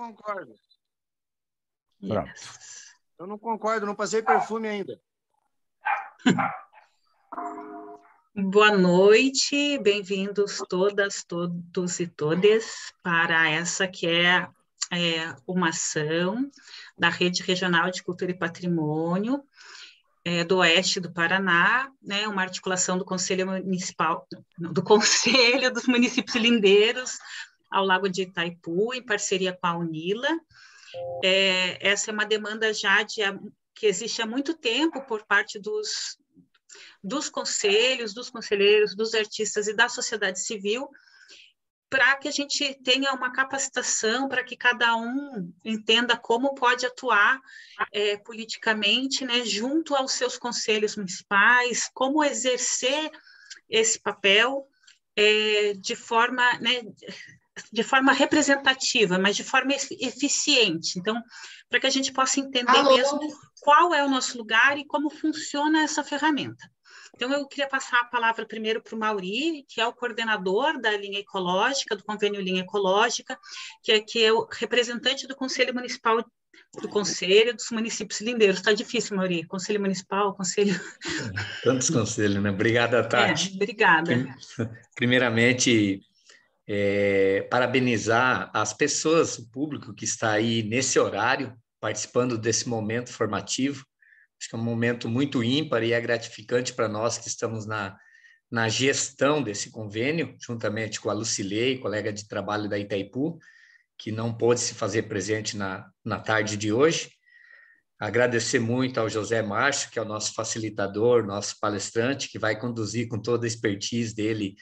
concordo. Pronto. Yes. Eu não concordo, não passei perfume ainda. Boa noite, bem-vindos todas, todos e todas para essa que é, é, uma ação da Rede Regional de Cultura e Patrimônio é, do Oeste do Paraná, né, uma articulação do Conselho Municipal, do Conselho dos Municípios Lindeiros ao Lago de Itaipu, em parceria com a UNILA. É, essa é uma demanda já de, que existe há muito tempo por parte dos, dos conselhos, dos conselheiros, dos artistas e da sociedade civil, para que a gente tenha uma capacitação, para que cada um entenda como pode atuar é, politicamente, né, junto aos seus conselhos municipais, como exercer esse papel é, de forma né, de forma representativa, mas de forma eficiente. Então, para que a gente possa entender Alô? mesmo qual é o nosso lugar e como funciona essa ferramenta. Então, eu queria passar a palavra primeiro para o Mauri, que é o coordenador da linha ecológica, do convênio Linha Ecológica, que é, que é o representante do Conselho Municipal do Conselho dos Municípios Lindeiros. Está difícil, Mauri. Conselho Municipal, Conselho. Tantos conselhos, né? Obrigada, Tati. É, obrigada. Primeiramente, é, parabenizar as pessoas, o público que está aí nesse horário, participando desse momento formativo. Acho que é um momento muito ímpar e é gratificante para nós que estamos na, na gestão desse convênio, juntamente com a Lucilei, colega de trabalho da Itaipu, que não pôde se fazer presente na, na tarde de hoje. Agradecer muito ao José Márcio, que é o nosso facilitador, nosso palestrante, que vai conduzir com toda a expertise dele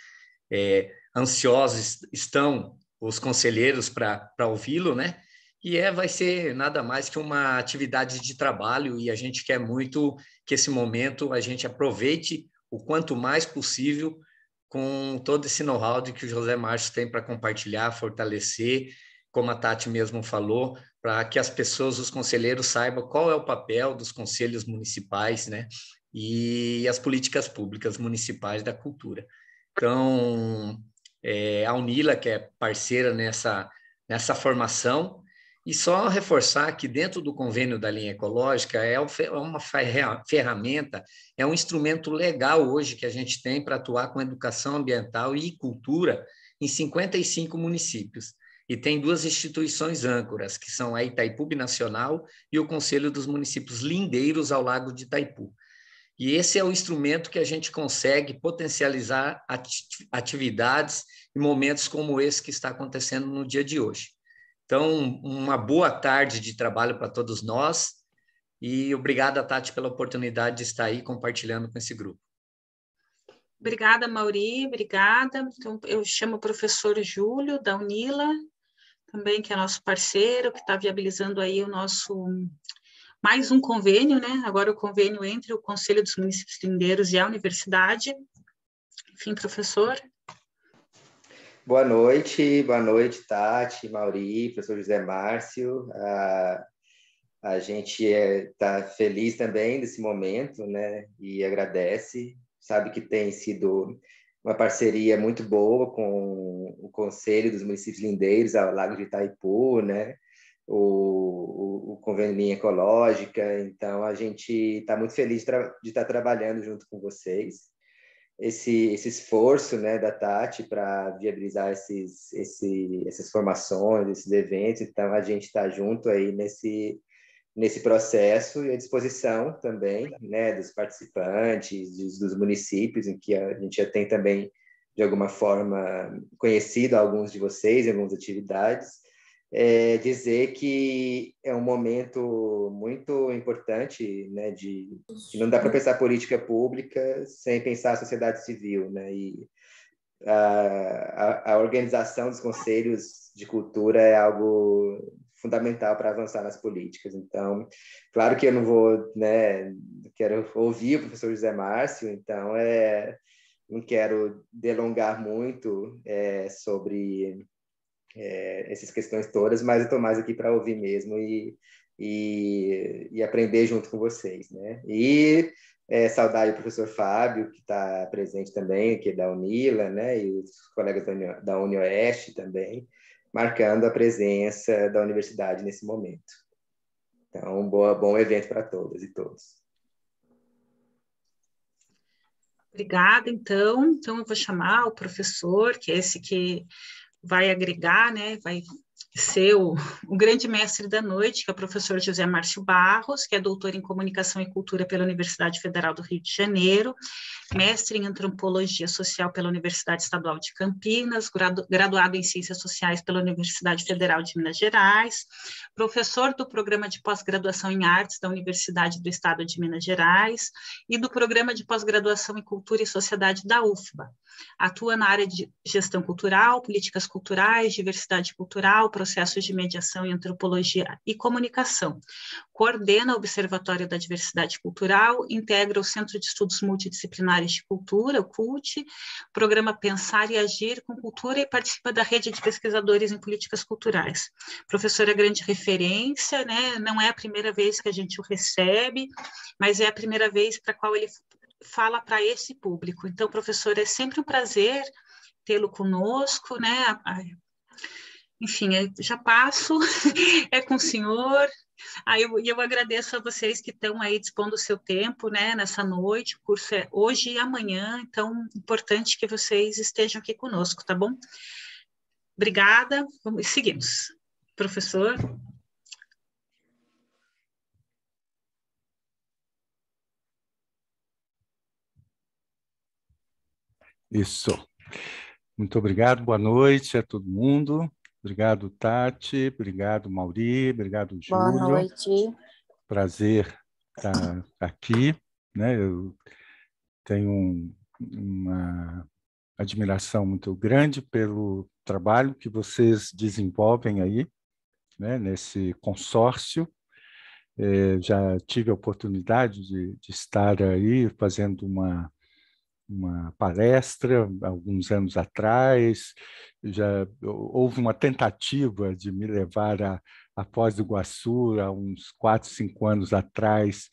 é, ansiosos estão os conselheiros para ouvi-lo, né? E é, vai ser nada mais que uma atividade de trabalho e a gente quer muito que esse momento a gente aproveite o quanto mais possível com todo esse know-how que o José Márcio tem para compartilhar, fortalecer, como a Tati mesmo falou, para que as pessoas, os conselheiros saibam qual é o papel dos conselhos municipais, né? E as políticas públicas municipais da cultura. Então, é, a Unila, que é parceira nessa, nessa formação. E só reforçar que dentro do convênio da linha ecológica é, é, é uma ferramenta, é um instrumento legal hoje que a gente tem para atuar com educação ambiental e cultura em 55 municípios. E tem duas instituições âncoras, que são a Itaipu Nacional e o Conselho dos Municípios Lindeiros ao Lago de Itaipu. E esse é o instrumento que a gente consegue potencializar atividades e momentos como esse que está acontecendo no dia de hoje. Então, uma boa tarde de trabalho para todos nós e obrigada, Tati, pela oportunidade de estar aí compartilhando com esse grupo. Obrigada, Mauri, obrigada. Então, eu chamo o professor Júlio da Unila, também que é nosso parceiro, que está viabilizando aí o nosso mais um convênio, né? Agora o convênio entre o Conselho dos Municípios Lindeiros e a Universidade. Enfim, professor. Boa noite, boa noite, Tati, Mauri, professor José Márcio. Ah, a gente está é, tá feliz também desse momento, né? E agradece. Sabe que tem sido uma parceria muito boa com o Conselho dos Municípios Lindeiros, ao Lago de Itaipu, né? o, o, o convênio Linha Ecológica. Então, a gente está muito feliz de, tra estar tá trabalhando junto com vocês. Esse, esse esforço né, da Tati para viabilizar esses, esse, essas formações, esses eventos. Então, a gente está junto aí nesse, nesse processo e à disposição também né, dos participantes, dos municípios, em que a gente já tem também, de alguma forma, conhecido alguns de vocês em algumas atividades é dizer que é um momento muito importante, né, de, de não dá para pensar política pública sem pensar a sociedade civil, né, e a, a, a organização dos conselhos de cultura é algo fundamental para avançar nas políticas. Então, claro que eu não vou, né, quero ouvir o professor José Márcio, então é, não quero delongar muito é, sobre é, essas questões todas, mas eu estou mais aqui para ouvir mesmo e, e, e, aprender junto com vocês, né? E é, saudar o professor Fábio, que está presente também, aqui é da Unila, né? E os colegas da, Uni, da UniOeste também, marcando a presença da universidade nesse momento. Então, boa, bom evento para todas e todos. Obrigada, então. Então, eu vou chamar o professor, que é esse que vai agregar, né? Vai seu o grande mestre da noite, que é o professor José Márcio Barros, que é doutor em Comunicação e Cultura pela Universidade Federal do Rio de Janeiro, mestre em Antropologia Social pela Universidade Estadual de Campinas, gradu, graduado em Ciências Sociais pela Universidade Federal de Minas Gerais, professor do Programa de Pós-Graduação em Artes da Universidade do Estado de Minas Gerais e do Programa de Pós-Graduação em Cultura e Sociedade da UFBA. Atua na área de gestão cultural, políticas culturais, diversidade cultural, processos de mediação em antropologia e comunicação. Coordena o Observatório da Diversidade Cultural, integra o Centro de Estudos Multidisciplinares de Cultura, o CULT, programa Pensar e Agir com Cultura e participa da rede de pesquisadores em políticas culturais. Professora grande referência, né? não é a primeira vez que a gente o recebe, mas é a primeira vez para qual ele fala para esse público. Então, professor, é sempre um prazer tê-lo conosco, né? enfim, já passo, é com o senhor. Aí ah, eu, eu agradeço a vocês que estão aí dispondo o seu tempo, né, nessa noite. O curso é hoje e amanhã, então importante que vocês estejam aqui conosco, tá bom? Obrigada. Vamos seguimos. Professor. Isso. Muito obrigado. Boa noite a todo mundo. Obrigado, Tati. Obrigado, Mauri. Obrigado, Júlio. Boa noite. Prazer estar aqui. Né? Eu tenho um, uma admiração muito grande pelo trabalho que vocês desenvolvem aí, né? nesse consórcio. É, já tive a oportunidade de, de estar aí fazendo uma uma palestra alguns anos atrás, já houve uma tentativa de me levar a, a Foz do Iguaçu há uns quatro, cinco anos atrás,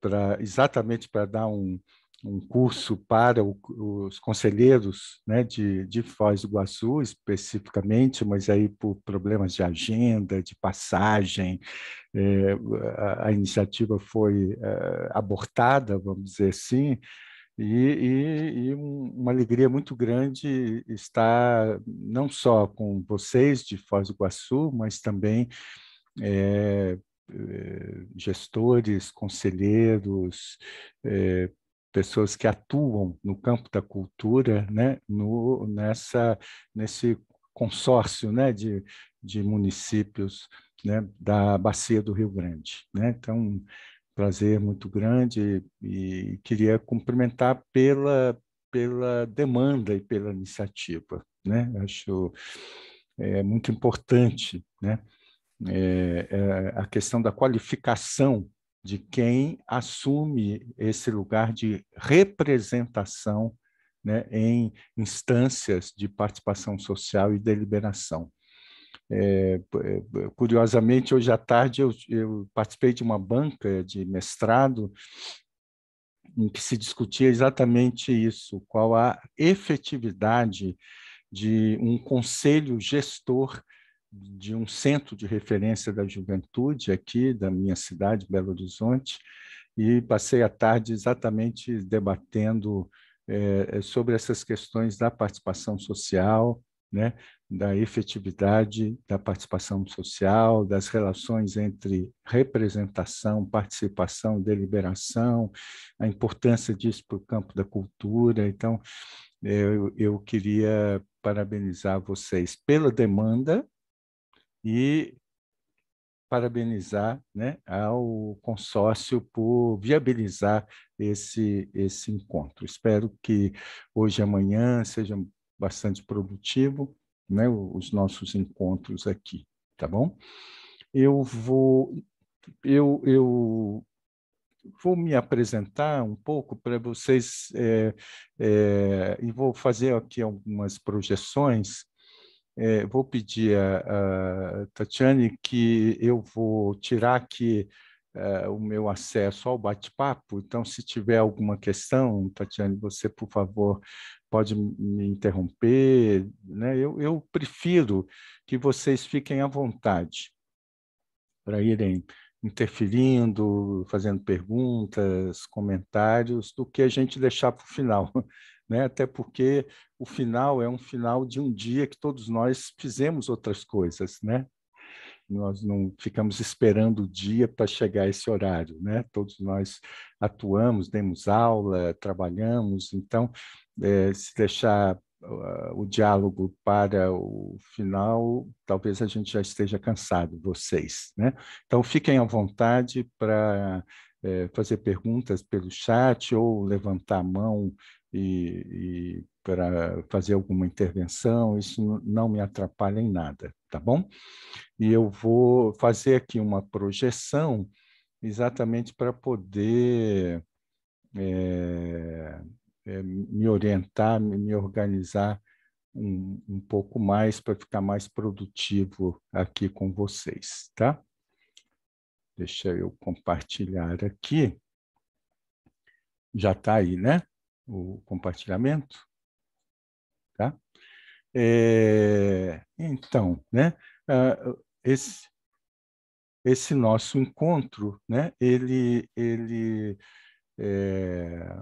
pra, exatamente para dar um, um curso para o, os conselheiros né, de, de Foz do Iguaçu, especificamente, mas aí por problemas de agenda, de passagem, eh, a, a, iniciativa foi eh, abortada, vamos dizer assim, e, e, e, uma alegria muito grande estar não só com vocês de Foz do Iguaçu, mas também é, gestores, conselheiros, é, pessoas que atuam no campo da cultura, né, no, nessa, nesse consórcio né, de, de municípios né, da Bacia do Rio Grande. Né? Então, prazer muito grande e queria cumprimentar pela, pela demanda e pela iniciativa. Né? Acho é, muito importante né? É, é, a questão da qualificação de quem assume esse lugar de representação né, em instâncias de participação social e deliberação. É, é curiosamente, hoje à tarde eu, eu participei de uma banca de mestrado em que se discutia exatamente isso: qual a efetividade de um conselho gestor de um centro de referência da juventude aqui da minha cidade, Belo Horizonte, e passei a tarde exatamente debatendo é, sobre essas questões da participação social, né, da efetividade da participação social, das relações entre representação, participação, deliberação, a importância disso para o campo da cultura. Então, eu, eu queria parabenizar vocês pela demanda e parabenizar né, ao consórcio por viabilizar esse, esse encontro. Espero que hoje e amanhã seja bastante produtivo né, os nossos encontros aqui, tá bom? Eu vou, eu, eu vou me apresentar um pouco para vocês é, é, e vou fazer aqui algumas projeções. É, vou pedir a, a Tatiane que eu vou tirar aqui uh, o meu acesso ao bate-papo. Então, se tiver alguma questão, Tatiane, você, por favor, pode me interromper, né? eu, eu prefiro que vocês fiquem à vontade para irem interferindo, fazendo perguntas, comentários, do que a gente deixar para o final. Né? Até porque o final é um final de um dia que todos nós fizemos outras coisas, né? nós não ficamos esperando o dia para chegar esse horário, né? Todos nós atuamos, demos aula, trabalhamos, então é, se deixar uh, o diálogo para o final, talvez a gente já esteja cansado, vocês, né? Então fiquem à vontade para é, fazer perguntas pelo chat ou levantar a mão e, e para fazer alguma intervenção, isso não me atrapalha em nada, tá bom? E eu vou fazer aqui uma projeção exatamente para poder é, é, me orientar, me organizar um, um pouco mais para ficar mais produtivo aqui com vocês, tá? Deixa eu compartilhar aqui. Já está aí, né? O compartilhamento. Tá? É, então, né, ah, esse, esse nosso encontro, né, ele, ele é,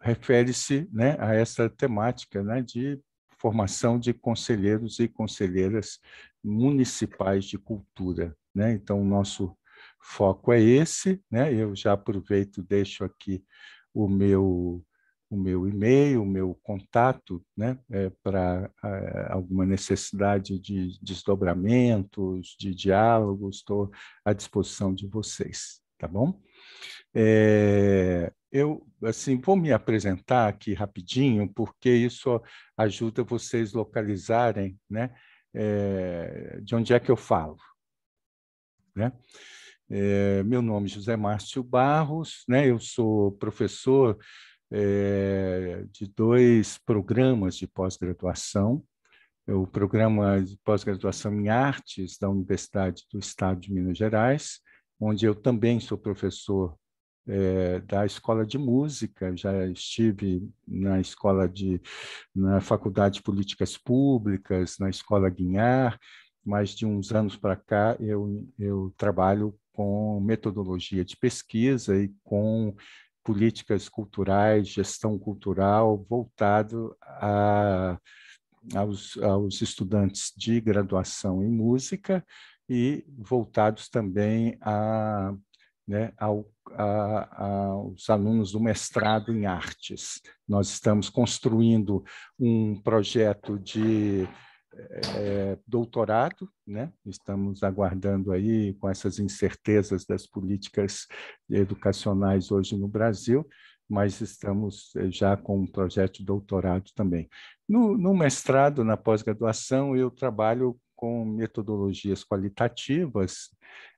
refere-se né, a essa temática né, de formação de conselheiros e conselheiras municipais de cultura. Né? Então, o nosso foco é esse. Né? Eu já aproveito, deixo aqui o meu o meu e-mail, o meu contato, né, é, para é, alguma necessidade de desdobramentos, de diálogos, estou à disposição de vocês, tá bom? É, eu, assim, vou me apresentar aqui rapidinho, porque isso ajuda vocês localizarem, né, é, de onde é que eu falo, né? É, meu nome é José Márcio Barros, né, eu sou professor é, de dois programas de pós-graduação. É o programa de pós-graduação em artes da Universidade do Estado de Minas Gerais, onde eu também sou professor é, da escola de música, já estive na escola de na faculdade de políticas públicas, na escola Guinhar, mas de uns anos para cá eu, eu trabalho com metodologia de pesquisa e com políticas culturais, gestão cultural, voltado a, aos, aos estudantes de graduação em música e voltados também a né, ao, a, aos alunos do mestrado em artes. Nós estamos construindo um projeto de é, doutorado, né? Estamos aguardando aí com essas incertezas das políticas educacionais hoje no Brasil, mas estamos eh, já com um projeto de doutorado também. No, no mestrado, na pós-graduação, eu trabalho com metodologias qualitativas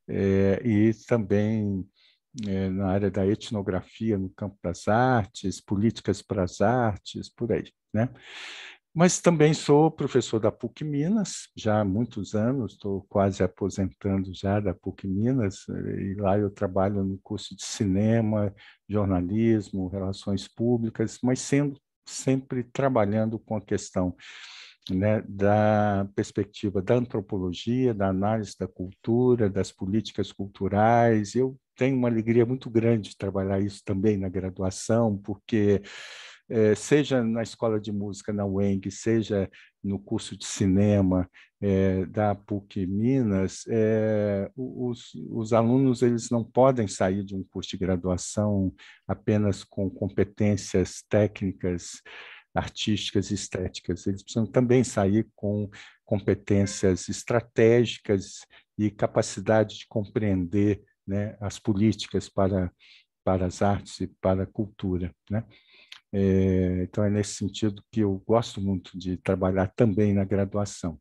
é, e também é, na área da etnografia, no campo das artes, políticas para as artes, por aí. Né? Mas também sou professor da PUC Minas, já há muitos anos, estou quase aposentando já da PUC Minas, eh, e lá eu trabalho no curso de cinema, jornalismo, relações públicas, mas sendo sempre trabalhando com a questão né, da perspectiva da antropologia, da análise da cultura, das políticas culturais. Eu tenho uma alegria muito grande de trabalhar isso também na graduação, porque eh, seja na escola de música na UENG, seja no curso de cinema é, da PUC Minas, é, os, os, alunos eles não podem sair de um curso de graduação apenas com competências técnicas, artísticas e estéticas. Eles precisam também sair com competências estratégicas e capacidade de compreender né, as políticas para, para as artes e para a cultura. Né? É, então, é nesse sentido que eu gosto muito de trabalhar também na graduação.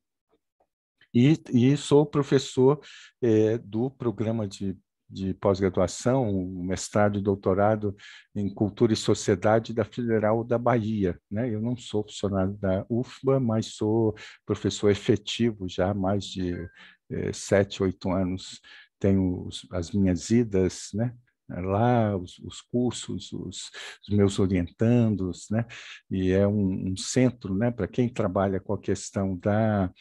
E, e sou professor é, do programa de, de pós-graduação, mestrado e doutorado em Cultura e Sociedade da Federal da Bahia. Né? Eu não sou funcionário da UFBA, mas sou professor efetivo já há mais de é, sete, oito anos. Tenho as minhas idas, né? lá os, os cursos, os, os, meus orientandos, né? E é um, um centro, né? Para quem trabalha com a questão da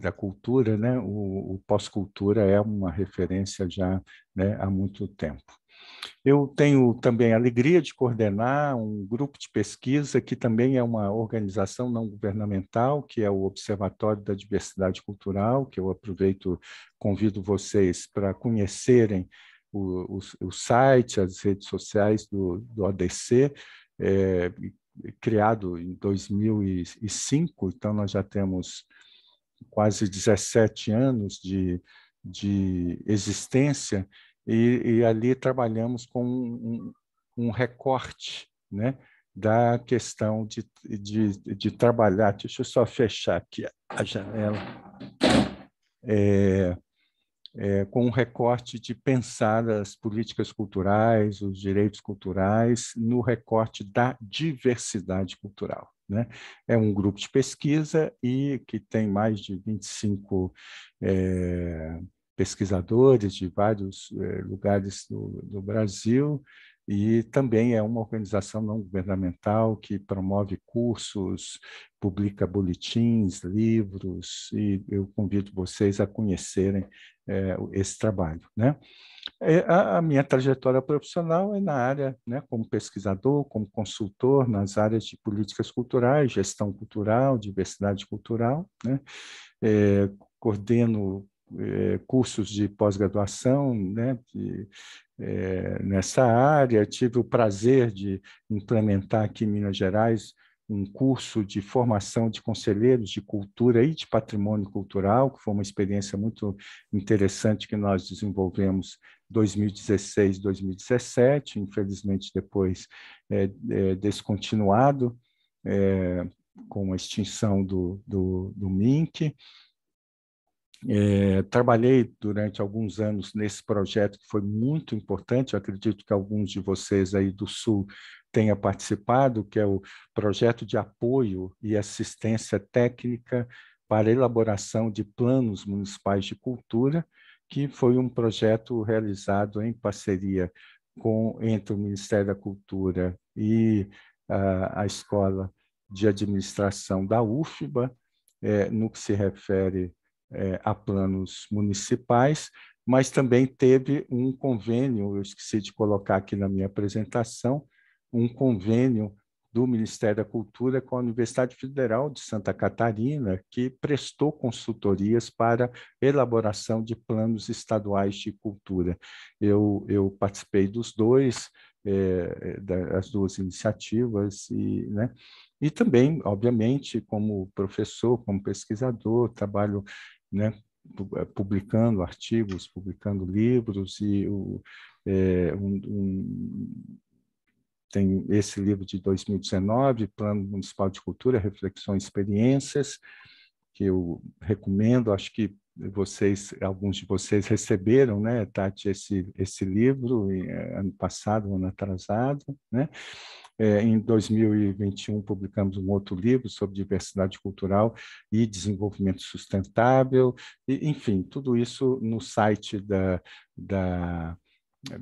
da cultura, né? O, o pós-cultura é uma referência já né, há muito tempo. Eu tenho também a alegria de coordenar um grupo de pesquisa que também é uma organização não governamental, que é o Observatório da Diversidade Cultural, que eu aproveito, convido vocês para conhecerem o, o, o site, as redes sociais do, do ADC, é, criado em 2005, então nós já temos quase 17 anos de, de existência, e, e ali trabalhamos com um, um recorte né, da questão de, de, de, trabalhar. Deixa eu só fechar aqui a janela. É, é, com um recorte de pensar as políticas culturais, os direitos culturais, no recorte da diversidade cultural. Né? É um grupo de pesquisa e que tem mais de 25 é, eh, pesquisadores de vários é, lugares do, do Brasil, e também é uma organização não governamental que promove cursos, publica boletins, livros, e eu convido vocês a conhecerem é, esse trabalho, né? É, a, a minha trajetória profissional é na área, né, como pesquisador, como consultor nas áreas de políticas culturais, gestão cultural, diversidade cultural, né? É, coordeno é, cursos de pós-graduação, né, é, nessa área. Tive o prazer de implementar aqui em Minas Gerais um curso de formação de conselheiros de cultura e de patrimônio cultural, que foi uma experiência muito interessante que nós desenvolvemos 2016, 2017, infelizmente depois é, é, descontinuado é, com a extinção do, do, do MINC. É, trabalhei durante alguns anos nesse projeto que foi muito importante. Eu acredito que alguns de vocês aí do Sul tenha participado, que é o projeto de apoio e assistência técnica para elaboração de planos municipais de cultura, que foi um projeto realizado em parceria com entre o Ministério da Cultura e uh, a Escola de Administração da UFBA, é, no que se refere é, a planos municipais, mas também teve um convênio, eu esqueci de colocar aqui na minha apresentação, um convênio do Ministério da Cultura com a Universidade Federal de Santa Catarina, que prestou consultorias para elaboração de planos estaduais de cultura. Eu, eu participei dos dois, é, eh, das duas iniciativas, e, né, e também, obviamente, como professor, como pesquisador, trabalho né, eh, publicando artigos, publicando livros, e o, é, um, um tem esse livro de 2019, Plano Municipal de Cultura, Reflexões e Experiências, que eu recomendo, acho que vocês, alguns de vocês receberam, né, Tati, esse, esse livro é, ano passado, ano atrasado, né? É, em 2021 publicamos um outro livro sobre diversidade cultural e desenvolvimento sustentável, e, enfim, tudo isso no site da, da,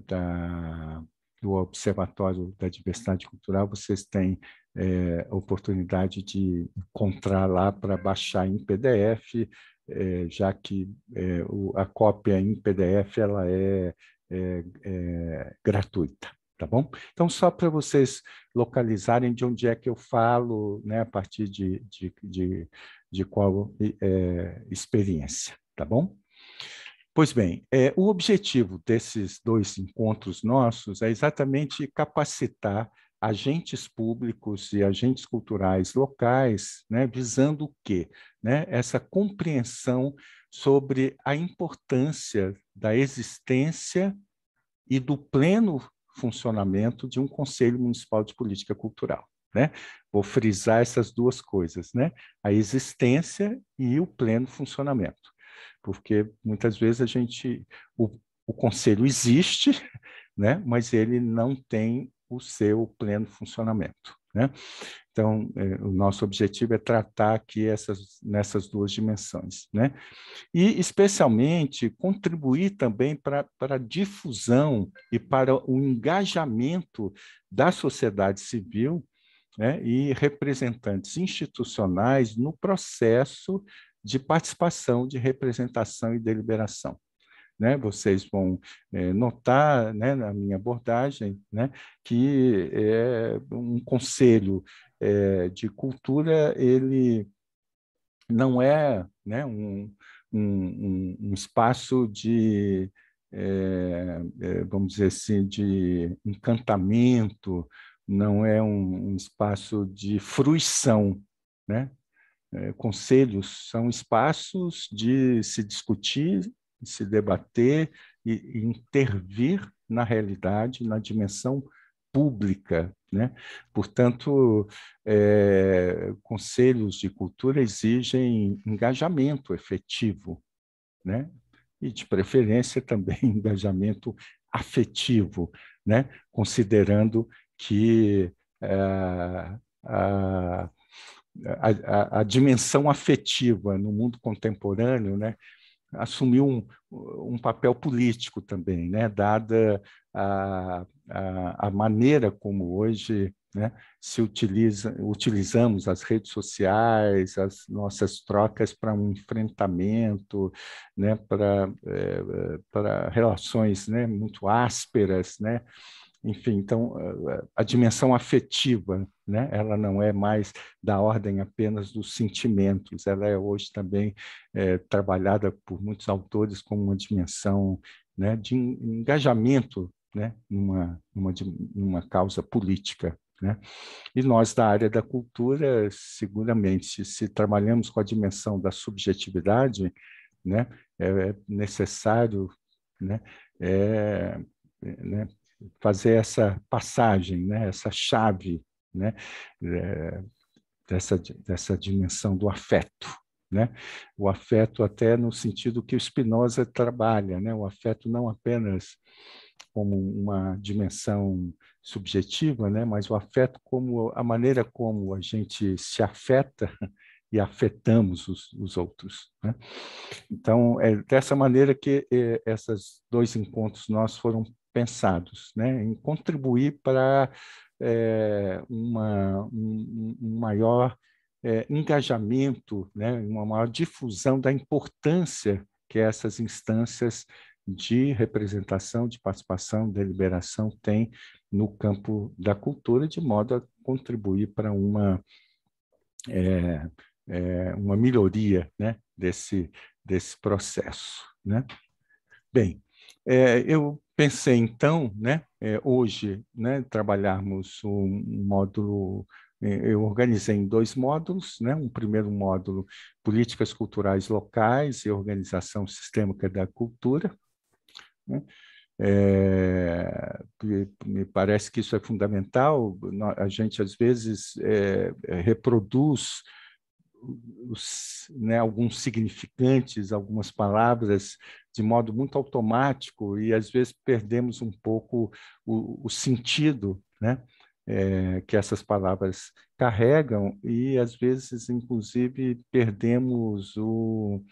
da do Observatório da Diversidade Cultural, vocês têm é, oportunidade de encontrar lá para baixar em PDF, é, eh, já que é, o, a cópia em PDF ela é, é, é, gratuita, tá bom? Então, só para vocês localizarem de onde é que eu falo, né, a partir de, de, de, de qual experiência, tá bom? Pois bem, é, o objetivo desses dois encontros nossos é exatamente capacitar agentes públicos e agentes culturais locais, né, visando o quê? Né, essa compreensão sobre a importância da existência e do pleno funcionamento de um Conselho Municipal de Política Cultural. Né? Vou frisar essas duas coisas, né? a existência e o pleno funcionamento porque muitas vezes a gente o, o conselho existe, né, mas ele não tem o seu pleno funcionamento. Né? Então, é, o nosso objetivo é tratar aqui essas, nessas duas dimensões. Né? E, especialmente, contribuir também para a difusão e para o engajamento da sociedade civil né? e representantes institucionais no processo de participação, de representação e deliberação. Né? Vocês vão é, notar né, na minha abordagem né, que é, um conselho é, de cultura ele não é né, um, um, um espaço de vamos dizer assim de encantamento, não é um, um espaço de fruição, né? É, conselhos, são espaços de se discutir, se debater e, e intervir na realidade, na dimensão pública. Né? Portanto, é, conselhos de cultura exigem engajamento efetivo, né? e de preferência também engajamento afetivo, né? considerando que é, a, a, a, a dimensão afetiva no mundo contemporâneo, né, assumiu um, um, papel político também, né? dada a, a, a maneira como hoje né? se utiliza, utilizamos as redes sociais, as nossas trocas para um enfrentamento, né? para é, relações né? muito ásperas, né? enfim, então eh, eh, a dimensão afetiva, né? ela não é mais da ordem apenas dos sentimentos, ela é hoje também é, trabalhada por muitos autores como uma dimensão né, de engajamento né, numa, numa, numa causa política. Né? E nós, da área da cultura, seguramente, se trabalhamos com a dimensão da subjetividade, né, é, é necessário né, é, é né, fazer essa passagem, né? essa chave né? É, dessa, dessa dimensão do afeto. Né? O afeto até no sentido que o Spinoza trabalha, né? o afeto não apenas como uma dimensão subjetiva, né? mas o afeto como a maneira como a gente se afeta e afetamos os, os outros. Né? Então, é dessa maneira que é, eh, esses dois encontros nós foram pensados, né? em contribuir para é, um, um maior é, engajamento, né? uma maior difusão da importância que essas instâncias de representação, de participação, deliberação têm no campo da cultura, de modo a contribuir para uma, é, é, uma melhoria né, desse, desse processo. Né? Bem, é, eu Pensei, então, né, é, hoje, né, trabalharmos um, módulo. É, eu organizei em dois módulos, né? um primeiro módulo Políticas Culturais Locais e Organização Sistêmica da Cultura. Né? É, me parece que isso é fundamental. A gente, às vezes, é, é reproduz os, né, alguns significantes, algumas palavras de modo muito automático e às vezes perdemos um pouco o, o sentido, né? É, que essas palavras carregam e às vezes inclusive perdemos o,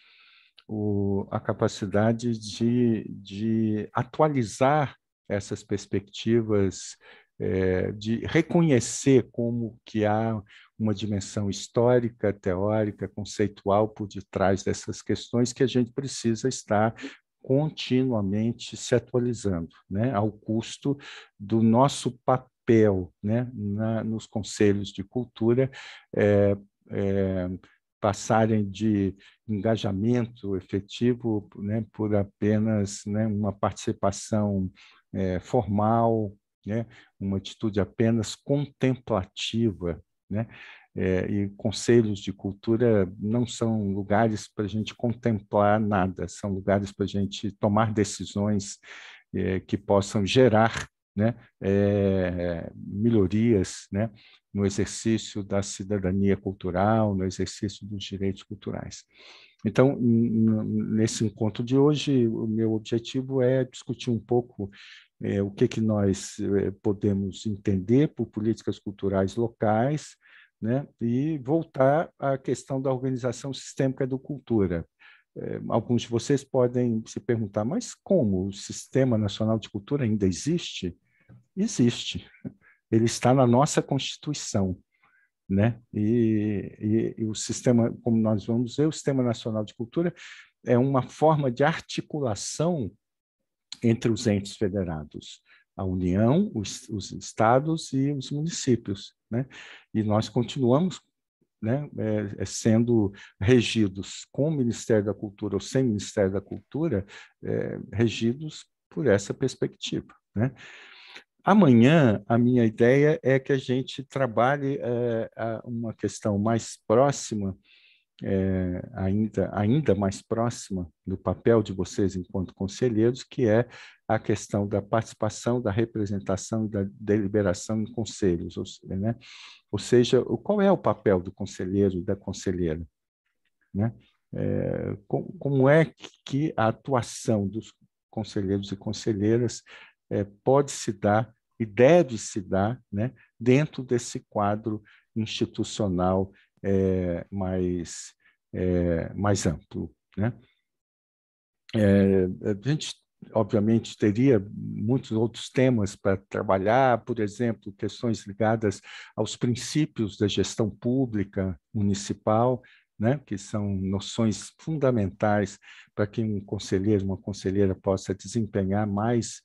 o, a capacidade de, de atualizar essas perspectivas é, de reconhecer como que há uma dimensão histórica, teórica, conceitual por detrás dessas questões que a gente precisa estar continuamente se atualizando, né, ao custo do nosso papel, né, na, nos conselhos de cultura, é, é, passarem de engajamento efetivo, né, por apenas né, uma participação é, formal, né? uma atitude apenas contemplativa. Né? É, e conselhos de cultura não são lugares para a gente contemplar nada, são lugares para a gente tomar decisões é, que possam gerar né, é, melhorias né, no exercício da cidadania cultural, no exercício dos direitos culturais. Então, nesse encontro de hoje, o meu objetivo é discutir um pouco é, o que, que nós é, podemos entender por políticas culturais locais, né? e voltar à questão da organização sistêmica do cultura. É, alguns de vocês podem se perguntar, mas como o Sistema Nacional de Cultura ainda existe? Existe. Ele está na nossa Constituição. Né? E, e, e o sistema, como nós vamos ver, o Sistema Nacional de Cultura é uma forma de articulação entre os entes federados, a União, os, os estados e os municípios. Né? E nós continuamos né, é, é, sendo regidos com o Ministério da Cultura ou sem o Ministério da Cultura, é, regidos por essa perspectiva. Né? Amanhã, a minha ideia é que a gente trabalhe é, uma questão mais próxima é, ainda, ainda mais próxima do papel de vocês enquanto conselheiros, que é a questão da participação, da representação e da deliberação em conselhos. Ou, né? ou seja, qual é o papel do conselheiro e da conselheira? Né? É, como é que a atuação dos conselheiros e conselheiras é, pode se dar e deve se dar né, dentro desse quadro institucional é, mais, é, mais amplo. Né? É, a gente, obviamente, teria muitos outros temas para trabalhar, por exemplo, questões ligadas aos princípios da gestão pública municipal, né, que são noções fundamentais para que um conselheiro, uma conselheira possa desempenhar mais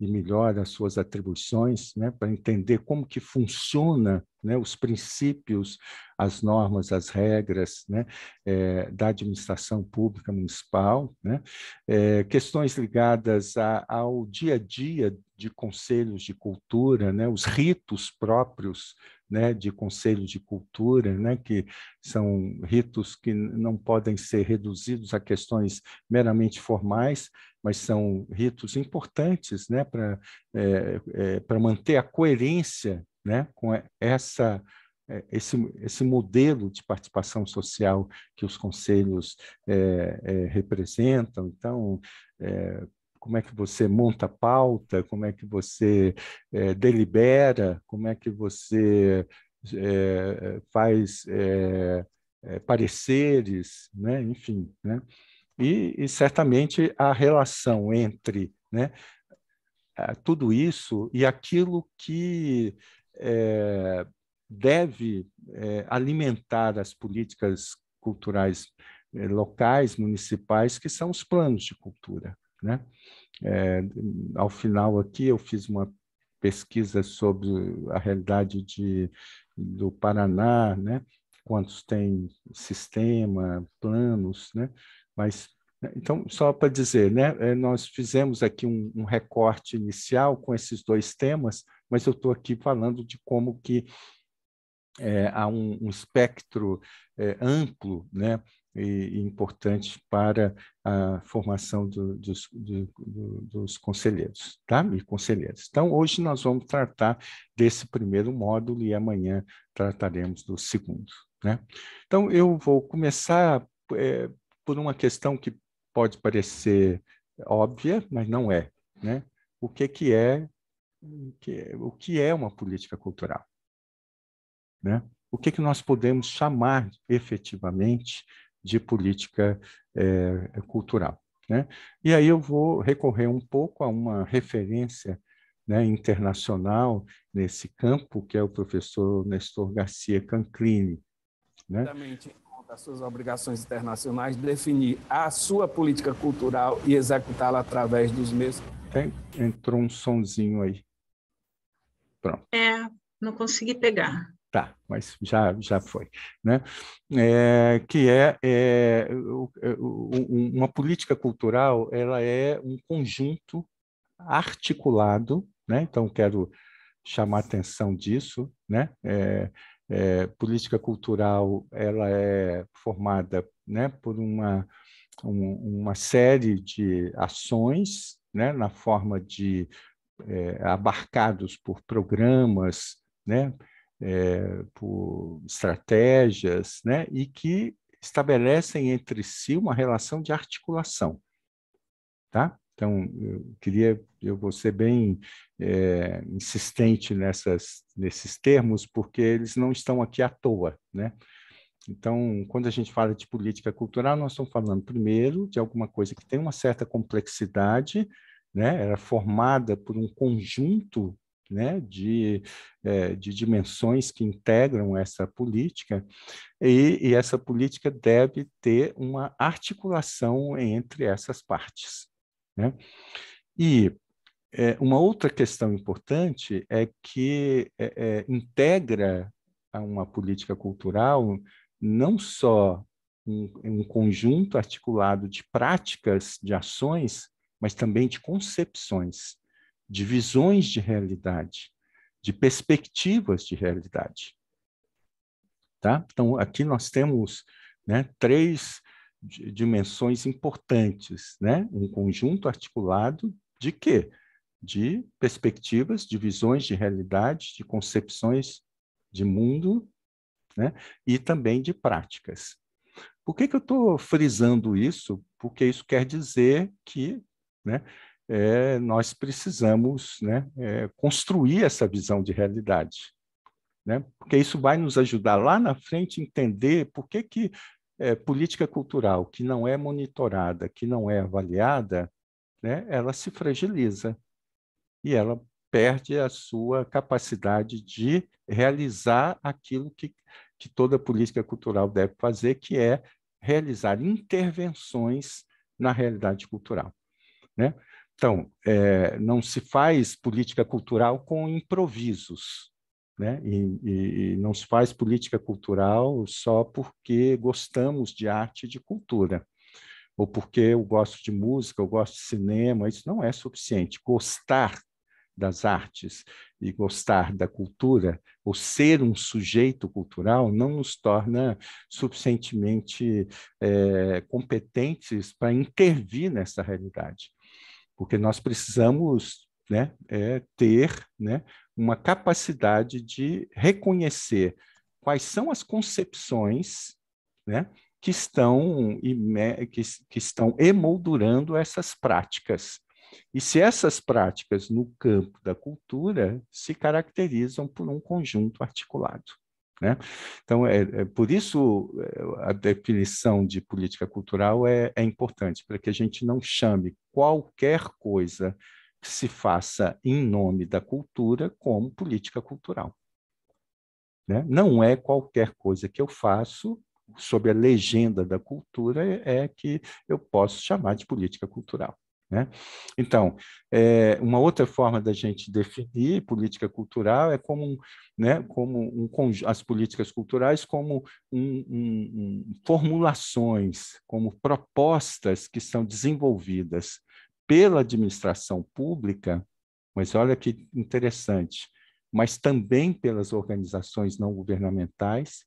e melhor as suas atribuições, né, para entender como que funciona né, os princípios, as normas, as regras né, é, da administração pública municipal, né, é, questões ligadas a, ao dia a dia de conselhos de cultura, né, os ritos próprios né, de conselhos de cultura, né, que são ritos que não podem ser reduzidos a questões meramente formais, mas são ritos importantes para é, eh, para manter a coerência né? com essa é, esse, esse modelo de participação social que os conselhos é, é, representam. Então, é, como é que você monta pauta, como é que você é, delibera, como é que você é, faz pareceres, né? enfim. Né? E, e certamente a relação entre né, tudo isso e aquilo que é, deve é, alimentar as políticas culturais é, locais, municipais, que são os planos de cultura. Né? É, ao final aqui, eu fiz uma pesquisa sobre a realidade de, do Paraná, né? quantos tem sistema, planos, né? Mas então só para dizer, né? É, nós fizemos aqui um, um, recorte inicial com esses dois temas mas eu estou aqui falando de como que é, há um, um espectro é, amplo né, e, e, importante para a formação do, dos, do, do, dos conselheiros tá? e conselheiras. Então, hoje nós vamos tratar desse primeiro módulo e amanhã trataremos do segundo. Né? Então, eu vou começar é, por uma questão que pode parecer óbvia, mas não é. Né? O que, que é que, é, o que é uma política cultural. Né? O que, que nós podemos chamar efetivamente de política é, cultural. Né? E aí eu vou recorrer um pouco a uma referência né, internacional nesse campo, que é o professor Nestor Garcia Canclini. Né? Exatamente, das suas obrigações internacionais, definir a sua política cultural e executá-la através dos mesmos. Tem, entrou um sonzinho aí. Pronto. É, não consegui pegar. Tá, mas já, já foi. Né? É, que é, é, é uma política cultural, ela é um conjunto articulado, né? então quero chamar atenção disso, né? É, é, política cultural ela é formada né, por uma, um, uma série de ações né, na forma de é, abarcados por programas, né, é, por estratégias, né, e que estabelecem entre si uma relação de articulação, tá? Então, eu queria, eu vou ser bem é, insistente nessas, nesses termos, porque eles não estão aqui à toa, né? Então, quando a gente fala de política cultural, nós estamos falando primeiro de alguma coisa que tem uma certa complexidade, né? era formada por um conjunto né, de, eh, de dimensões que integram essa política, e, e, essa política deve ter uma articulação entre essas partes. Né? E eh, uma outra questão importante é que eh, integra integra uma política cultural não só um, um conjunto articulado de práticas, de ações, mas também de concepções, de visões de realidade, de perspectivas de realidade. Tá? Então, aqui nós temos né, três dimensões importantes, né? um conjunto articulado de quê? De perspectivas, de visões de realidade, de concepções de mundo né? e também de práticas. Por que, que eu estou frisando isso? Porque isso quer dizer que né? É, nós precisamos né, é, construir essa visão de realidade, né? porque isso vai nos ajudar lá na frente a entender por que, que é, política cultural que não é monitorada, que não é avaliada, né, ela se fragiliza e ela perde a sua capacidade de realizar aquilo que, que toda política cultural deve fazer, que é realizar intervenções na realidade cultural. Né? Então, é, não se faz política cultural com improvisos, né? E, e, e, não se faz política cultural só porque gostamos de arte e de cultura, ou porque eu gosto de música, eu gosto de cinema, isso não é suficiente. Gostar das artes e gostar da cultura, ou ser um sujeito cultural, não nos torna suficientemente é, competentes para intervir nessa realidade porque nós precisamos né, é, ter né, uma capacidade de reconhecer quais são as concepções né, que, estão, que, que estão emoldurando essas práticas. E se essas práticas no campo da cultura se caracterizam por um conjunto articulado. Né? Então, é, é, por isso é, a definição de política cultural é, é importante, para que a gente não chame qualquer coisa que se faça em nome da cultura como política cultural. Né? Não é qualquer coisa que eu faço sob a legenda da cultura é, é que eu posso chamar de política cultural. Né? Então, é, uma outra forma da gente definir política cultural é como, né, como um, as políticas culturais como um, um, formulações, como propostas que são desenvolvidas pela administração pública, mas olha que interessante, mas também pelas organizações não governamentais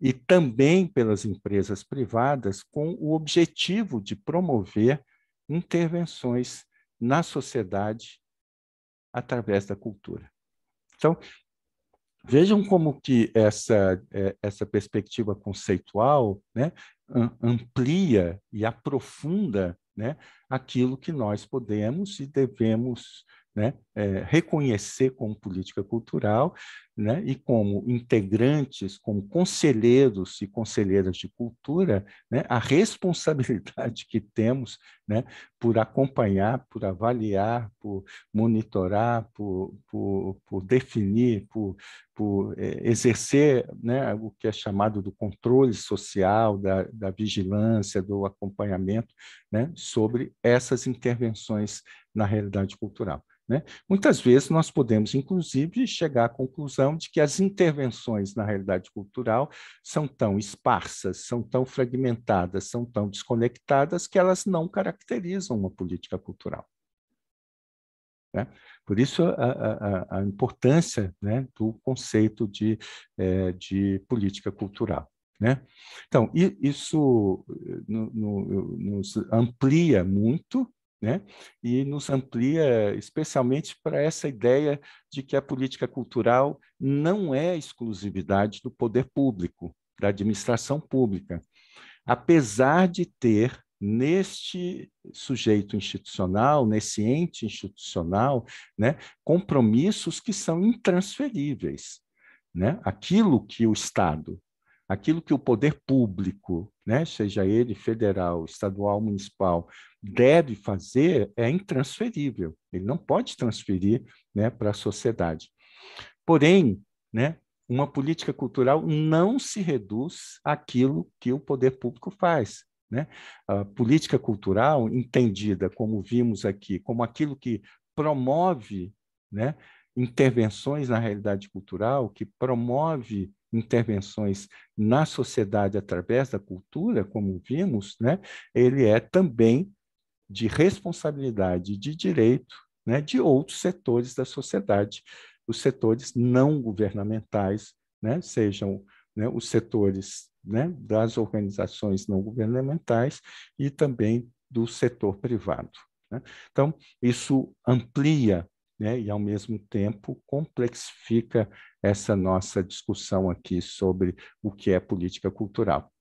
e também pelas empresas privadas com o objetivo de promover intervenções na sociedade através da cultura. Então, vejam como que essa, é, essa perspectiva conceitual né, amplia e aprofunda né, aquilo que nós podemos e devemos né, é, reconhecer como política cultural né? e como integrantes, como conselheiros e conselheiras de cultura, né? a responsabilidade que temos né? por acompanhar, por avaliar, por monitorar, por, por, por definir, por, por é, exercer né, o que é chamado do controle social, da, da vigilância, do acompanhamento né, sobre essas intervenções na realidade cultural. Né. Muitas vezes nós podemos, inclusive, chegar à conclusão de que as intervenções na realidade cultural são tão esparsas, são tão fragmentadas, são tão desconectadas que elas não caracterizam uma política cultural. Né? Por isso, a, a, a importância né, do conceito de, eh, de política cultural. Né? Então, isso eh, nos amplia muito né? e nos amplia especialmente para essa ideia de que a política cultural não é exclusividade do poder público, da administração pública, apesar de ter neste sujeito institucional, nesse ente institucional, né, compromissos que são intransferíveis. Né? Aquilo que o Estado, aquilo que o poder público, né, seja ele federal, estadual, municipal, deve fazer é intransferível, ele não pode transferir né, para a sociedade. Porém, né, uma política cultural não se reduz àquilo que o poder público faz. Né? A política cultural, entendida como vimos aqui, como aquilo que promove né, intervenções na realidade cultural, que promove intervenções na sociedade através da cultura, como vimos, né, ele é também de responsabilidade de direito né, de outros setores da sociedade, os setores não governamentais, né, sejam né, os setores né, das organizações não governamentais e também do setor privado. Né. Então, isso amplia né, e, ao mesmo tempo, complexifica essa nossa discussão aqui sobre o que é política cultural.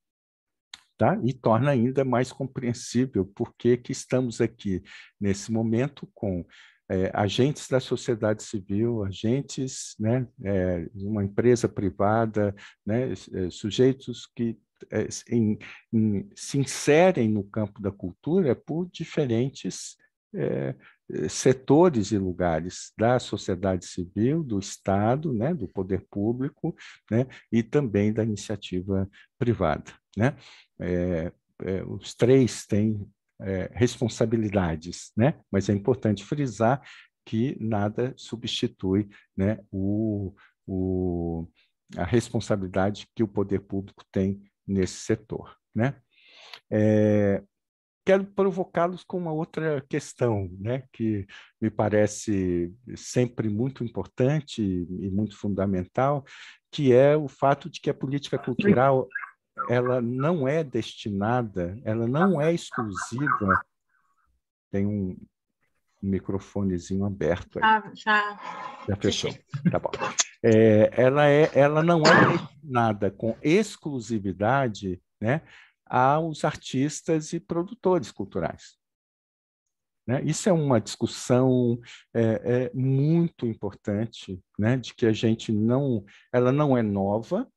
Tá? E torna ainda mais compreensível por que estamos aqui nesse momento com é, agentes da sociedade civil, agentes né, é, de uma empresa privada, né, é, sujeitos que é, em, em, se inserem no campo da cultura por diferentes é, eh, setores e lugares da sociedade civil, do Estado, né, do poder público, né, e também da iniciativa privada. Né? É, é, os três têm é, responsabilidades, né? mas é importante frisar que nada substitui né, o, o, a responsabilidade que o poder público tem nesse setor. Né? É, quero provocá-los com uma outra questão, né, que me parece sempre muito importante e muito fundamental, que é o fato de que a política cultural ela não é destinada, ela não é exclusiva. Tem um microfonezinho aberto aí. Ah, já. Já fechou. Tá bom. É, ela, é, ela não é destinada com exclusividade né, aos artistas e produtores culturais. Né? Isso é uma discussão é, é muito importante, né? de que a gente não, ela não é nova,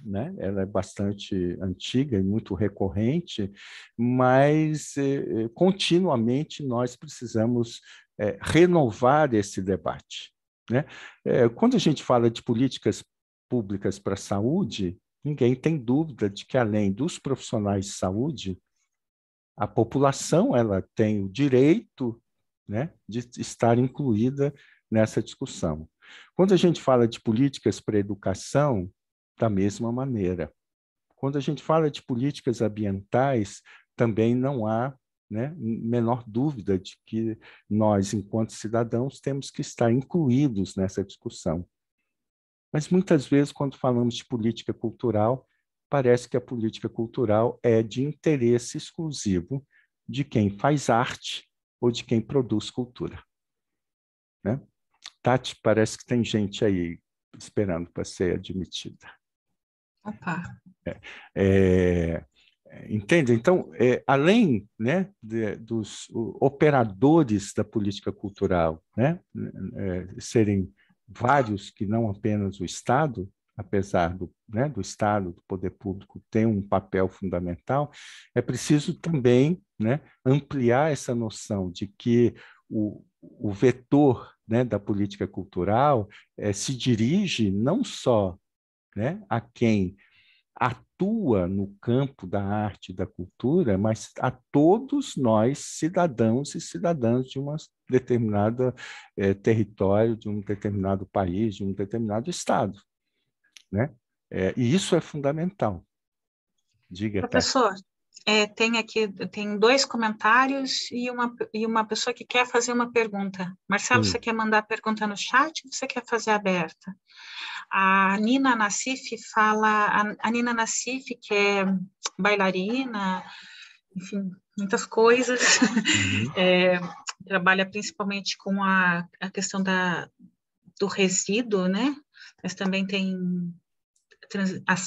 né? ela é bastante antiga e muito recorrente, mas é, é, continuamente nós precisamos é, renovar esse debate. Né? quando a gente fala de políticas públicas para a saúde, Ninguém tem dúvida de que, além dos profissionais de saúde, a população ela tem o direito né, de estar incluída nessa discussão. Quando a gente fala de políticas para a educação, da mesma maneira. Quando a gente fala de políticas ambientais, também não há né, menor dúvida de que nós, enquanto cidadãos, temos que estar incluídos nessa discussão. Mas muitas vezes, quando falamos de política cultural, parece que a política cultural é de interesse exclusivo de quem faz arte ou de quem produz cultura. Né? Tati, parece que tem gente aí esperando para ser admitida. Opa. É, é, entende? Então, é, além né, de, dos operadores da política cultural né, é, serem vários que não apenas o Estado, apesar do, né, do Estado, do poder público, tem um papel fundamental, é preciso também né, ampliar essa noção de que o, o vetor né, da política cultural eh, se dirige não só né, a quem atua no campo da arte e da cultura, mas a todos nós, cidadãos e cidadãs de um determinado eh, território, de um determinado país, de um determinado estado. Né? É, e isso é fundamental. Diga, Professor, tá. É, tem aqui tem dois comentários e uma, e uma pessoa que quer fazer uma pergunta. Marcelo, hum. você quer mandar a pergunta no chat ou você quer fazer aberta? A Nina Nassif fala, a, a Nina Nassif, que é bailarina, enfim, muitas coisas, uhum. é, trabalha principalmente com a, a questão da, do resíduo, né? Mas também tem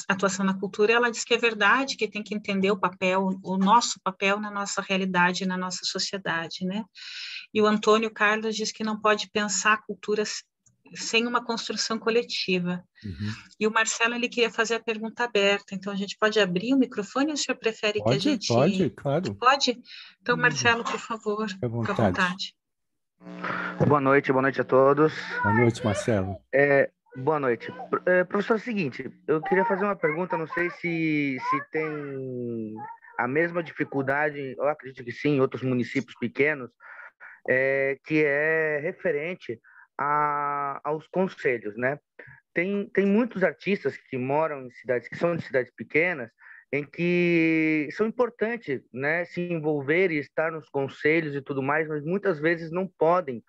atuação na cultura, ela diz que é verdade que tem que entender o papel, o nosso papel na nossa realidade, na nossa sociedade, né? E o Antônio Carlos diz que não pode pensar a cultura sem uma construção coletiva. Uhum. E o Marcelo ele queria fazer a pergunta aberta, então a gente pode abrir o microfone ou o senhor prefere pode, que a gente. Pode, claro. Pode? Então, uhum. Marcelo, por favor, fica à vontade. Fica à vontade. Boa noite, boa noite a todos. Boa noite, Marcelo. É, Boa noite. É, professor, é o seguinte, eu queria fazer uma pergunta, não sei se, se tem a mesma dificuldade, eu acredito que sim, em outros municípios pequenos, é, que é referente a, aos conselhos, né? Tem, tem muitos artistas que moram em cidades, que são de cidades pequenas, em que são importantes né, se envolver e estar nos conselhos e tudo mais, mas muitas vezes não podem,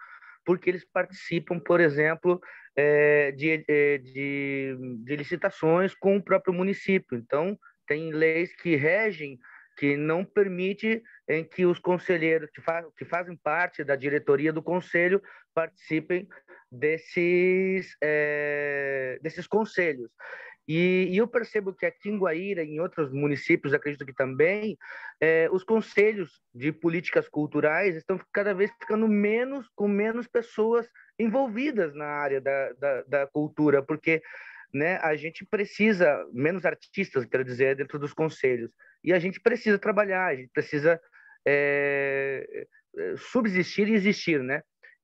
porque eles participam, por exemplo, é, de, eh, de, de licitações com o próprio município. Então, tem leis que regem que não permite em que os conselheiros que, fa que, fazem parte da diretoria do conselho participem desses, é, desses conselhos. E, e, eu percebo que aqui em Guaíra em outros municípios, acredito que também, é, os conselhos de políticas culturais estão cada vez ficando menos, com menos pessoas envolvidas na área da, da, da cultura, porque né, a gente precisa, menos artistas, quero dizer, dentro dos conselhos, e a gente precisa trabalhar, a gente precisa é, é, subsistir e existir, né?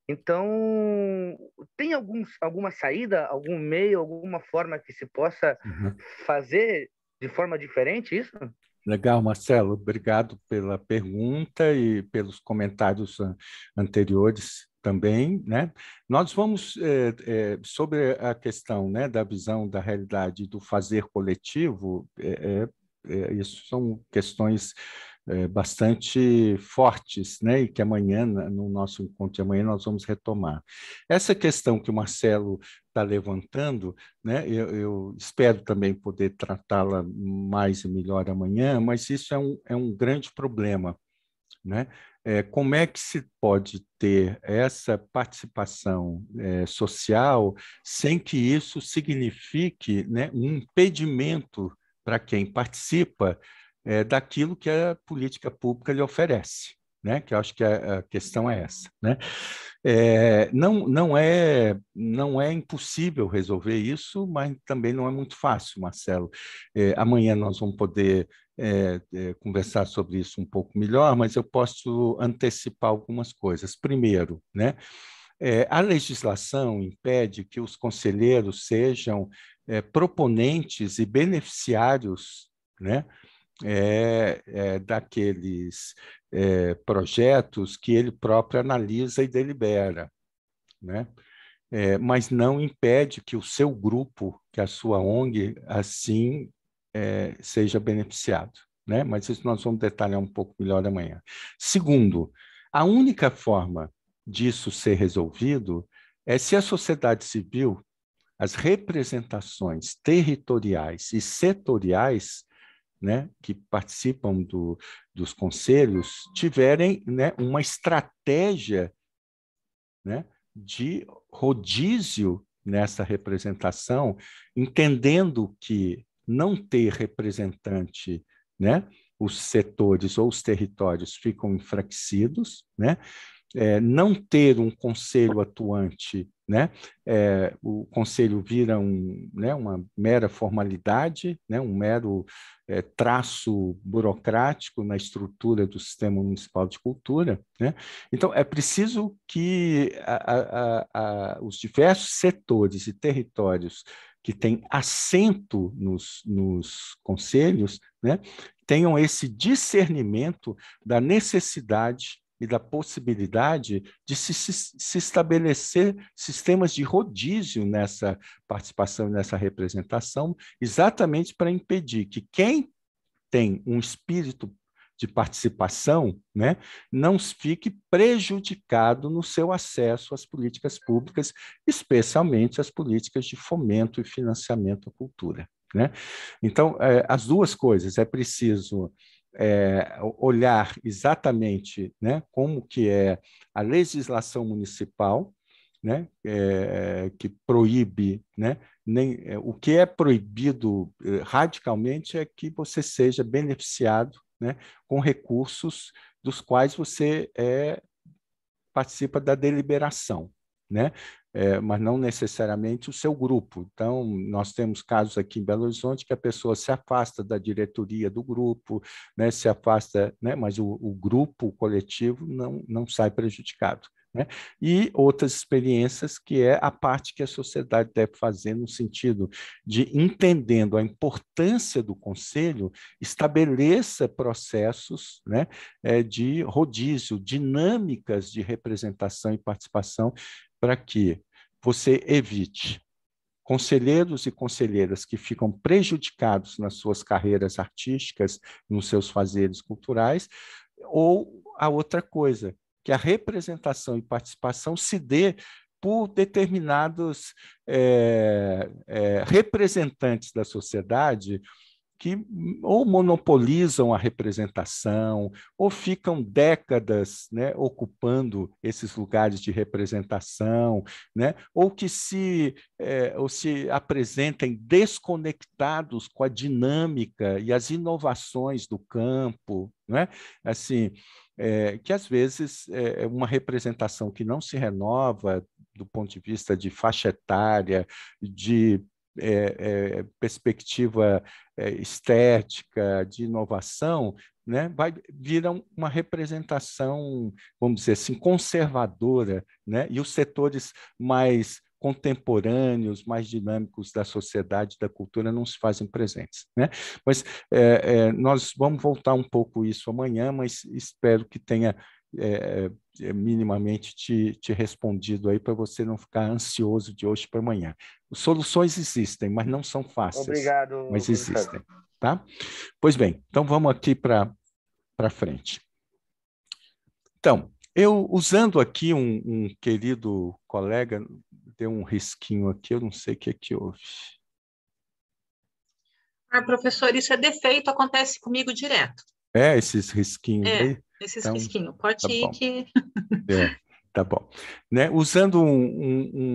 Então, tem alguma saída, algum meio, alguma forma que se possa uhum. fazer de forma diferente isso? Legal, Marcelo. Obrigado pela pergunta e pelos comentários anteriores também, né? Nós vamos é, é, sobre a questão, né, da visão da realidade do fazer coletivo. É, é, é isso são questões é, bastante fortes, né? E que amanhã, no nosso encontro de amanhã, nós vamos retomar. Essa questão que o Marcelo está levantando, né? Eu, eu, espero também poder tratá-la mais e melhor amanhã, mas isso é um, é um grande problema, né? É, como é que se pode ter essa participação é, social sem que isso signifique né, um impedimento para quem participa é, daquilo que a política pública lhe oferece. Né? Que eu acho que a, a questão é essa, né? É, não, não é não é impossível resolver isso, mas também não é muito fácil, Marcelo. É, amanhã nós vamos poder é, é conversar sobre isso um pouco melhor, mas eu posso antecipar algumas coisas. Primeiro, né? É, a legislação impede que os conselheiros sejam é, proponentes e beneficiários, né? é, é daqueles é, projetos que ele próprio analisa e delibera, né? É, mas não impede que o seu grupo, que a sua ONG, assim é, seja beneficiado. Né? Mas isso nós vamos detalhar um pouco melhor amanhã. Segundo, a única forma disso ser resolvido é se a sociedade civil, as representações territoriais e setoriais né, que participam do, dos conselhos tiverem né, uma estratégia né, de rodízio nessa representação, entendendo que não ter representante, né, os setores ou os territórios ficam enfraquecidos, né, é, não ter um conselho atuante né? É, o conselho vira um, né, uma mera formalidade, né, um mero é, traço burocrático na estrutura do sistema municipal de cultura. Né? Então, é preciso que a, a, a, os diversos setores e territórios que têm assento nos, nos conselhos né, tenham esse discernimento da necessidade e da possibilidade de se, se, se, estabelecer sistemas de rodízio nessa participação, nessa representação, exatamente para impedir que quem tem um espírito de participação né, não fique prejudicado no seu acesso às políticas públicas, especialmente às políticas de fomento e financiamento à cultura. Né? Então, é, as duas coisas, é preciso é, olhar exatamente né, como que é a legislação municipal né, é, que proíbe, né, nem, é, o que é proibido é, radicalmente é que você seja beneficiado né, com recursos dos quais você é, participa da deliberação. Né? é, mas não necessariamente o seu grupo. Então, nós temos casos aqui em Belo Horizonte que a pessoa se afasta da diretoria do grupo, né, se afasta, né, mas o, o grupo, o coletivo, não, não sai prejudicado. Né? E outras experiências, que é a parte que a sociedade deve fazer no sentido de, entendendo a importância do conselho, estabeleça processos né, eh, de rodízio, dinâmicas de representação e participação para que você evite conselheiros e conselheiras que ficam prejudicados nas suas carreiras artísticas, nos seus fazeres culturais, ou a outra coisa, que a representação e participação se dê por determinados é, é, representantes da sociedade que ou monopolizam a representação, ou ficam décadas né, ocupando esses lugares de representação, né, ou que se, é, ou se apresentem desconectados com a dinâmica e as inovações do campo. Né? Assim, é, que às vezes é, é uma representação que não se renova do ponto de vista de faixa etária, de é, é, perspectiva é, estética, de inovação, né, vai viram uma representação, vamos dizer assim, conservadora, né, e os setores mais contemporâneos, mais dinâmicos da sociedade, da cultura, não se fazem presentes. Né? Mas é, é, nós vamos voltar um pouco isso amanhã, mas espero que tenha é, é, é, minimamente te, te respondido aí para você não ficar ansioso de hoje para amanhã. Soluções existem, mas não são fáceis. Obrigado. Mas existem, professor. tá? Pois bem, então vamos aqui para para frente. Então, eu usando aqui um, um, querido colega, deu um risquinho aqui, eu não sei o que é que houve. Ah, professor, isso é defeito, acontece comigo direto. É, esses risquinhos é. aí? Esses então, risquinhos. Pode tá ir bom. que. É, tá bom. Né? Usando um, um,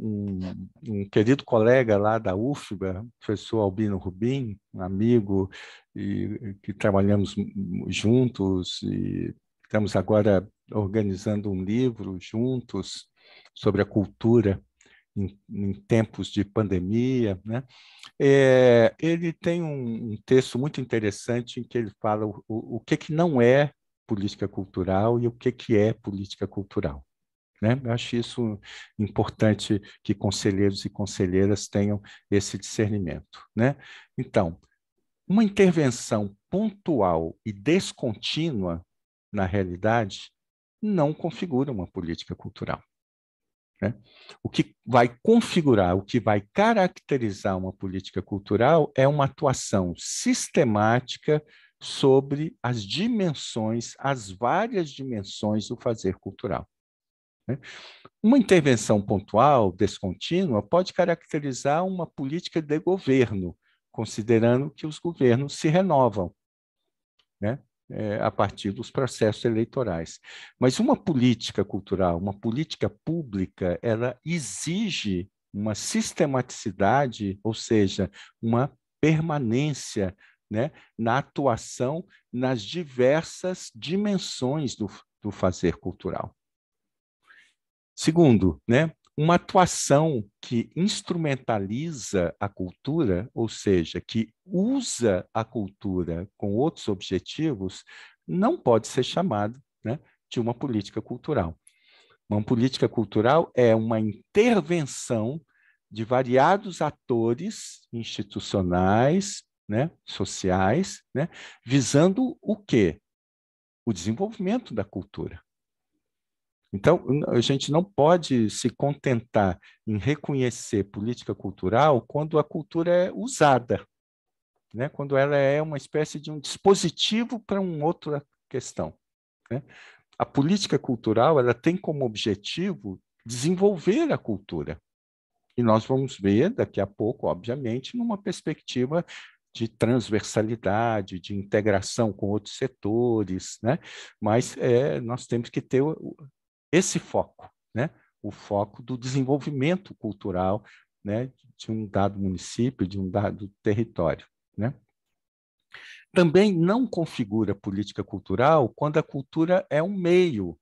um, um, querido colega lá da UFBA, professor Albino Rubim, amigo, e, que trabalhamos juntos e estamos agora organizando um livro juntos sobre a cultura em, em, tempos de pandemia. Né? É, ele tem um, um, texto muito interessante em que ele fala o, o, o que, que não é política cultural e o que, que é política cultural. Né? Eu acho isso importante que conselheiros e conselheiras tenham esse discernimento. Né? Então, uma intervenção pontual e descontínua, na realidade, não configura uma política cultural. Né? O que vai configurar, o que vai caracterizar uma política cultural é uma atuação sistemática sobre as dimensões, as várias dimensões do fazer cultural. Né? Uma intervenção pontual, descontínua, pode caracterizar uma política de governo, considerando que os governos se renovam né? é, a partir dos processos eleitorais. Mas uma política cultural, uma política pública, ela exige uma sistematicidade, ou seja, uma permanência né, na atuação nas diversas dimensões do, do fazer cultural. Segundo, né, uma atuação que instrumentaliza a cultura, ou seja, que usa a cultura com outros objetivos, não pode ser chamada né, de uma política cultural. Uma política cultural é uma intervenção de variados atores institucionais, né, sociais, né, visando o quê? O desenvolvimento da cultura. Então, a gente não pode se contentar em reconhecer política cultural quando a cultura é usada, né? quando ela é uma espécie de um dispositivo para uma outra questão. Né? A política cultural ela tem como objetivo desenvolver a cultura. E nós vamos ver daqui a pouco, obviamente, numa perspectiva de transversalidade, de integração com outros setores, né? mas é, nós temos que ter esse foco, né? o foco do desenvolvimento cultural né? de um dado município, de um dado território. Né? Também não configura política cultural quando a cultura é um meio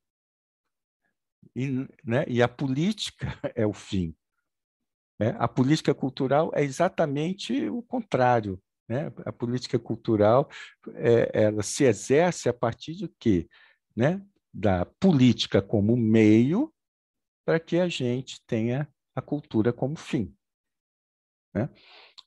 e, né? e a política é o fim. Né. A política cultural é exatamente o contrário né? A política cultural é, ela se exerce a partir de quê? Né? Da política como meio para que a gente tenha a cultura como fim. Né?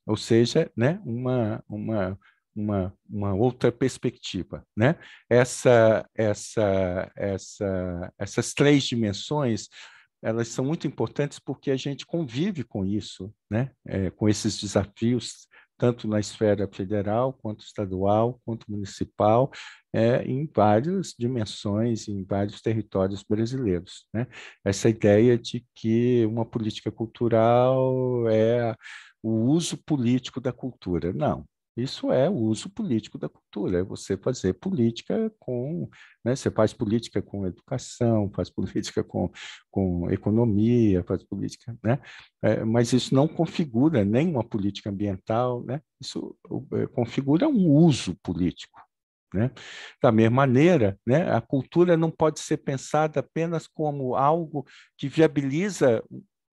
Ou seja, né? uma, uma, uma, uma outra perspectiva. Né? Essa, essa, essa, essas três dimensões elas são muito importantes porque a gente convive com isso, né? É, com esses desafios tanto na esfera federal, quanto estadual, quanto municipal, é, em várias dimensões, em vários territórios brasileiros. Né? Essa ideia de que uma política cultural é o uso político da cultura. Não, isso é o uso político da cultura, é você fazer política com. Né, você faz política com educação, faz política com, com economia, faz política. Né, é, mas isso não configura nenhuma política ambiental, né, isso é, configura um uso político. Né? Da mesma maneira, né, a cultura não pode ser pensada apenas como algo que viabiliza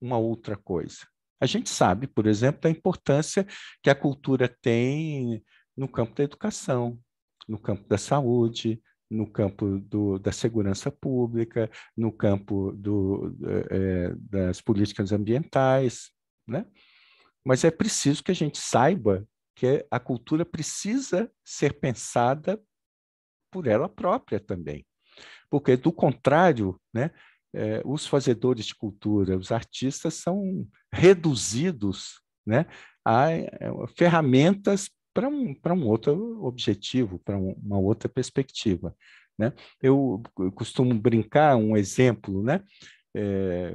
uma outra coisa. A gente sabe, por exemplo, da importância que a cultura tem no campo da educação, no campo da saúde, no campo do, da segurança pública, no campo do, é, das políticas ambientais, né? Mas é preciso que a gente saiba que a cultura precisa ser pensada por ela própria também, porque do contrário, né, é, os fazedores de cultura, os artistas são reduzidos né, a, é, ferramentas para um, um outro objetivo, para um, uma outra perspectiva. Né? Eu, eu, costumo brincar um exemplo, né? É,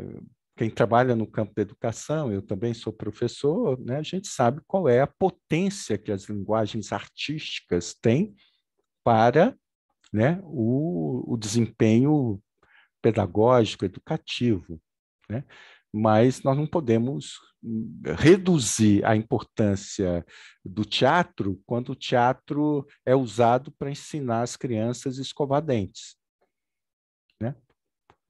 quem trabalha no campo da educação, eu também sou professor, né? a gente sabe qual é a potência que as linguagens artísticas têm para né, o, o desempenho pedagógico, educativo, né? mas nós não podemos hum, reduzir a importância do teatro quando o teatro é usado para ensinar as crianças a escovar dentes. Né?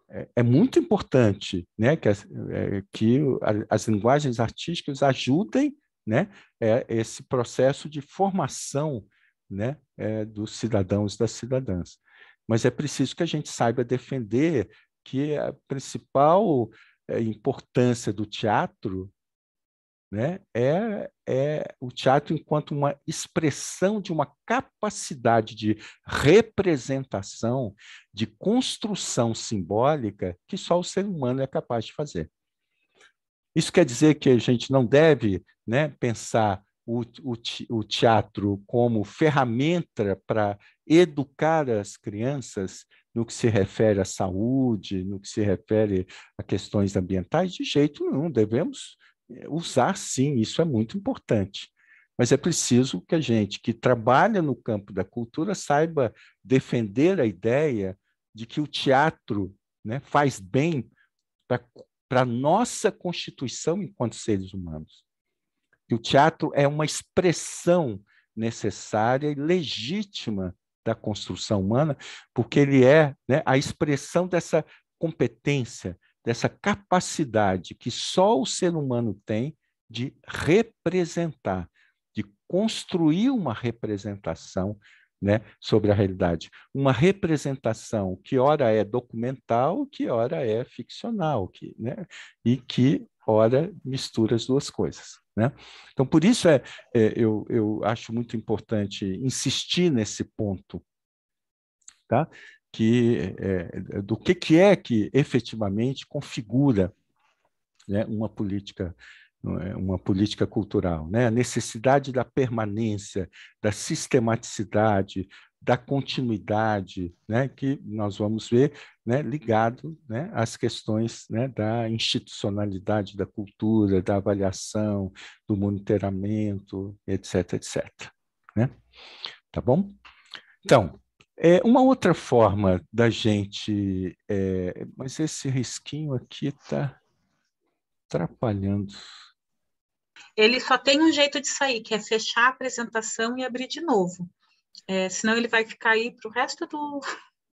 É, é muito importante né, que, as, é, que as linguagens artísticas ajudem né, é, esse processo de formação né, é, dos cidadãos e das cidadãs mas é preciso que a gente saiba defender que a principal eh, importância do teatro né, é, é o teatro enquanto uma expressão de uma capacidade de representação, de construção simbólica que só o ser humano é capaz de fazer. Isso quer dizer que a gente não deve né, pensar o, o, o teatro como ferramenta para educar as crianças no que se refere à saúde, no que se refere a questões ambientais, de jeito nenhum, devemos eh, usar sim, isso é muito importante. Mas é preciso que a gente que trabalha no campo da cultura saiba defender a ideia de que o teatro né, faz bem para a nossa constituição enquanto seres humanos que o teatro é uma expressão necessária e legítima da construção humana, porque ele é né, a expressão dessa competência, dessa capacidade que só o ser humano tem de representar, de construir uma representação né, sobre a realidade. Uma representação que, ora, é documental, que, ora, é ficcional, que, né, e que, ora, mistura as duas coisas. Né? Então, por isso é, é eu, eu acho muito importante insistir nesse ponto, tá? que, é, é do que, que é que efetivamente configura né, uma política é, uma política cultural, né? a necessidade da permanência, da sistematicidade, da continuidade, né, que nós vamos ver né, ligado né, às questões né, da institucionalidade da cultura, da avaliação, do monitoramento, etc., etc. Né? Tá bom? Então, é, uma outra forma da gente... É, mas esse risquinho aqui está atrapalhando. Ele só tem um jeito de sair, que é fechar a apresentação e abrir de novo. É, senão ele vai ficar aí para o resto do.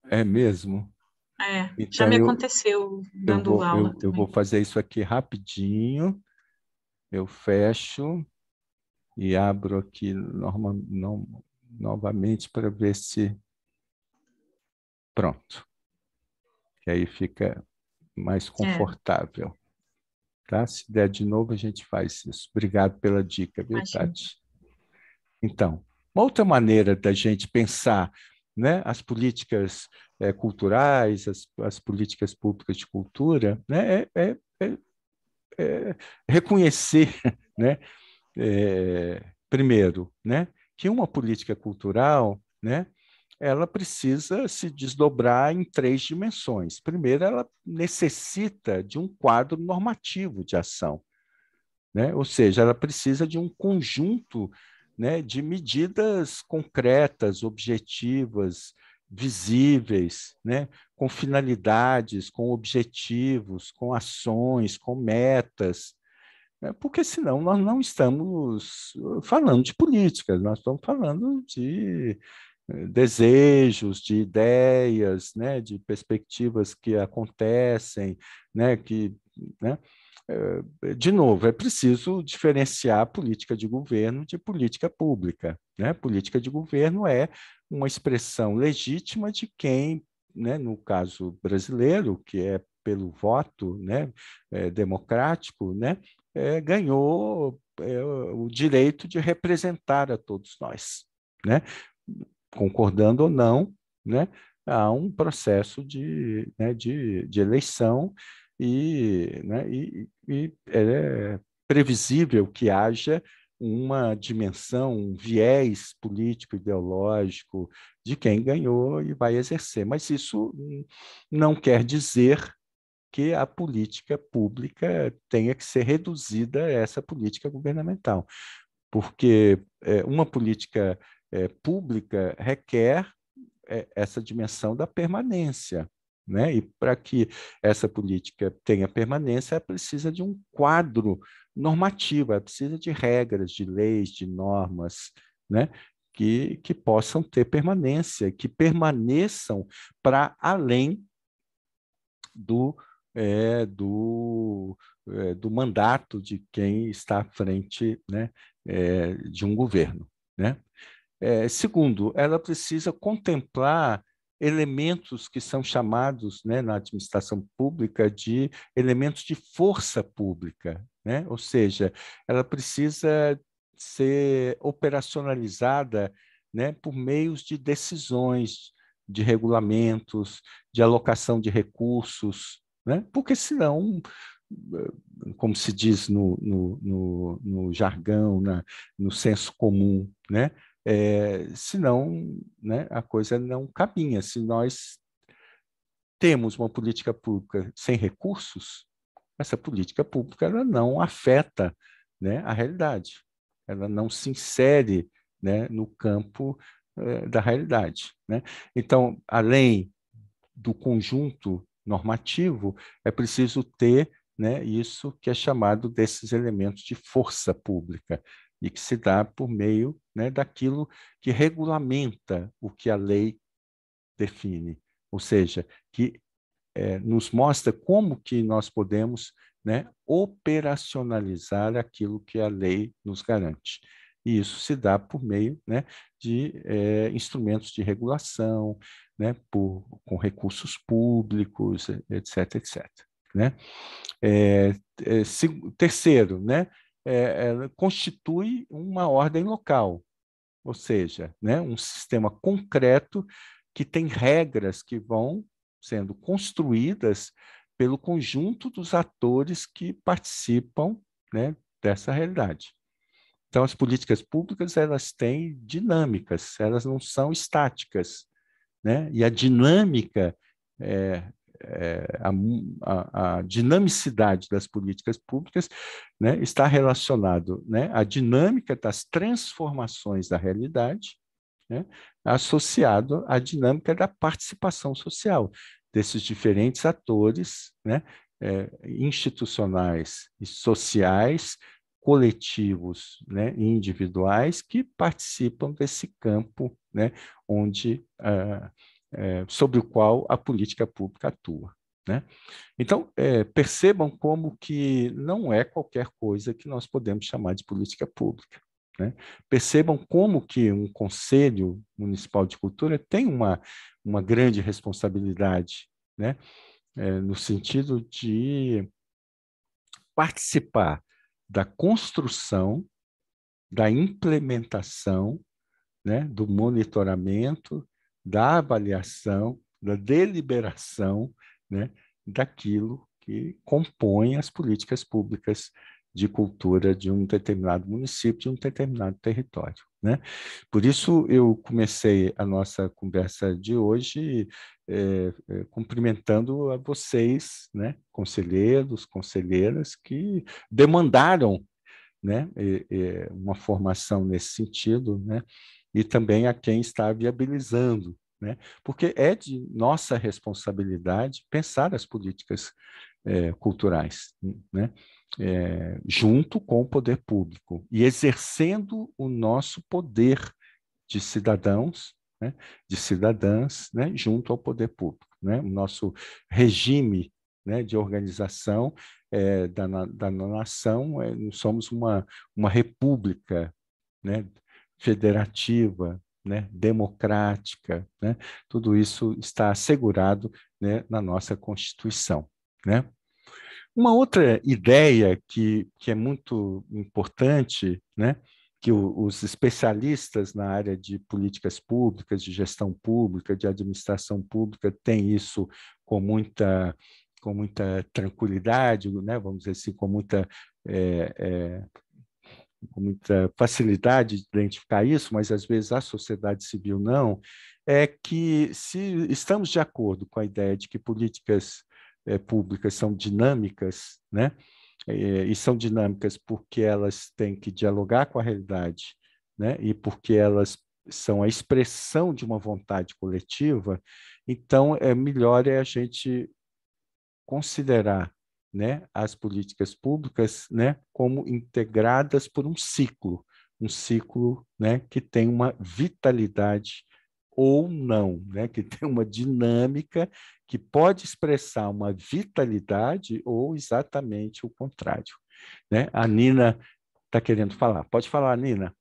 É mesmo? É, então já me eu, aconteceu dando eu vou, aula. Eu, eu, vou fazer isso aqui rapidinho. Eu fecho e abro aqui norma, no, novamente para ver se. Pronto. Que aí fica mais é. confortável. É. Tá? Se der de novo, a gente faz isso. Obrigado pela dica, verdade Então, uma outra maneira da gente pensar né, as políticas é, culturais, as, as, políticas públicas de cultura, né, é, é, é, é reconhecer, né, eh, primeiro, né, que uma política cultural, né, ela precisa se desdobrar em três dimensões. Primeiro, ela necessita de um quadro normativo de ação, né? ou seja, ela precisa de um conjunto né, de medidas concretas, objetivas, visíveis, né, com finalidades, com objetivos, com ações, com metas, né, porque senão nós não estamos falando de políticas, nós estamos falando de eh, desejos, de ideias, né, de perspectivas que acontecem, né, que, né, eh, de novo, é preciso diferenciar política de governo de política pública. Né? Política de governo é uma expressão legítima de quem, né, no caso brasileiro, que é pelo voto né, é, democrático, né, é, ganhou é, o direito de representar a todos nós, né? concordando ou não né, há um processo de, né, de, de eleição e, né, e, e é previsível que haja uma dimensão, um viés político, ideológico de quem ganhou e vai exercer. Mas isso não quer dizer que a política pública tenha que ser reduzida a essa política governamental, porque é, uma política é, pública requer é, essa dimensão da permanência. Né? E para que essa política tenha permanência, ela precisa de um quadro normativo, ela precisa de regras, de leis, de normas, né? que, que possam ter permanência, que permaneçam para além do, é, do, é, do mandato de quem está à frente né, é, de um governo. Né? É, segundo, ela precisa contemplar elementos que são chamados né, na administração pública de elementos de força pública, né? ou seja, ela precisa ser operacionalizada né, por meios de decisões, de regulamentos, de alocação de recursos, né? porque senão, como se diz no, no, no, no jargão, na, no senso comum, né? é, eh, senão né, a coisa não caminha. Se nós temos uma política pública sem recursos, essa política pública ela não afeta né, a realidade, ela não se insere né, no campo eh, da realidade. Né? Então, além do conjunto normativo, é preciso ter né, isso que é chamado desses elementos de força pública, e que se dá por meio né, daquilo que regulamenta o que a lei define, ou seja, que é, nos mostra como que nós podemos né, operacionalizar aquilo que a lei nos garante. E isso se dá por meio né, de é, instrumentos de regulação, né, por, com recursos públicos, etc, etc. Né? É, é, se, terceiro, né, é, constitui uma ordem local, ou seja, né, um sistema concreto que tem regras que vão sendo construídas pelo conjunto dos atores que participam né, dessa realidade. Então, as políticas públicas elas têm dinâmicas, elas não são estáticas. Né? E a dinâmica é, é, a, a, dinamicidade das políticas públicas né, está relacionado né, à dinâmica das transformações da realidade, né, associado à dinâmica da participação social desses diferentes atores né, é, institucionais e sociais, coletivos né, e individuais que participam desse campo né, onde... Uh, é, sobre o qual a política pública atua. Né? Então, é, percebam como que não é qualquer coisa que nós podemos chamar de política pública. Né? Percebam como que um Conselho Municipal de Cultura tem uma, uma grande responsabilidade, né? é, no sentido de participar da construção, da implementação, né? do monitoramento, da avaliação, da deliberação né, daquilo que compõe as políticas públicas de cultura de um determinado município, de um determinado território. Né? Por isso, eu comecei a nossa conversa de hoje é, é, cumprimentando a vocês, né, conselheiros, conselheiras, que demandaram né, é, uma formação nesse sentido, né, e também a quem está viabilizando. Né? Porque é de nossa responsabilidade pensar as políticas é, culturais, né? é, junto com o poder público e exercendo o nosso poder de cidadãos, né? de cidadãs, né? junto ao poder público. Né? O nosso regime né? de organização é, da, da nação, é, somos uma, uma república né, federativa, né, democrática, né, tudo isso está assegurado né, na nossa Constituição. Né. Uma outra ideia que, que é muito importante, né, que o, os especialistas na área de políticas públicas, de gestão pública, de administração pública, têm isso com muita, com muita tranquilidade, né, vamos dizer assim, com muita é, é, com muita facilidade de identificar isso, mas às vezes a sociedade civil não, é que se estamos de acordo com a ideia de que políticas é, públicas são dinâmicas, né? Eh, e são dinâmicas porque elas têm que dialogar com a realidade, né? E porque elas são a expressão de uma vontade coletiva. Então, é melhor é a gente considerar né, as políticas públicas né, como integradas por um ciclo, um ciclo né, que tem uma vitalidade ou não, né, que tem uma dinâmica que pode expressar uma vitalidade ou exatamente o contrário. Né? A Nina está querendo falar. Pode falar, Nina.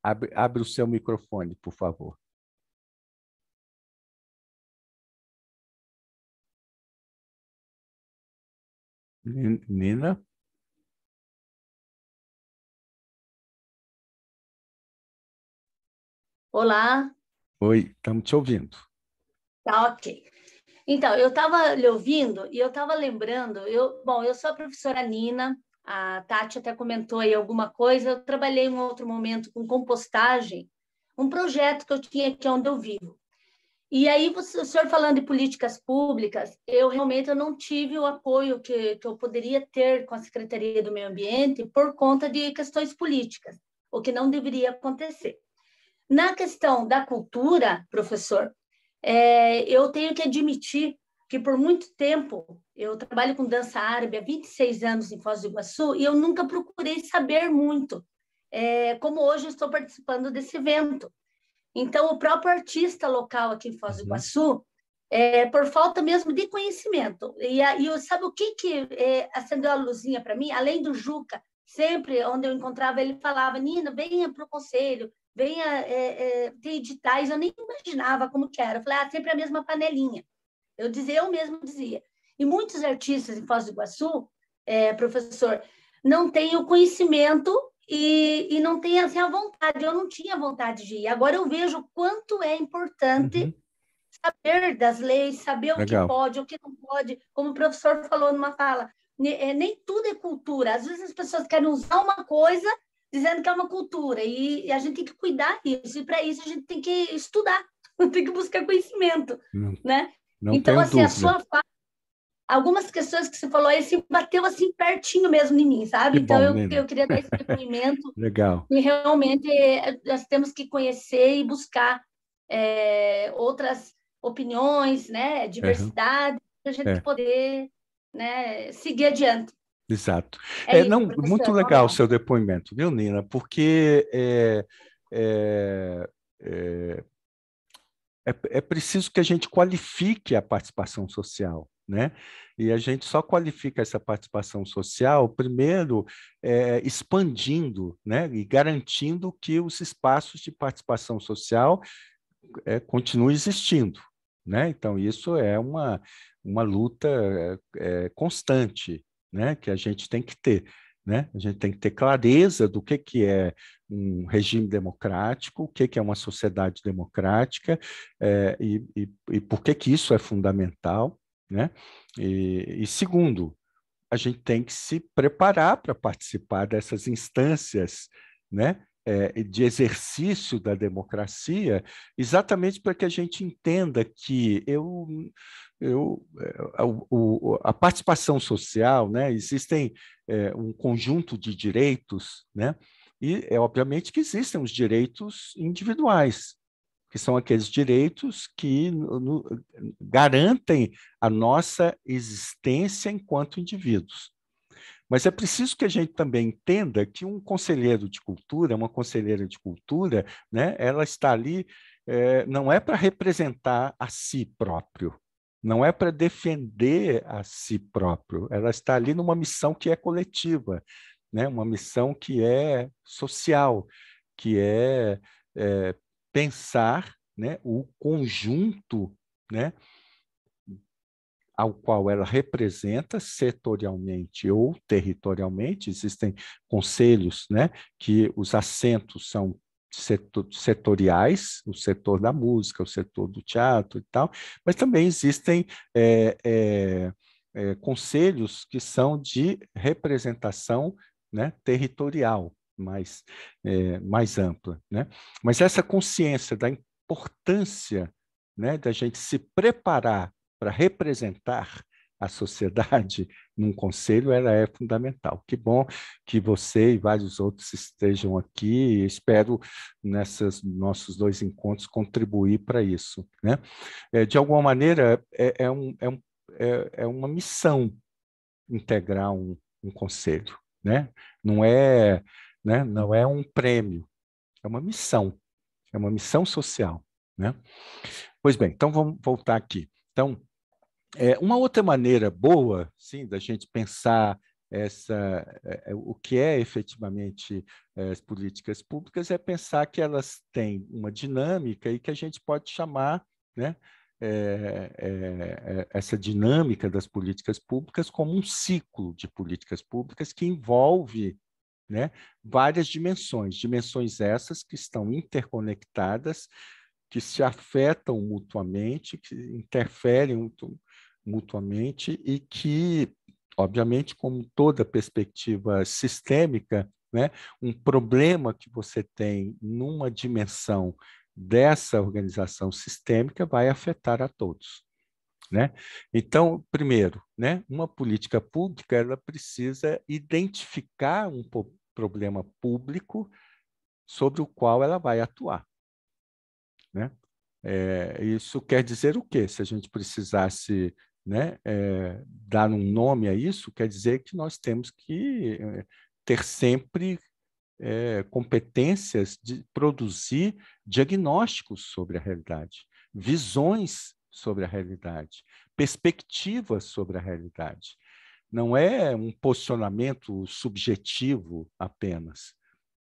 Abre, abre o seu microfone, por favor. Nina? Olá. Oi, estamos te ouvindo. Tá ok. Então, eu estava lhe ouvindo e eu estava lembrando. Eu, bom, eu sou a professora Nina, a Tati até comentou aí alguma coisa. Eu trabalhei em um outro momento com compostagem, um projeto que eu tinha aqui onde eu vivo. E aí, o senhor falando de políticas públicas, eu realmente eu não tive o apoio que, que eu poderia ter com a Secretaria do Meio Ambiente por conta de questões políticas, o que não deveria acontecer. Na questão da cultura, professor, é, eu tenho que admitir que por muito tempo eu trabalho com dança árabe há 26 anos em Foz do Iguaçu e eu nunca procurei saber muito, é, como hoje estou participando desse evento. Então, o próprio artista local aqui em Foz do uhum. Iguaçu, é, por falta mesmo de conhecimento. E, e sabe o que, que é, acendeu a luzinha para mim? Além do Juca, sempre onde eu encontrava, ele falava, Nina, venha para o conselho, venha, é, é, tem editais, eu nem imaginava como que era. Eu falei, ah, sempre a mesma panelinha. Eu dizia, eu mesmo dizia. E muitos artistas em Foz do Iguaçu, é, professor, não têm o conhecimento e, e não tem assim a vontade. Eu não tinha vontade de ir. Agora eu vejo o quanto é importante uhum. saber das leis, saber Legal. o que pode, o que não pode. Como o professor falou numa fala, é, nem tudo é cultura. Às vezes as pessoas querem usar uma coisa dizendo que é uma cultura e, e a gente tem que cuidar disso. E para isso a gente tem que estudar, tem que buscar conhecimento, não, né? Não então assim dúvida. a sua fala algumas questões que você falou aí se bateu assim pertinho mesmo em mim, sabe? Que então eu, eu queria dar esse depoimento. Legal. E realmente eh, nós temos que conhecer e buscar é, outras opiniões, né? Diversidade, uhum. para a gente é. poder né, seguir adiante. Exato. É, é não, muito legal o seu depoimento, viu, Nina? Porque é, é, é, é preciso que a gente qualifique a participação social né? E a gente só qualifica essa participação social, primeiro, é, expandindo né? e garantindo que os espaços de participação social é, continuem existindo. Né? Então, isso é uma, uma luta é, é, constante né? que a gente tem que ter. Né? A gente tem que ter clareza do que, que é um regime democrático, o que, que é uma sociedade democrática é, e, e, e por que, que isso é fundamental. Né? E, e segundo, a gente tem que se preparar para participar dessas instâncias né, é, de exercício da democracia, exatamente para que a gente entenda que eu, eu, a, é, o, a participação social, né, existem é, um conjunto de direitos, né, e é obviamente que existem os direitos individuais, que são aqueles direitos que no, garantem a nossa existência enquanto indivíduos. Mas é preciso que a gente também entenda que um conselheiro de cultura, uma conselheira de cultura, né, ela está ali, é, não é para representar a si próprio, não é para defender a si próprio, ela está ali numa missão que é coletiva, né, uma missão que é social, que é, é pensar né, o conjunto né, ao qual ela representa setorialmente ou territorialmente. Existem conselhos né, que os assentos são setor, setoriais, o setor da música, o setor do teatro e tal, mas também existem é, é, é, conselhos que são de representação né, territorial mais, é, mais ampla. Né? Mas essa consciência da importância né, da gente se preparar para representar a sociedade num conselho, ela é fundamental. Que bom que você e vários outros estejam aqui. Espero nesses nossos dois encontros contribuir para isso. Né? É, de alguma maneira é, é, um, é, um, é, é uma missão integrar um, um conselho, né? Não é né? não é um prêmio, é uma missão, é uma missão social. Né? Pois bem, então vamos voltar aqui. Então, é, uma outra maneira boa sim, da gente pensar essa, é, é o que é efetivamente é, as políticas públicas é pensar que elas têm uma dinâmica e que a gente pode chamar né, é, é, é essa dinâmica das políticas públicas como um ciclo de políticas públicas que envolve né? várias dimensões, dimensões essas que estão interconectadas, que se afetam mutuamente, que interferem mutu mutuamente e que, obviamente, como toda perspectiva sistêmica, né? um problema que você tem numa dimensão dessa organização sistêmica vai afetar a todos. Né? Então, primeiro, né, uma política pública ela precisa identificar um problema público sobre o qual ela vai atuar. Né? É, isso quer dizer o quê? Se a gente precisasse né, é, dar um nome a isso, quer dizer que nós temos que eh, ter sempre competências de produzir diagnósticos sobre a realidade, visões sobre a realidade, perspectivas sobre a realidade. Não é um posicionamento subjetivo apenas,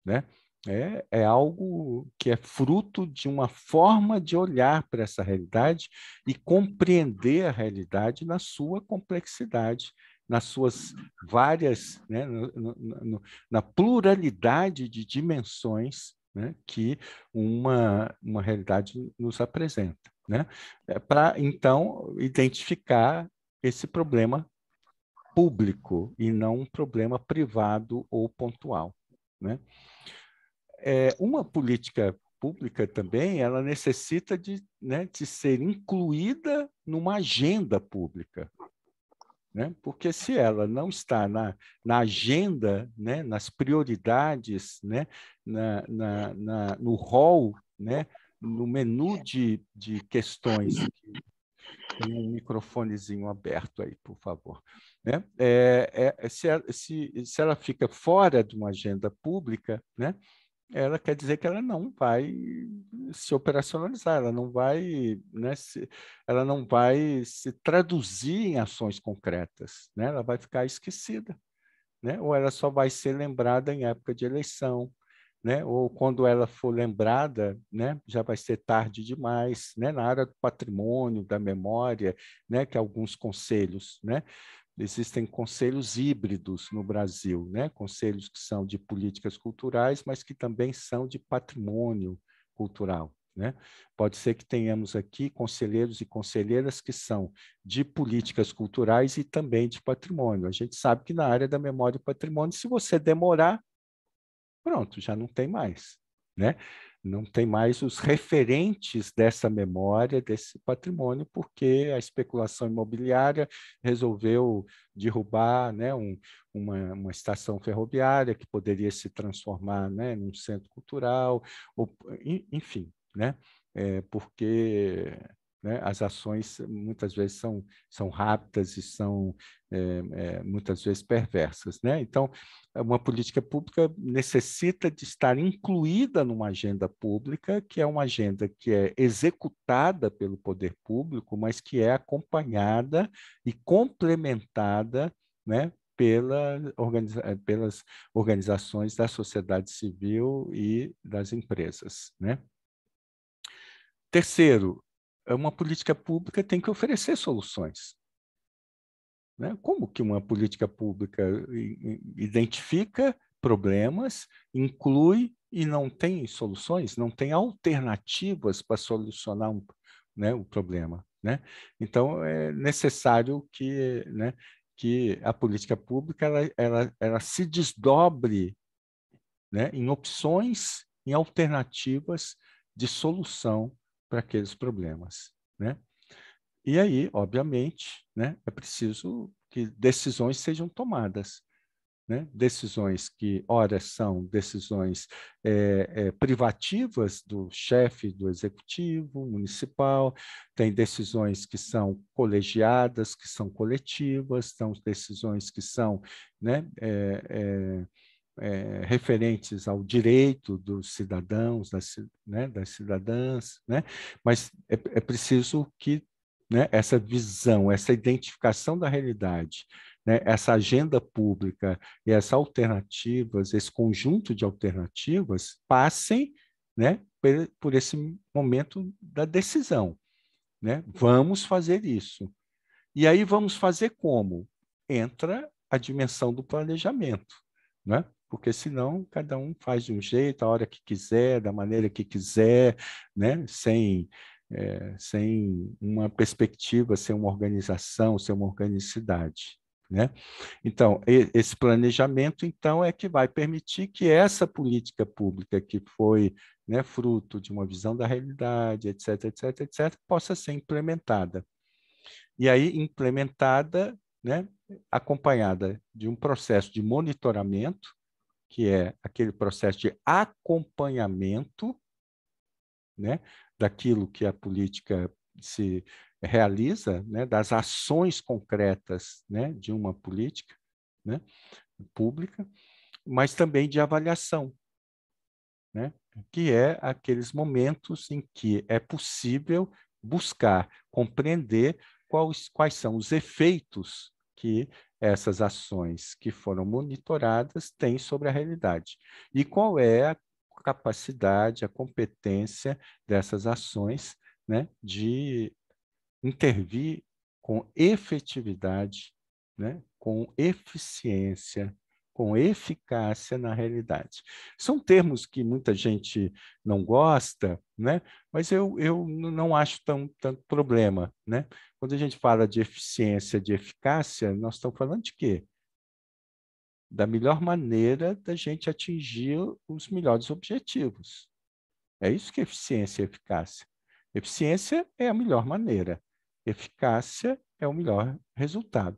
né? É, é algo que é fruto de uma forma de olhar para essa realidade e compreender a realidade na sua complexidade, nas suas várias, né, no, no, na pluralidade de dimensões né, que uma, uma realidade nos apresenta né? É para então identificar esse problema público e não um problema privado ou pontual. Né? É, uma política pública também ela necessita de, né, de ser incluída numa agenda pública. Né? Porque se ela não está na, na agenda, né, nas prioridades, né, na, na, na no rol né, no menu de, de questões. Tem um microfonezinho aberto aí, por favor. Né? É, é, é, se, ela, se, se ela fica fora de uma agenda pública, né? ela quer dizer que ela não vai se operacionalizar, ela não vai, né, se, ela não vai se traduzir em ações concretas, né? Ela vai ficar esquecida, né? Ou ela só vai ser lembrada em época de eleição, né? ou quando ela for lembrada, né? já vai ser tarde demais, né? na área do patrimônio, da memória, né? que alguns conselhos, né? existem conselhos híbridos no Brasil, né? conselhos que são de políticas culturais, mas que também são de patrimônio cultural. Né? Pode ser que tenhamos aqui conselheiros e conselheiras que são de políticas culturais e também de patrimônio. A gente sabe que na área da memória e patrimônio, se você demorar, pronto, já não tem mais, né? Não tem mais os referentes dessa memória, desse patrimônio, porque a especulação imobiliária resolveu derrubar né, um, uma, uma, estação ferroviária que poderia se transformar né, num centro cultural, ou, enfim, né? É, porque né? As ações muitas vezes são, são rápidas e são é, é, muitas vezes perversas. Né? Então, uma política pública necessita de estar incluída numa agenda pública, que é uma agenda que é executada pelo poder público, mas que é acompanhada e complementada né, pela organiza pelas organizações da sociedade civil e das empresas. Né? Terceiro, é uma política pública tem que oferecer soluções. Né? Como que uma política pública eh, eh, identifica problemas, inclui e não tem soluções, não tem alternativas para solucionar um, né, o problema? Né? Então, é necessário que, né, que a política pública ela, ela, ela se desdobre né, em opções, em alternativas de solução para aqueles problemas, né? E aí, obviamente, né, é preciso que decisões sejam tomadas, né? Decisões que, ora, são decisões é, é, privativas do chefe do executivo municipal, tem decisões que são colegiadas, que são coletivas, são decisões que são, né? É, é é, referentes ao direito dos cidadãos, das, né, das cidadãs, né? mas é, é preciso que né, essa visão, essa identificação da realidade, né, essa agenda pública e essas alternativas, esse conjunto de alternativas, passem né, por, por esse momento da decisão. Né? Vamos fazer isso. E aí vamos fazer como? Entra a dimensão do planejamento. Né? porque senão cada um faz de um jeito, a hora que quiser, da maneira que quiser, né? sem, é, sem uma perspectiva, sem uma organização, sem uma organicidade. Né? Então, esse planejamento então é que vai permitir que essa política pública que foi né, fruto de uma visão da realidade, etc, etc, etc, possa ser implementada. E aí, implementada, né, acompanhada de um processo de monitoramento, que é aquele processo de acompanhamento né, daquilo que a política se realiza, né, das ações concretas né, de uma política né, pública, mas também de avaliação, né, que é aqueles momentos em que é possível buscar compreender quais, quais são os efeitos que essas ações que foram monitoradas têm sobre a realidade e qual é a capacidade, a competência dessas ações né, de intervir com efetividade, né, com eficiência com eficácia na realidade. São termos que muita gente não gosta, né? mas eu, eu não acho tão, tanto problema. Né? Quando a gente fala de eficiência, de eficácia, nós estamos falando de quê? Da melhor maneira da gente atingir os melhores objetivos. É isso que é eficiência e eficácia. Eficiência é a melhor maneira, eficácia é o melhor resultado.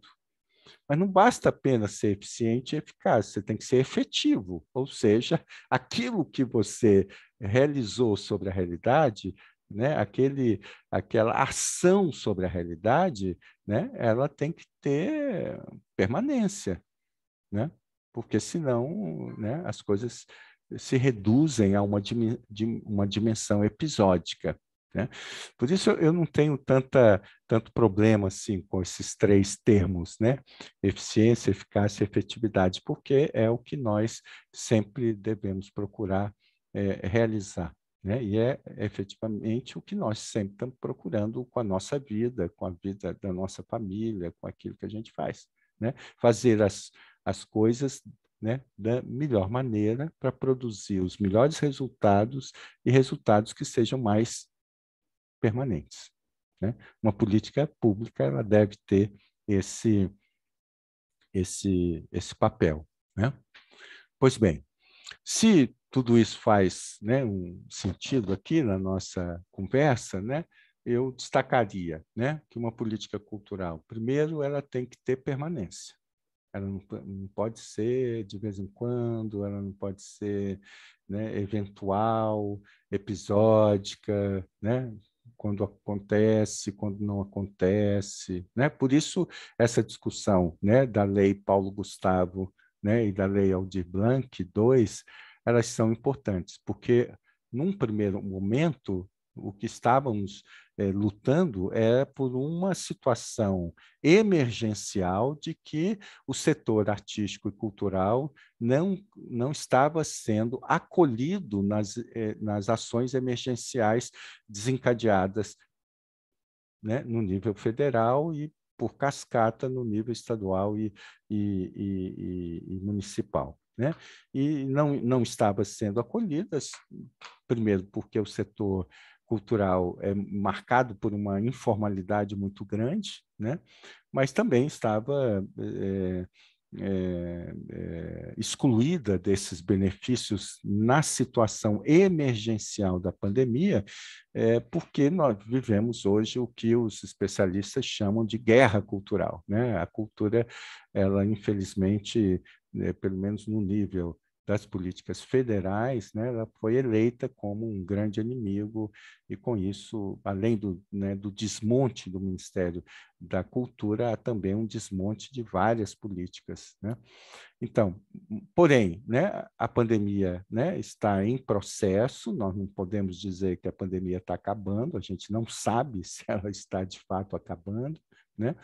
Mas não basta apenas ser eficiente e eficaz, você tem que ser efetivo, ou seja, aquilo que você realizou sobre a realidade, né, aquele, aquela ação sobre a realidade, né, ela tem que ter permanência, né? porque senão né, as coisas se reduzem a uma, dim, uma dimensão episódica. Né? Por isso eu não tenho tanta, tanto problema assim com esses três termos, né? eficiência, eficácia e efetividade, porque é o que nós sempre devemos procurar é, realizar. Né? E é efetivamente o que nós sempre estamos procurando com a nossa vida, com a vida da nossa família, com aquilo que a gente faz. Né? Fazer as, as coisas né, da melhor maneira para produzir os melhores resultados e resultados que sejam mais permanentes. Né? Uma política pública ela deve ter esse, esse, esse papel. Né? Pois bem, se tudo isso faz né, um sentido aqui na nossa conversa, né, eu destacaria né, que uma política cultural, primeiro, ela tem que ter permanência. Ela não, não pode ser de vez em quando, ela não pode ser né, eventual, episódica, né, quando acontece, quando não acontece, né? Por isso essa discussão, né, da lei Paulo Gustavo, né, e da lei Aldir Blanc II, elas são importantes, porque num primeiro momento o que estávamos é, lutando é por uma situação emergencial de que o setor artístico e cultural não, não estava sendo acolhido nas, é, nas ações emergenciais desencadeadas né, no nível federal e por cascata no nível estadual e, e, e, e municipal. Né? E não, não estava sendo acolhidas, primeiro porque o setor cultural é marcado por uma informalidade muito grande, né? mas também estava é, é, é, excluída desses benefícios na situação emergencial da pandemia, é, porque nós vivemos hoje o que os especialistas chamam de guerra cultural. Né? A cultura, ela infelizmente, né, pelo menos no nível das políticas federais, né, ela foi eleita como um grande inimigo e com isso, além do, né, do desmonte do Ministério da Cultura, há também um desmonte de várias políticas, né? Então, porém, né, a pandemia, né, está em processo, nós não podemos dizer que a pandemia está acabando, a gente não sabe se ela está de fato acabando, né?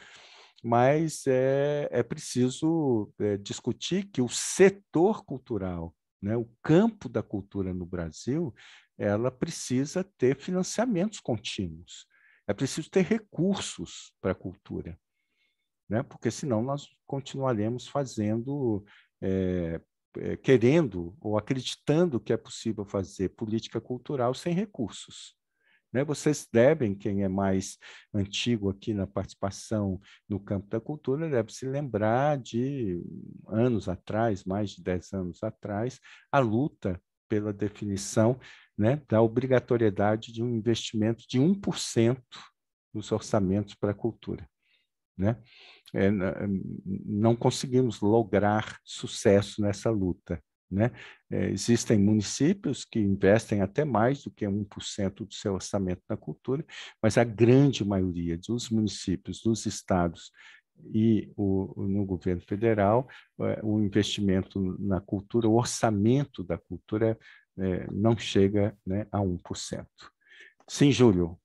mas é, é preciso é, discutir que o setor cultural, né, o campo da cultura no Brasil, ela precisa ter financiamentos contínuos, é preciso ter recursos para a cultura, né, porque senão nós continuaremos fazendo é, é querendo ou acreditando que é possível fazer política cultural sem recursos. Né? Vocês devem, quem é mais antigo aqui na participação no campo da cultura, deve se lembrar de anos atrás, mais de 10 anos atrás, a luta pela definição né, da obrigatoriedade de um investimento de 1% nos orçamentos para a cultura. Né? É, não conseguimos lograr sucesso nessa luta. Né? É, existem municípios que investem até mais do que 1% do seu orçamento na cultura, mas a grande maioria dos municípios, dos estados e o, no governo federal, é, o investimento na cultura, o orçamento da cultura é, não chega né, a 1%. Sim, Júlio.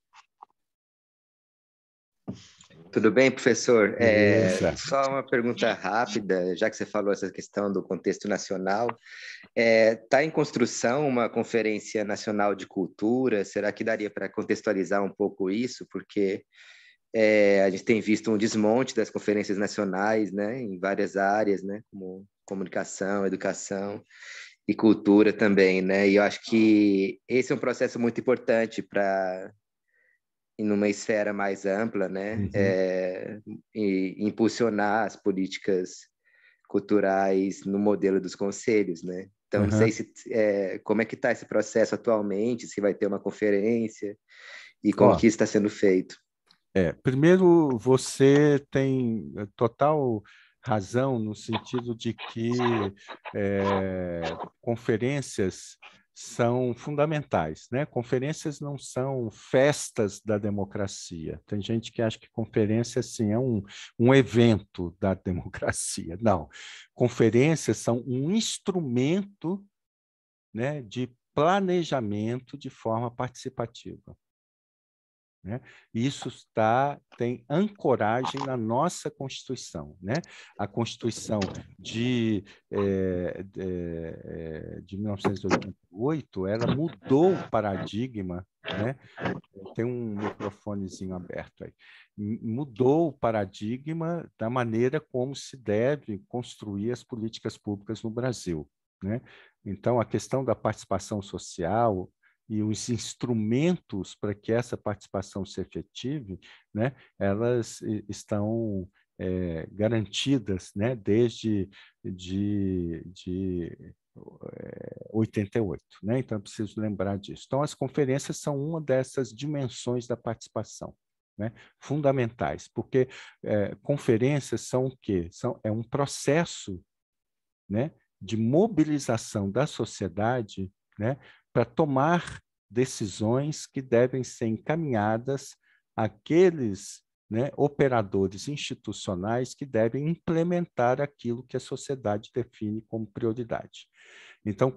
Tudo bem, professor? É, só uma pergunta rápida, já que você falou essa questão do contexto nacional. Está é, tá em construção uma conferência nacional de cultura? Será que daria para contextualizar um pouco isso? Porque é, a gente tem visto um desmonte das conferências nacionais né, em várias áreas, né, como comunicação, educação e cultura também. Né? E eu acho que esse é um processo muito importante para e numa esfera mais ampla, né, uhum. é, e impulsionar as políticas culturais no modelo dos conselhos, né? Então, uhum. não sei se, é, como é que está esse processo atualmente, se vai ter uma conferência e como Ó, que está sendo feito. É, primeiro, você tem é, total razão no sentido de que é, conferências são fundamentais. Né? Conferências não são festas da democracia. Tem gente que acha que conferência assim, é um, um evento da democracia. Não. Conferências são um instrumento né, de planejamento de forma participativa. Né? Isso está, tem ancoragem na nossa Constituição. Né? A Constituição de, é, de, eh, de 1988 ela mudou o paradigma. Né? Tem um microfonezinho aberto aí. Mudou o paradigma da maneira como se deve construir as políticas públicas no Brasil. Né? Então, a questão da participação social, e os instrumentos para que essa participação se efetive, né, elas estão é, garantidas né, desde de, de 88. Eh, né? Então, é preciso lembrar disso. Então, as conferências são uma dessas dimensões da participação. Né? fundamentais, porque é, conferências são o quê? São, é um processo né, de mobilização da sociedade né, para tomar decisões que devem ser encaminhadas àqueles né, operadores institucionais que devem implementar aquilo que a sociedade define como prioridade. Então,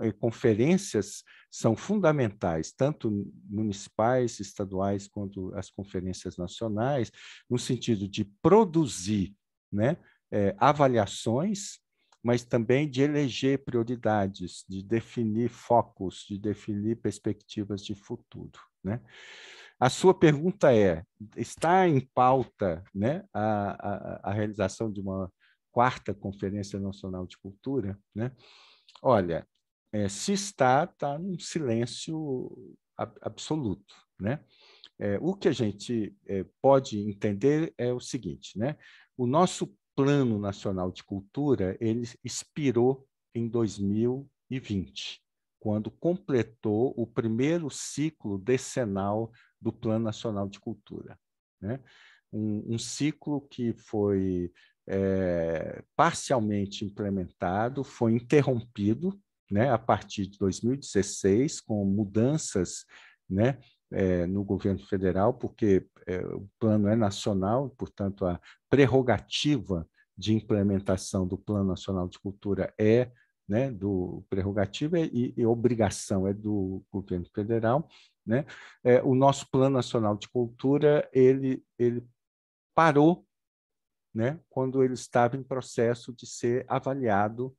eh, conferências são fundamentais, tanto municipais, estaduais, quanto as conferências nacionais, no sentido de produzir né, é, avaliações mas também de eleger prioridades, de definir focos, de definir perspectivas de futuro. Né? A sua pergunta é: está em pauta né, a, a, a realização de uma quarta Conferência Nacional de Cultura? Né? Olha, é, se está, está num silêncio ab absoluto. Né? É, o que a gente é, pode entender é o seguinte: né? o nosso Plano Nacional de Cultura, ele expirou em 2020, quando completou o primeiro ciclo decenal do Plano Nacional de Cultura. Né? Um, um, ciclo que foi é, parcialmente implementado, foi interrompido né, a partir de 2016, com mudanças né, é, no governo federal, porque é, o plano é nacional, portanto, a prerrogativa de implementação do Plano Nacional de Cultura é né, do prerrogativa e, e, obrigação é do governo federal, né? É, o nosso Plano Nacional de Cultura ele ele parou, né, quando ele estava em processo de ser avaliado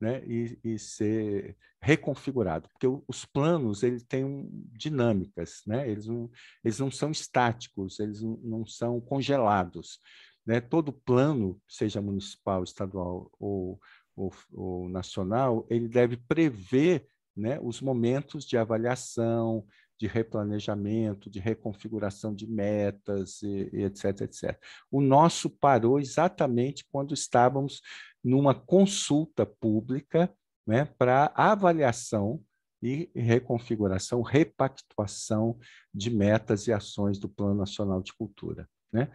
né, e, e, ser reconfigurado, porque os planos eles têm um, dinâmicas, né, eles, não, eles não são estáticos, eles não, não são congelados. Né? Todo plano, seja municipal, estadual ou, ou, ou nacional, ele deve prever né, os momentos de avaliação, de replanejamento, de reconfiguração de metas, e, e etc, etc. O nosso parou exatamente quando estávamos numa consulta pública né, para avaliação e reconfiguração, repactuação de metas e ações do Plano Nacional de Cultura. Né?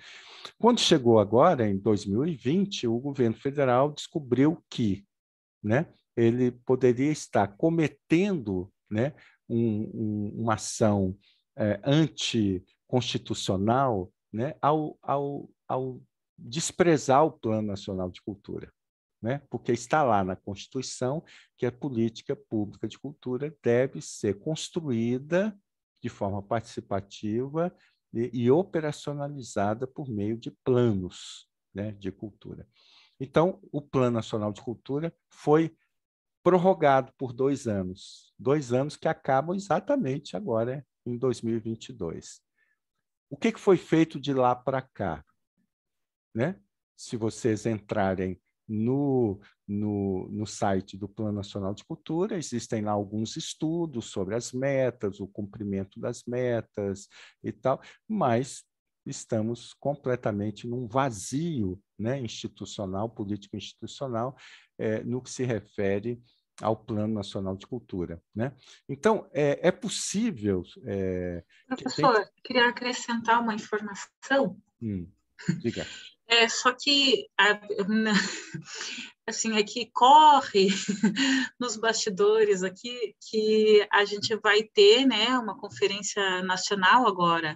Quando chegou agora, em 2020, o governo federal descobriu que né, ele poderia estar cometendo né, um, um, uma ação é, anticonstitucional né, ao, ao, ao desprezar o Plano Nacional de Cultura. Né? Porque está lá na Constituição que a política pública de cultura deve ser construída de forma participativa e, e operacionalizada por meio de planos né, de cultura. Então, o Plano Nacional de Cultura foi prorrogado por dois anos. Dois anos que acabam exatamente agora, em 2022. O que, que foi feito de lá para cá? Né? Se vocês entrarem no, no, no, site do Plano Nacional de Cultura, existem lá alguns estudos sobre as metas, o cumprimento das metas e tal, mas estamos completamente num vazio né, institucional, político-institucional, eh, no que se refere ao Plano Nacional de Cultura. Né? Então, é, é possível. É, Professor, que tem... queria acrescentar uma informação. Hum, diga. É, só que assim, é que corre nos bastidores aqui que a gente vai ter né, uma conferência nacional agora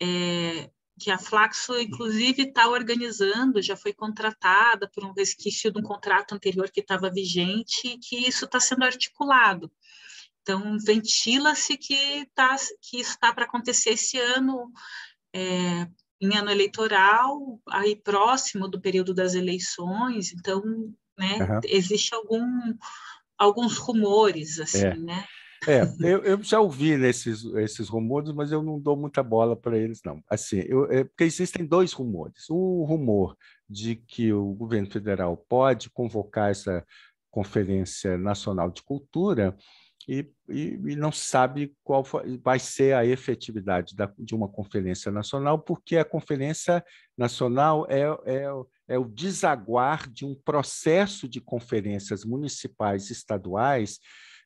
é, que a Flaxo, inclusive, está organizando, já foi contratada por um resquício de um contrato anterior que estava vigente e que isso está sendo articulado. Então, ventila-se que, tá, que isso está para acontecer esse ano, é, em ano eleitoral, aí próximo do período das eleições, então, né, uhum. existe algum, alguns rumores, assim, é. né? É, eu, eu, já ouvi nesses, esses rumores, mas eu não dou muita bola para eles, não. Assim, eu, é, porque existem dois rumores. O rumor de que o governo federal pode convocar essa Conferência Nacional de Cultura e, e, e não sabe qual vai ser a efetividade da, de uma conferência nacional, porque a conferência nacional é, é é o desaguar de um processo de conferências municipais e estaduais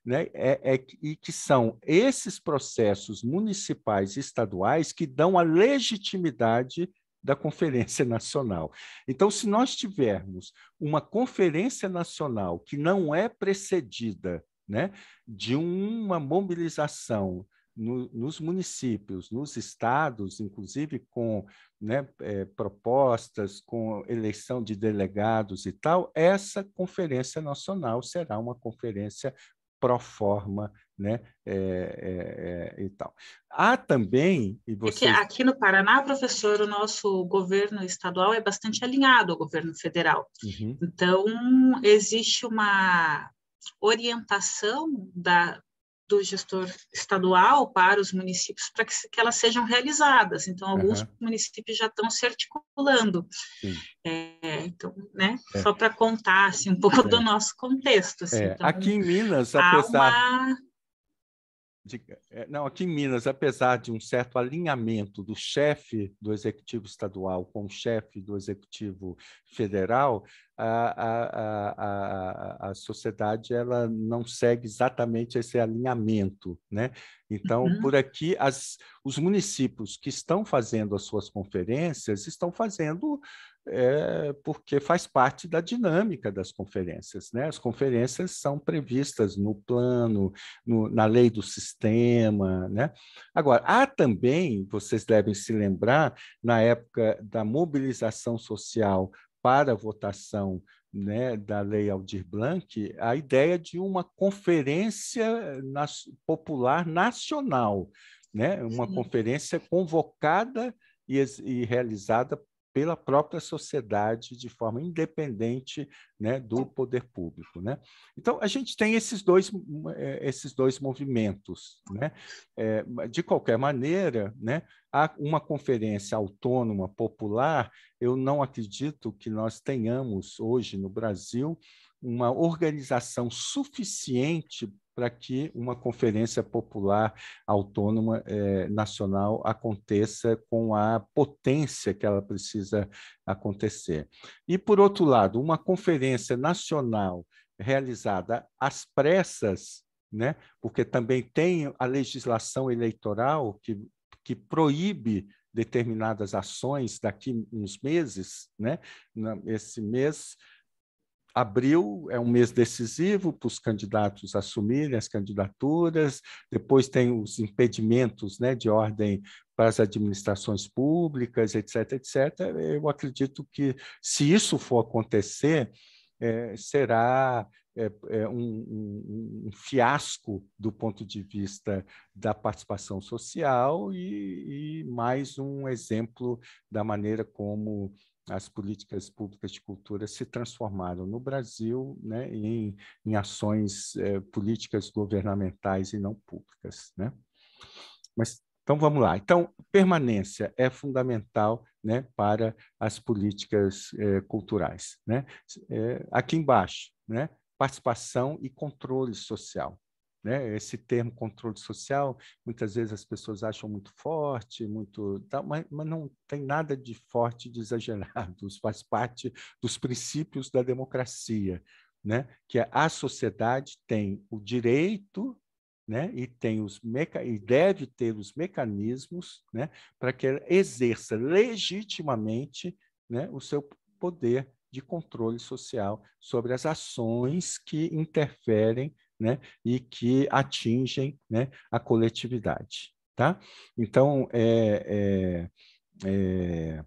né? é, é, e que são esses processos municipais e estaduais que dão a legitimidade da Conferência Nacional. Então, se nós tivermos uma Conferência Nacional que não é precedida né, de uma mobilização no, nos municípios, nos estados, inclusive com né, é, propostas, com eleição de delegados e tal, essa Conferência Nacional será uma conferência pro forma, né? É, é, é, e tal. Há também. E é vocês... aqui no Paraná, professor, o nosso governo estadual é bastante alinhado ao governo federal. Uhum. Então, existe uma orientação da, do gestor estadual para os municípios para que, que elas sejam realizadas. Então, alguns uhum. municípios já estão se articulando. É, então, né, é. só para contar assim, um pouco é. do nosso contexto. Assim, é. então, Aqui em Minas, apesar... Uma de, eh, não, aqui em Minas, apesar de um certo alinhamento do chefe do executivo estadual com o chefe do executivo federal, a, a, a, a sociedade ela não segue exatamente esse alinhamento. Né? Então, uhum. por aqui, as, os municípios que estão fazendo as suas conferências estão fazendo é porque faz parte da dinâmica das conferências. Né? As conferências são previstas no plano, no, na lei do sistema. Né? Agora, há também, vocês devem se lembrar, na época da mobilização social para a votação né, da Lei Aldir Blanc, a ideia de uma conferência nas, popular nacional, né, uma Sim. conferência convocada e, e realizada pela própria sociedade de forma independente né, do poder público. Né? Então, a gente tem esses dois, eh, esses dois movimentos. Né? É, de qualquer maneira, né, há uma conferência autônoma popular, eu não acredito que nós tenhamos hoje no Brasil uma organização suficiente para que uma conferência popular autônoma eh, nacional aconteça com a potência que ela precisa acontecer. E, por outro lado, uma conferência nacional realizada às pressas, né, porque também tem a legislação eleitoral que, que proíbe determinadas ações daqui uns meses, né, esse mês abril é um mês decisivo para os candidatos assumirem as candidaturas, depois tem os impedimentos né, de ordem para as administrações públicas, etc., etc. Eu acredito que, se isso for acontecer, é, será é, é um, um, fiasco do ponto de vista da participação social e, e mais um exemplo da maneira como as políticas públicas de cultura se transformaram no Brasil né, em, em ações eh, políticas governamentais e não públicas. Né? Mas, então, vamos lá. Então, permanência é fundamental né, para as políticas eh, culturais. Né? Eh, aqui embaixo, né, participação e controle social. Né? Esse termo controle social, muitas vezes as pessoas acham muito forte, muito, mas, mas não tem nada de forte, de exagerado. faz parte dos princípios da democracia, né? Que é a sociedade tem o direito né? e tem os meca... e deve ter os mecanismos né? para que ela exerça legitimamente né? o seu poder de controle social sobre as ações que interferem né, e que atingem né, a coletividade. Tá? Então, é, é, é,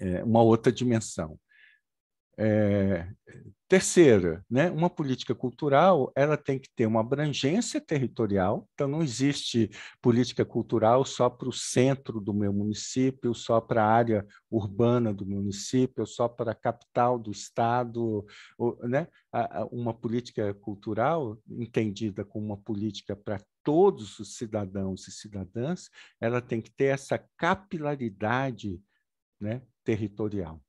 é uma outra dimensão. É, terceira, né, uma política cultural ela tem que ter uma abrangência territorial, então não existe política cultural só para o centro do meu município, só para a área urbana do município, só para a capital do estado, ou, né? uma política cultural entendida como uma política para todos os cidadãos e cidadãs, ela tem que ter essa capilaridade né, territorial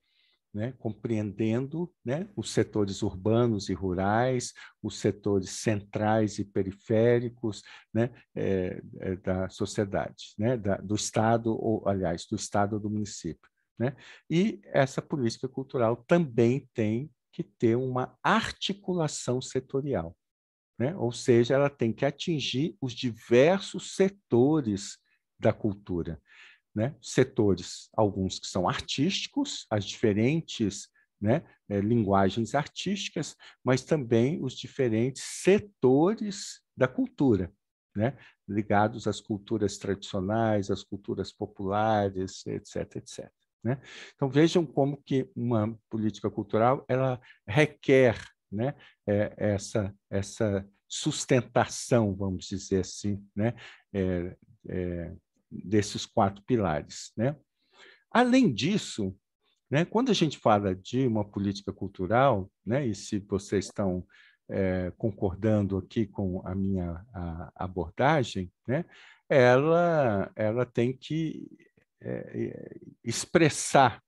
né, compreendendo né, os setores urbanos e rurais, os setores centrais e periféricos né, é, é, da sociedade, né, da, do Estado, ou, aliás, do Estado ou do município. Né. E essa política cultural também tem que ter uma articulação setorial, né, ou seja, ela tem que atingir os diversos setores da cultura né, setores, alguns que são artísticos, as diferentes né, é, linguagens artísticas, mas também os diferentes setores da cultura, né, ligados às culturas tradicionais, às culturas populares, etc, etc. Né? Então vejam como que uma política cultural ela requer né, é, essa, essa sustentação, vamos dizer assim, né, é, desses quatro pilares. Né? Além disso, né, quando a gente fala de uma política cultural, né, e se vocês estão é, concordando aqui com a minha a abordagem, né, ela, ela tem que é, é expressar,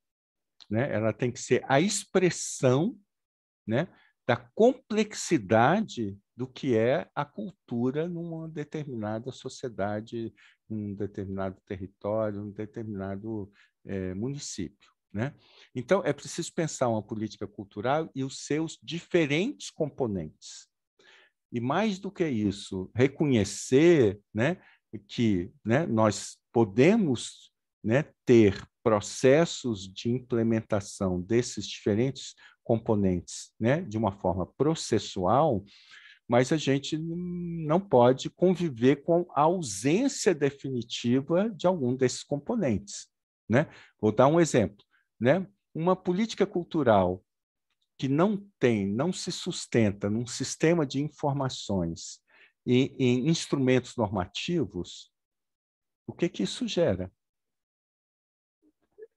né, ela tem que ser a expressão né, da complexidade do que é a cultura numa determinada sociedade, num determinado território, num determinado é, município. Né? Então, é preciso pensar uma política cultural e os seus diferentes componentes. E mais do que isso, reconhecer né, que né, nós podemos né, ter processos de implementação desses diferentes componentes né, de uma forma processual, mas a gente não pode conviver com a ausência definitiva de algum desses componentes. Né? Vou dar um exemplo. Né? Uma política cultural que não tem, não se sustenta num sistema de informações e em instrumentos normativos, o que, que isso gera?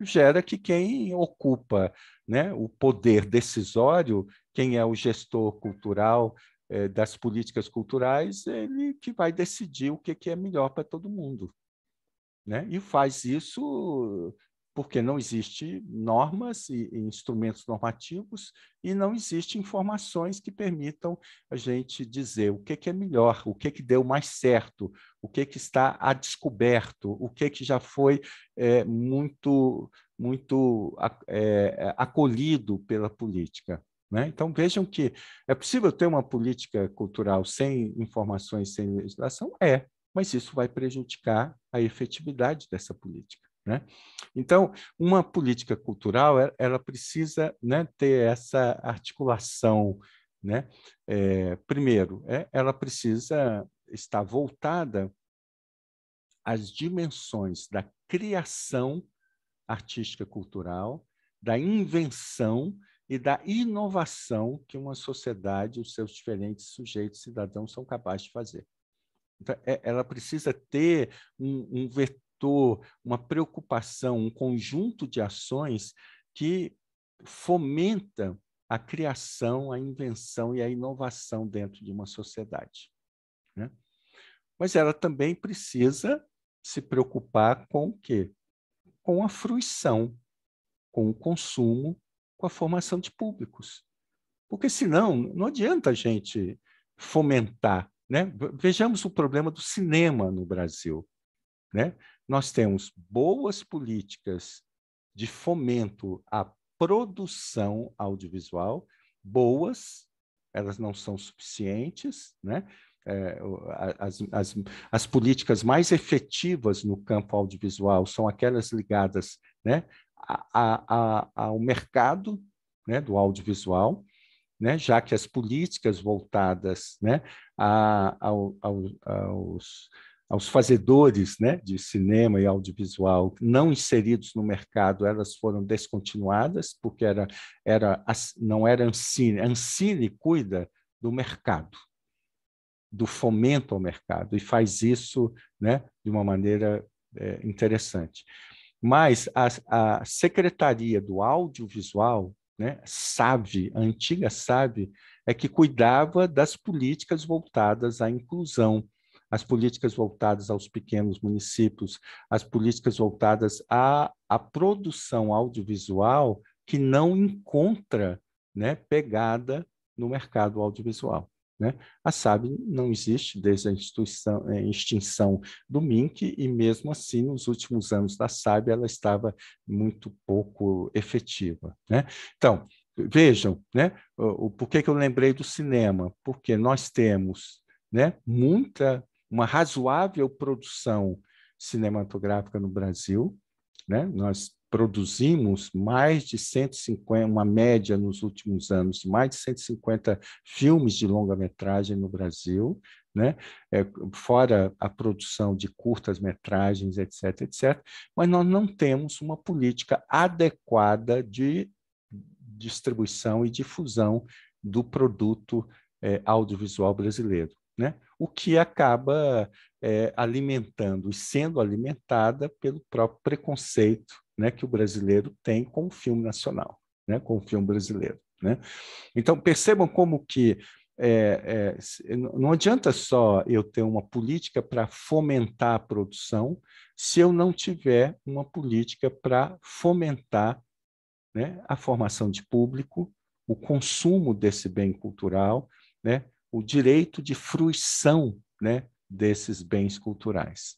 gera que quem ocupa né, o poder decisório, quem é o gestor cultural eh, das políticas culturais, ele que vai decidir o que, que é melhor para todo mundo. Né? E faz isso porque não existe normas e, e, instrumentos normativos e não existe informações que permitam a gente dizer o que, que é melhor, o que, que deu mais certo, o que, que está a descoberto, o que, que já foi é, muito, muito é, acolhido pela política. Né? Então, vejam que é possível ter uma política cultural sem informações, sem legislação? É, mas isso vai prejudicar a efetividade dessa política. Né? Então, uma política cultural, é, ela precisa né, ter essa articulação. Né? É, primeiro, é, ela precisa estar voltada às dimensões da criação artística cultural, da invenção e da inovação que uma sociedade, os seus diferentes sujeitos cidadãos são capazes de fazer. Então, é, ela precisa ter um, um, uma preocupação, um conjunto de ações que fomenta a criação, a invenção e a inovação dentro de uma sociedade. Né? Mas ela também precisa se preocupar com o quê? Com a fruição, com o consumo, com a formação de públicos. Porque senão não adianta a gente fomentar. Né? Vejamos o problema do cinema no Brasil. Né? nós temos boas políticas de fomento à produção audiovisual, boas, elas não são suficientes, né? É, as, as, as, políticas mais efetivas no campo audiovisual são aquelas ligadas né, a, a, a, ao mercado né, do audiovisual, né, já que as políticas voltadas né, ao, ao, aos, aos fazedores né, de cinema e audiovisual não inseridos no mercado, elas foram descontinuadas, porque era, era, não era Ancine. Ancine cuida do mercado, do fomento ao mercado, e faz isso né, de uma maneira é, interessante. Mas a, a Secretaria do Audiovisual, né, SAVE, a antiga SAVE, é que cuidava das políticas voltadas à inclusão as políticas voltadas aos pequenos municípios, as políticas voltadas à, à produção audiovisual que não encontra né, pegada no mercado audiovisual. Né? A SAB não existe desde a é, extinção do MINC, e mesmo assim, nos últimos anos da SAB, ela estava muito pouco efetiva. Né? Então, vejam, né? o, o, por que, que eu lembrei do cinema? Porque nós temos né, muita uma razoável produção cinematográfica no Brasil. Né? Nós produzimos mais de 150, uma média nos últimos anos, de mais de 150 filmes de longa-metragem no Brasil, né? É, fora a produção de curtas-metragens, etc., etc., mas nós não temos uma política adequada de distribuição e difusão do produto é, audiovisual brasileiro. Né? o que acaba é, alimentando e sendo alimentada pelo próprio preconceito né, que o brasileiro tem com o filme nacional, né, com o filme brasileiro. Né? Então, percebam como que é, é, não adianta só eu ter uma política para fomentar a produção se eu não tiver uma política para fomentar né, a formação de público, o consumo desse bem cultural, né, o direito de fruição né, desses bens culturais.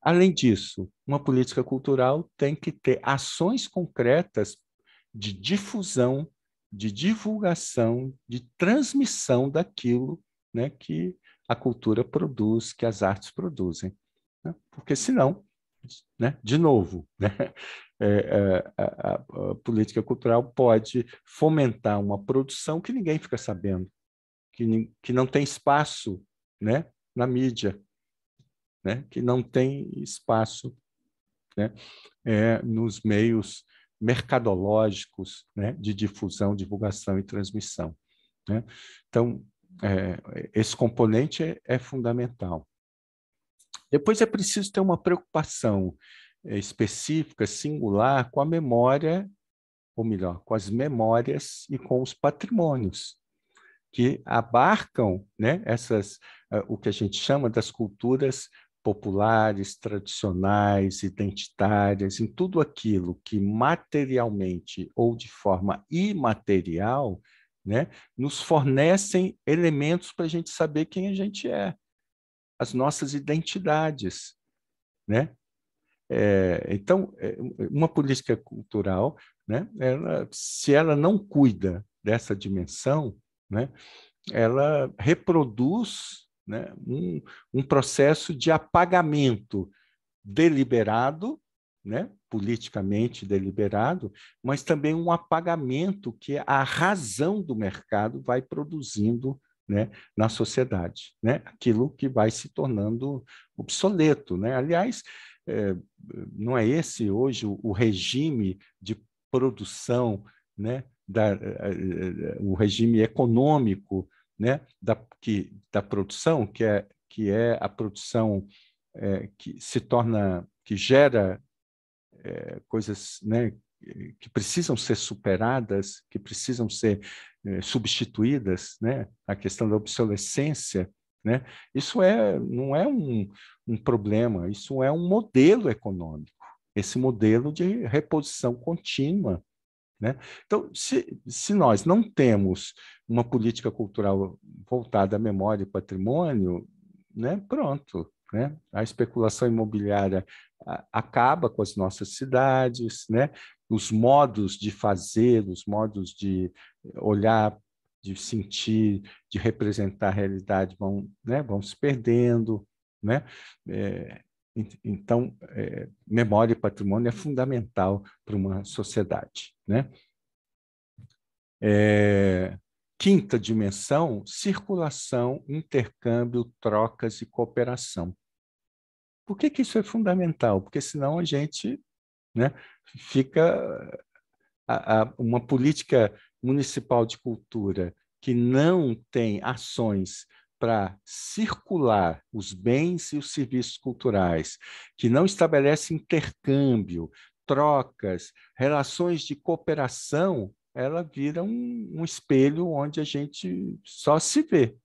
Além disso, uma política cultural tem que ter ações concretas de difusão, de divulgação, de transmissão daquilo né, que a cultura produz, que as artes produzem. Né? Porque, senão, né, de novo, né, é, é, a, a, a política cultural pode fomentar uma produção que ninguém fica sabendo que, que não tem espaço né, na mídia, né, que não tem espaço né, é, nos meios mercadológicos né, de difusão, divulgação e transmissão. Né? Então, é, esse componente é, é, fundamental. Depois é preciso ter uma preocupação é, específica, singular, com a memória, ou melhor, com as memórias e com os patrimônios que abarcam né, essas, uh, o que a gente chama das culturas populares, tradicionais, identitárias, em tudo aquilo que materialmente ou de forma imaterial né, nos fornecem elementos para a gente saber quem a gente é, as nossas identidades. Né? É, então, é, uma política cultural, né, ela, se ela não cuida dessa dimensão, né, ela reproduz né, um, um processo de apagamento deliberado, né, politicamente deliberado, mas também um apagamento que a razão do mercado vai produzindo né, na sociedade, né, aquilo que vai se tornando obsoleto. Né? Aliás, é, não é esse hoje o, o regime de produção né, da, eh, eh, eh, o regime econômico né, da, que, da produção, que é, que é a produção é, que se torna, que gera é, coisas né, que precisam ser superadas, que precisam ser é, substituídas, né, a questão da obsolescência, né, isso é, não é um, um problema, isso é um modelo econômico, esse modelo de reposição contínua, né? Então, se, se nós não temos uma política cultural voltada à memória e patrimônio, né, pronto. Né? A especulação imobiliária acaba com as nossas cidades, né? os modos de fazer, os modos de olhar, de sentir, de representar a realidade vão, né? vão se perdendo. Né? É, então, é, memória e patrimônio é fundamental para uma sociedade. Né? É, quinta dimensão, circulação, intercâmbio, trocas e cooperação. Por que, que isso é fundamental? Porque senão a gente né, fica. A, a, uma política municipal de cultura que não tem ações para circular os bens e os serviços culturais, que não estabelece intercâmbio, trocas, relações de cooperação, ela vira um, um espelho onde a gente só se vê.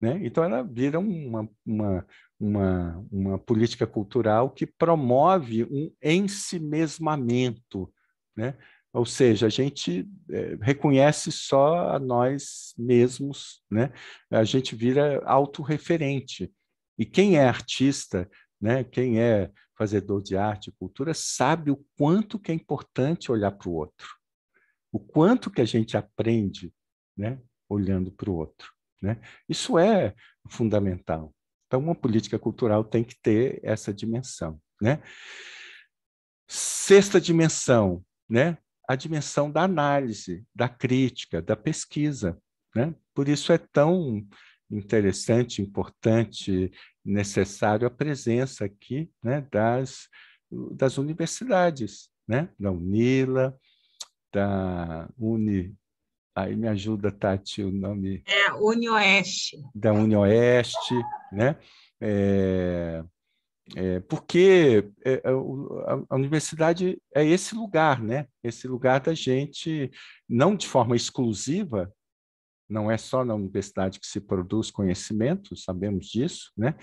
Né? Então, ela vira uma, uma, uma, uma política cultural que promove um ensimesmamento, né? Ou seja, a gente é, reconhece só a nós mesmos, né? a gente vira autorreferente. E quem é artista, né? quem é fazedor de arte e cultura, sabe o quanto que é importante olhar para o outro, o quanto que a gente aprende né? olhando para o outro. Né? Isso é fundamental. Então, uma política cultural tem que ter essa dimensão. Né? Sexta dimensão, né? a dimensão da análise, da crítica, da pesquisa. Né? Por isso é tão interessante, importante, necessário a presença aqui né, das, das universidades, né? da UNILA, da Uni. Aí me ajuda, Tati, o nome. É, UniOeste. Da UniOeste, né? É, é, porque é, é, a, universidade é esse lugar, né? Esse lugar da gente, não de forma exclusiva, não é só na universidade que se produz conhecimento, sabemos disso, né?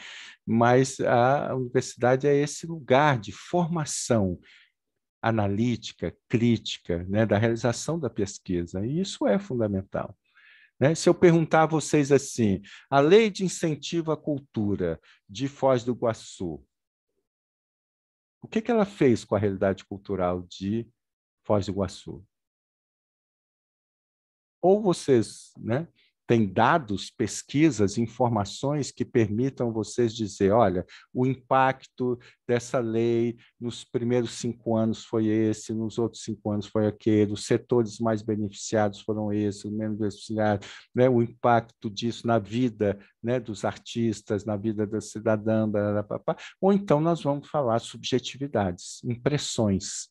Mas a universidade é esse lugar de formação analítica, crítica, né? Da realização da pesquisa, e isso é fundamental. Né? Se eu perguntar a vocês assim, a lei de incentivo à cultura de Foz do Iguaçu, o que, que ela fez com a realidade cultural de Foz do Iguaçu? Ou vocês né, tem dados, pesquisas, informações que permitam vocês dizer, olha, o impacto dessa lei nos primeiros cinco anos foi esse, nos outros cinco anos foi aquele, os setores mais beneficiados foram esses, menos beneficiados, né? o impacto disso na vida né? dos artistas, na vida da cidadã, blá, blá, blá, ou então nós vamos falar subjetividades, impressões.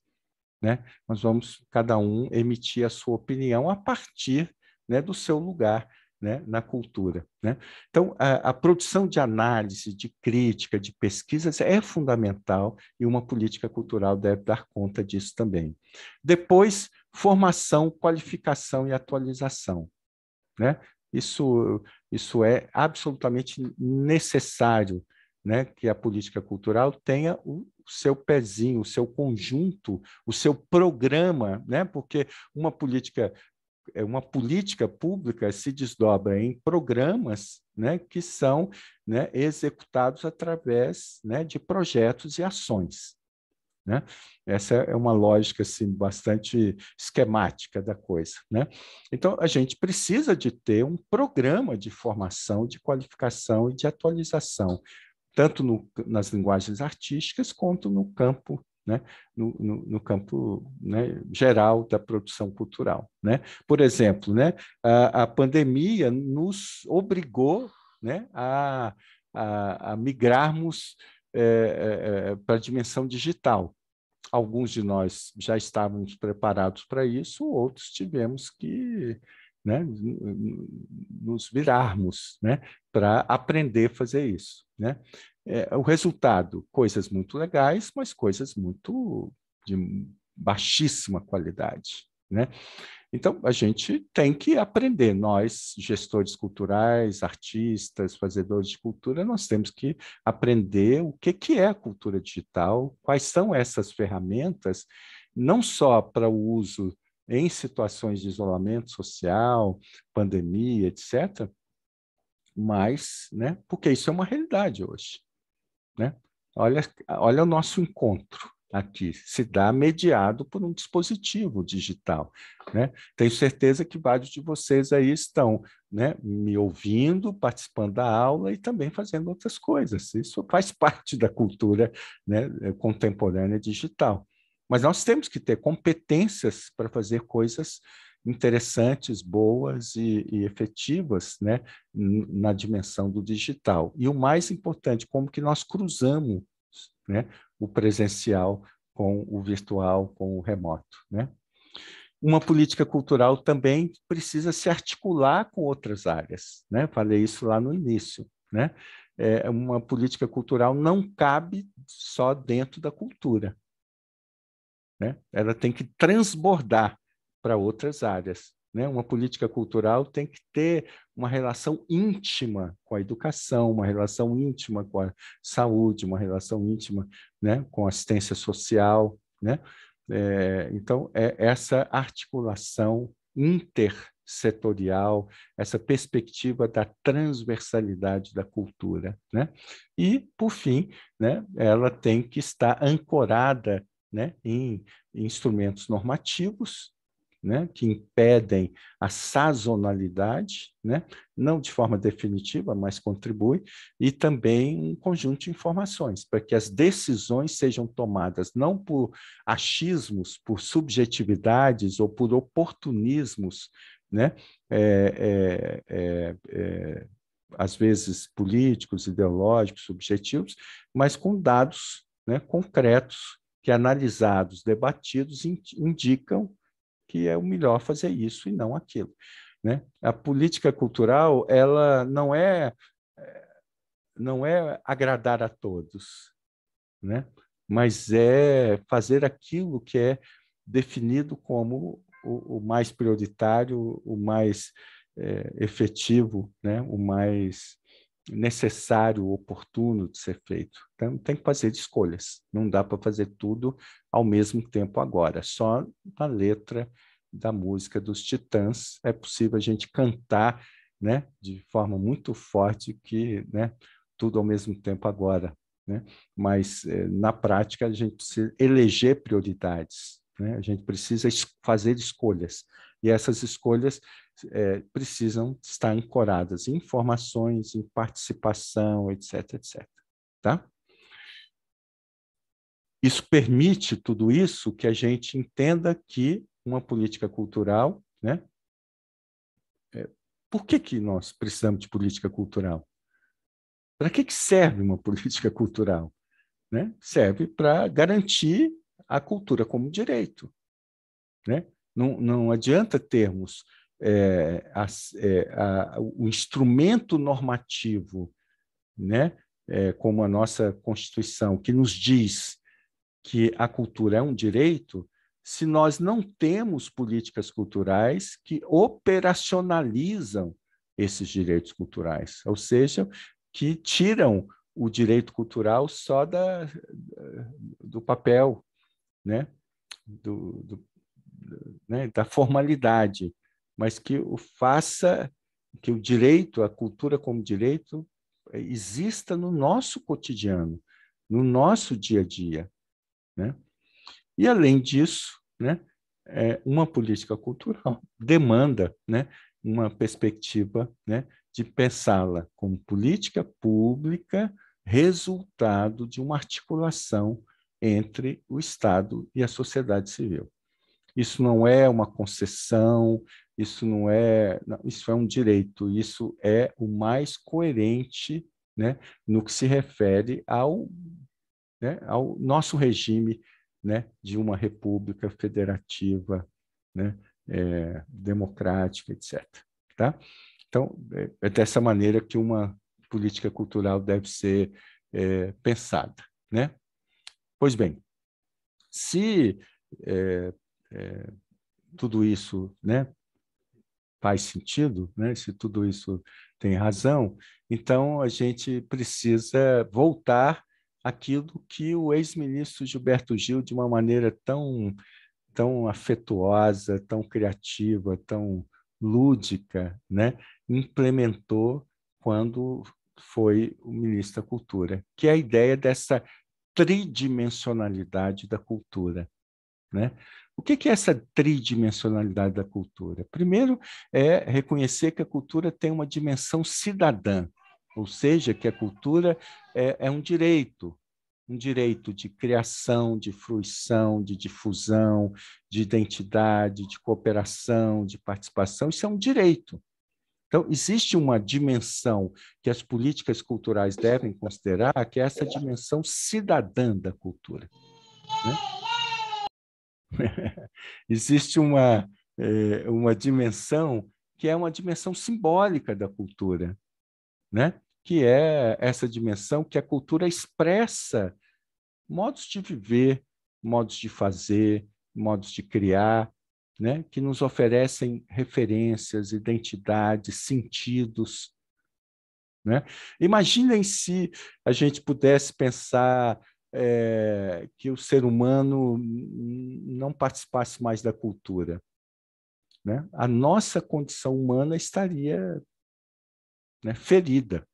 Né? Nós vamos, cada um, emitir a sua opinião a partir né, do seu lugar né, na cultura. Né? Então, a, a, produção de análise, de crítica, de pesquisas é fundamental e uma política cultural deve dar conta disso também. Depois, formação, qualificação e atualização. Né? Isso, isso é absolutamente necessário né, que a política cultural tenha o seu pezinho, o seu conjunto, o seu programa, né? porque uma política é, uma política pública se desdobra em programas né, que são né, executados através né, de projetos e ações. Né? Essa é uma lógica assim, bastante esquemática da coisa. Né? Então, a gente precisa de ter um programa de formação, de qualificação e de atualização, tanto no, nas linguagens artísticas quanto no campo né, no, no, no, campo né, geral da produção cultural. Né? Por exemplo, né, a, a pandemia nos obrigou né, a, a, a migrarmos é, é, é para a dimensão digital. Alguns de nós já estávamos preparados para isso, outros tivemos que né, nos virarmos né, para aprender a fazer isso. Né? é, o resultado, coisas muito legais, mas coisas muito de baixíssima qualidade. Né? Então, a gente tem que aprender, nós, gestores culturais, artistas, fazedores de cultura, nós temos que aprender o que, que é a cultura digital, quais são essas ferramentas, não só para o uso em situações de isolamento social, pandemia, etc., mas, né, porque isso é uma realidade hoje. Né? Olha, olha o nosso encontro aqui, se dá mediado por um dispositivo digital. Né? Tenho certeza que vários de vocês aí estão né, me ouvindo, participando da aula e também fazendo outras coisas. Isso faz parte da cultura né, eh, contemporânea digital. Mas nós temos que ter competências para fazer coisas interessantes, boas e, e efetivas né, na dimensão do digital. E o mais importante, como que nós cruzamos né, o presencial com o virtual, com o remoto. Né? Uma política cultural também precisa se articular com outras áreas. Né? Falei isso lá no início. Né? É, uma política cultural não cabe só dentro da cultura. Né? Ela tem que transbordar para outras áreas. Né? Uma política cultural tem que ter uma relação íntima com a educação, uma relação íntima com a saúde, uma relação íntima né? com assistência social. Né? É, então, é essa articulação intersetorial, essa perspectiva da transversalidade da cultura. Né? E, por fim, né, ela tem que estar ancorada né, em, em instrumentos normativos, né, que impedem a sazonalidade, né, não de forma definitiva, mas contribui, e também um conjunto de informações, para que as decisões sejam tomadas não por achismos, por subjetividades ou por oportunismos, né, é, é, é, é às vezes políticos, ideológicos, subjetivos, mas com dados né, concretos que, analisados, debatidos, indicam que é o melhor fazer isso e não aquilo. Né? A política cultural ela não é eh, não é agradar a todos, né? mas é fazer aquilo que é definido como o, o mais prioritário, o mais é, efetivo, né? o mais necessário, oportuno de ser feito. Então, tem que fazer escolhas. Não dá para fazer tudo ao mesmo tempo agora. Só na letra da música dos Titãs é possível a gente cantar né, de forma muito forte que né, tudo ao mesmo tempo agora. Né? Mas, eh, na prática, a gente precisa eleger prioridades. Né? A gente precisa fazer escolhas. E essas escolhas é, precisam estar ancoradas em informações, em participação, etc, etc. Tá? Isso permite tudo isso que a gente entenda que uma política cultural, né? É, por que, que nós precisamos de política cultural? Para que, que serve uma política cultural? Né? Serve para garantir a cultura como direito. Né? Não, não adianta termos é, a, é, a, o instrumento normativo, né, é, como a nossa Constituição, que nos diz que a cultura é um direito, se nós não temos políticas culturais que operacionalizam esses direitos culturais, ou seja, que tiram o direito cultural só da, do papel, né? Do, do, né, da formalidade, mas que o faça que o direito, a cultura como direito, eh, exista no nosso cotidiano, no nosso dia a dia. Né? E, além disso, né, é, uma política cultural demanda né, uma perspectiva né, de pensá-la como política pública resultado de uma articulação entre o Estado e a sociedade civil. Isso não é uma concessão, isso não é, não, isso é um direito, isso é o mais coerente, né, no que se refere ao, né, ao nosso regime, né, de uma república federativa, né, é, democrática, etc. Tá? Então, é, é dessa maneira que uma política cultural deve ser é, pensada. Né? Pois bem, se é, é, tudo isso né, faz sentido, né, se tudo isso tem razão, então a gente precisa voltar aquilo que o ex-ministro Gilberto Gil, de uma maneira tão, tão afetuosa, tão criativa, tão lúdica, né, implementou quando foi o ministro da Cultura, que é a ideia dessa tridimensionalidade da cultura. Né? O que é essa tridimensionalidade da cultura? Primeiro, é reconhecer que a cultura tem uma dimensão cidadã, ou seja, que a cultura é, é, um direito, um direito de criação, de fruição, de difusão, de identidade, de cooperação, de participação. Isso é um direito. Então, existe uma dimensão que as políticas culturais devem considerar, que é essa dimensão cidadã da cultura. Né? Existe uma, é, uma dimensão que é uma dimensão simbólica da cultura, né? que é essa dimensão que a cultura expressa modos de viver, modos de fazer, modos de criar, né? que nos oferecem referências, identidades, sentidos. Né? Imaginem se a gente pudesse pensar é, que o ser humano não participasse mais da cultura. Né? A nossa condição humana estaria né, ferida.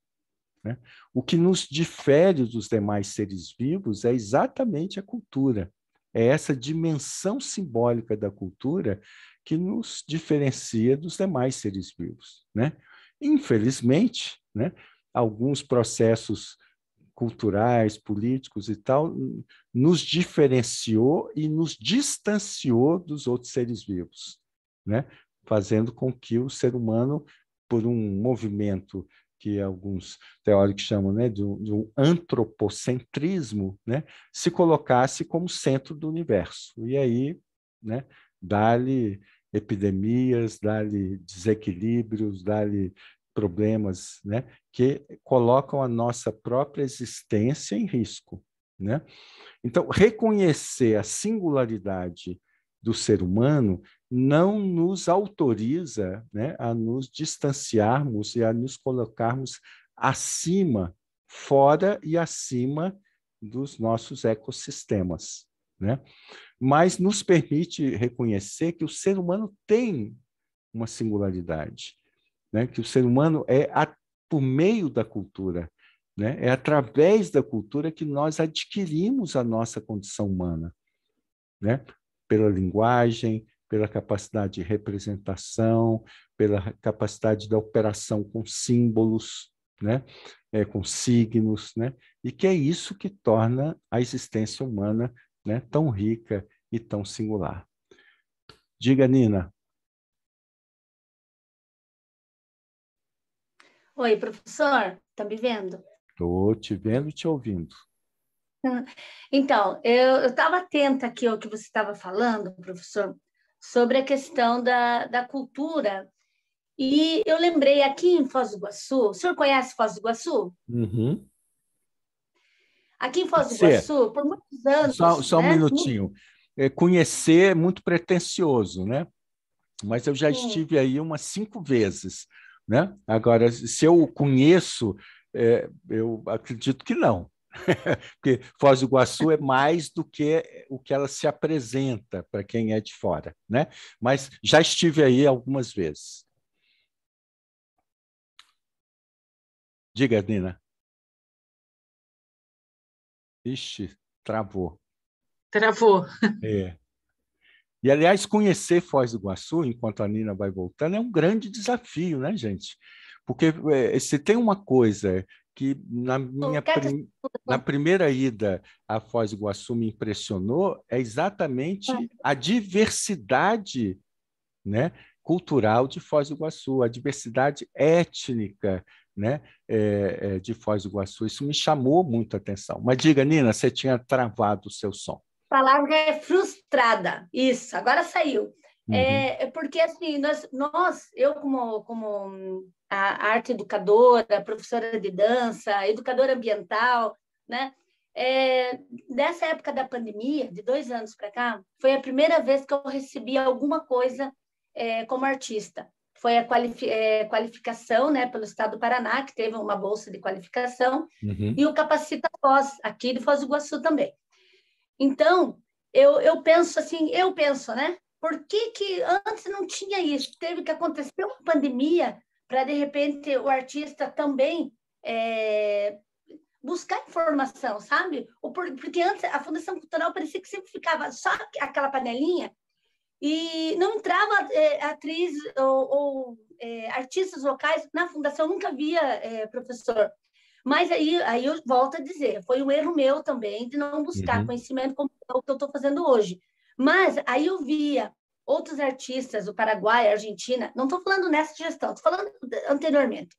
Né? O que nos difere dos demais seres vivos é exatamente a cultura. É essa dimensão simbólica da cultura que nos diferencia dos demais seres vivos. Né? Infelizmente, né, alguns processos culturais, políticos e tal, nos diferenciou e nos distanciou dos outros seres vivos, né? fazendo com que o ser humano, por um movimento que alguns teóricos chamam né, de, um, antropocentrismo, né, se colocasse como centro do universo. E aí, né, dá-lhe epidemias, dá-lhe desequilíbrios, dá-lhe problemas né, que colocam a nossa própria existência em risco. Né? Então, reconhecer a singularidade do ser humano não nos autoriza né, a nos distanciarmos e a nos colocarmos acima, fora e acima dos nossos ecossistemas. Né? Mas nos permite reconhecer que o ser humano tem uma singularidade né? que o ser humano é a, por meio da cultura, né? é através da cultura que nós adquirimos a nossa condição humana, né? pela linguagem, pela capacidade de representação, pela capacidade da operação com símbolos, né? É, com signos, né? e que é isso que torna a existência humana né? tão rica e tão singular. Diga, Nina. Oi, professor, tá me vendo? Tô te vendo e te ouvindo. Hum, então, eu estava atenta aqui ao que você estava falando, professor, sobre a questão da, da cultura. E eu lembrei aqui em Foz do Iguaçu, o senhor conhece Foz do Iguaçu? Uhum. Aqui em Foz do Iguaçu, por muitos anos. Só, só né? um minutinho. É, conhecer é muito pretencioso, né? Mas eu já Sim. estive aí umas cinco vezes. Né? Agora, se eu conheço, é, eu acredito que não. Porque Foz do Iguaçu é mais do que o que ela se apresenta para quem é de fora, né? Mas já estive aí algumas vezes. Diga, Nina. Ixi, travou. Travou. É. E, aliás, conhecer Foz do Iguaçu, enquanto a Nina vai voltando, é um grande desafio, né, gente? Porque é, se tem uma coisa que na minha prim... na primeira ida a Foz do Iguaçu me impressionou é exatamente é. a diversidade né, cultural de Foz do Iguaçu, a diversidade étnica né, é, é, de Foz do Iguaçu. Isso me chamou a atenção. Mas diga, Nina, você tinha travado o seu som palavra é frustrada. Isso, agora saiu. Uhum. É, é, porque, assim, nós, nós eu como, como a arte educadora, professora de dança, educadora ambiental, né? É, nessa época da pandemia, de dois anos para cá, foi a primeira vez que eu recebi alguma coisa é, como artista. Foi a qualifi é, qualificação né, pelo Estado do Paraná, que teve uma bolsa de qualificação, uhum. e o Capacita Foz, aqui de Foz do Iguaçu também. Então, eu, eu penso assim, eu penso, né? Por que, que antes não tinha isso? Teve que acontecer uma pandemia para, de repente, o artista também é, buscar informação, sabe? Porque antes a Fundação Cultural parecia que sempre ficava só aquela panelinha e não entrava é, atriz ou, ou é, artistas locais na fundação, nunca via é, professor. Mas aí, aí eu volto a dizer, foi um erro meu também de não buscar uhum. conhecimento como é o que eu estou fazendo hoje. Mas aí eu via outros artistas, o Paraguai, a Argentina, não estou falando nessa gestão, estou falando anteriormente.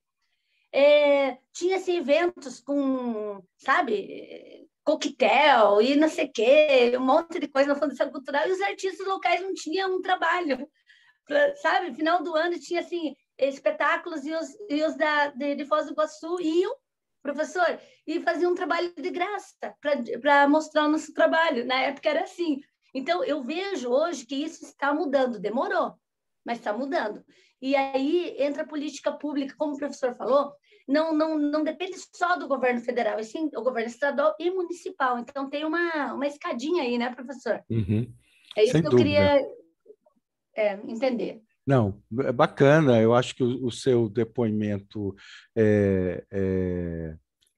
É, Tinha-se assim eventos com, sabe, coquetel e não sei o quê, um monte de coisa na Fundação Cultural, e os artistas locais não tinham um trabalho, pra, sabe? Final do ano tinha, assim, espetáculos e os, e os da, de, de Foz do Iguaçu iam professor, e fazia um trabalho de graça para mostrar o nosso trabalho. Na época era assim. Então, eu vejo hoje que isso está mudando. Demorou, mas está mudando. E aí entra a política pública, como o professor falou, não, não, não depende só do governo federal, e sim do governo estadual e municipal. Então, tem uma, uma escadinha aí, né, professor? Uhum. É isso Sem que eu dúvida. queria é, entender. Não, é bacana. Eu acho que o, o seu depoimento é, é,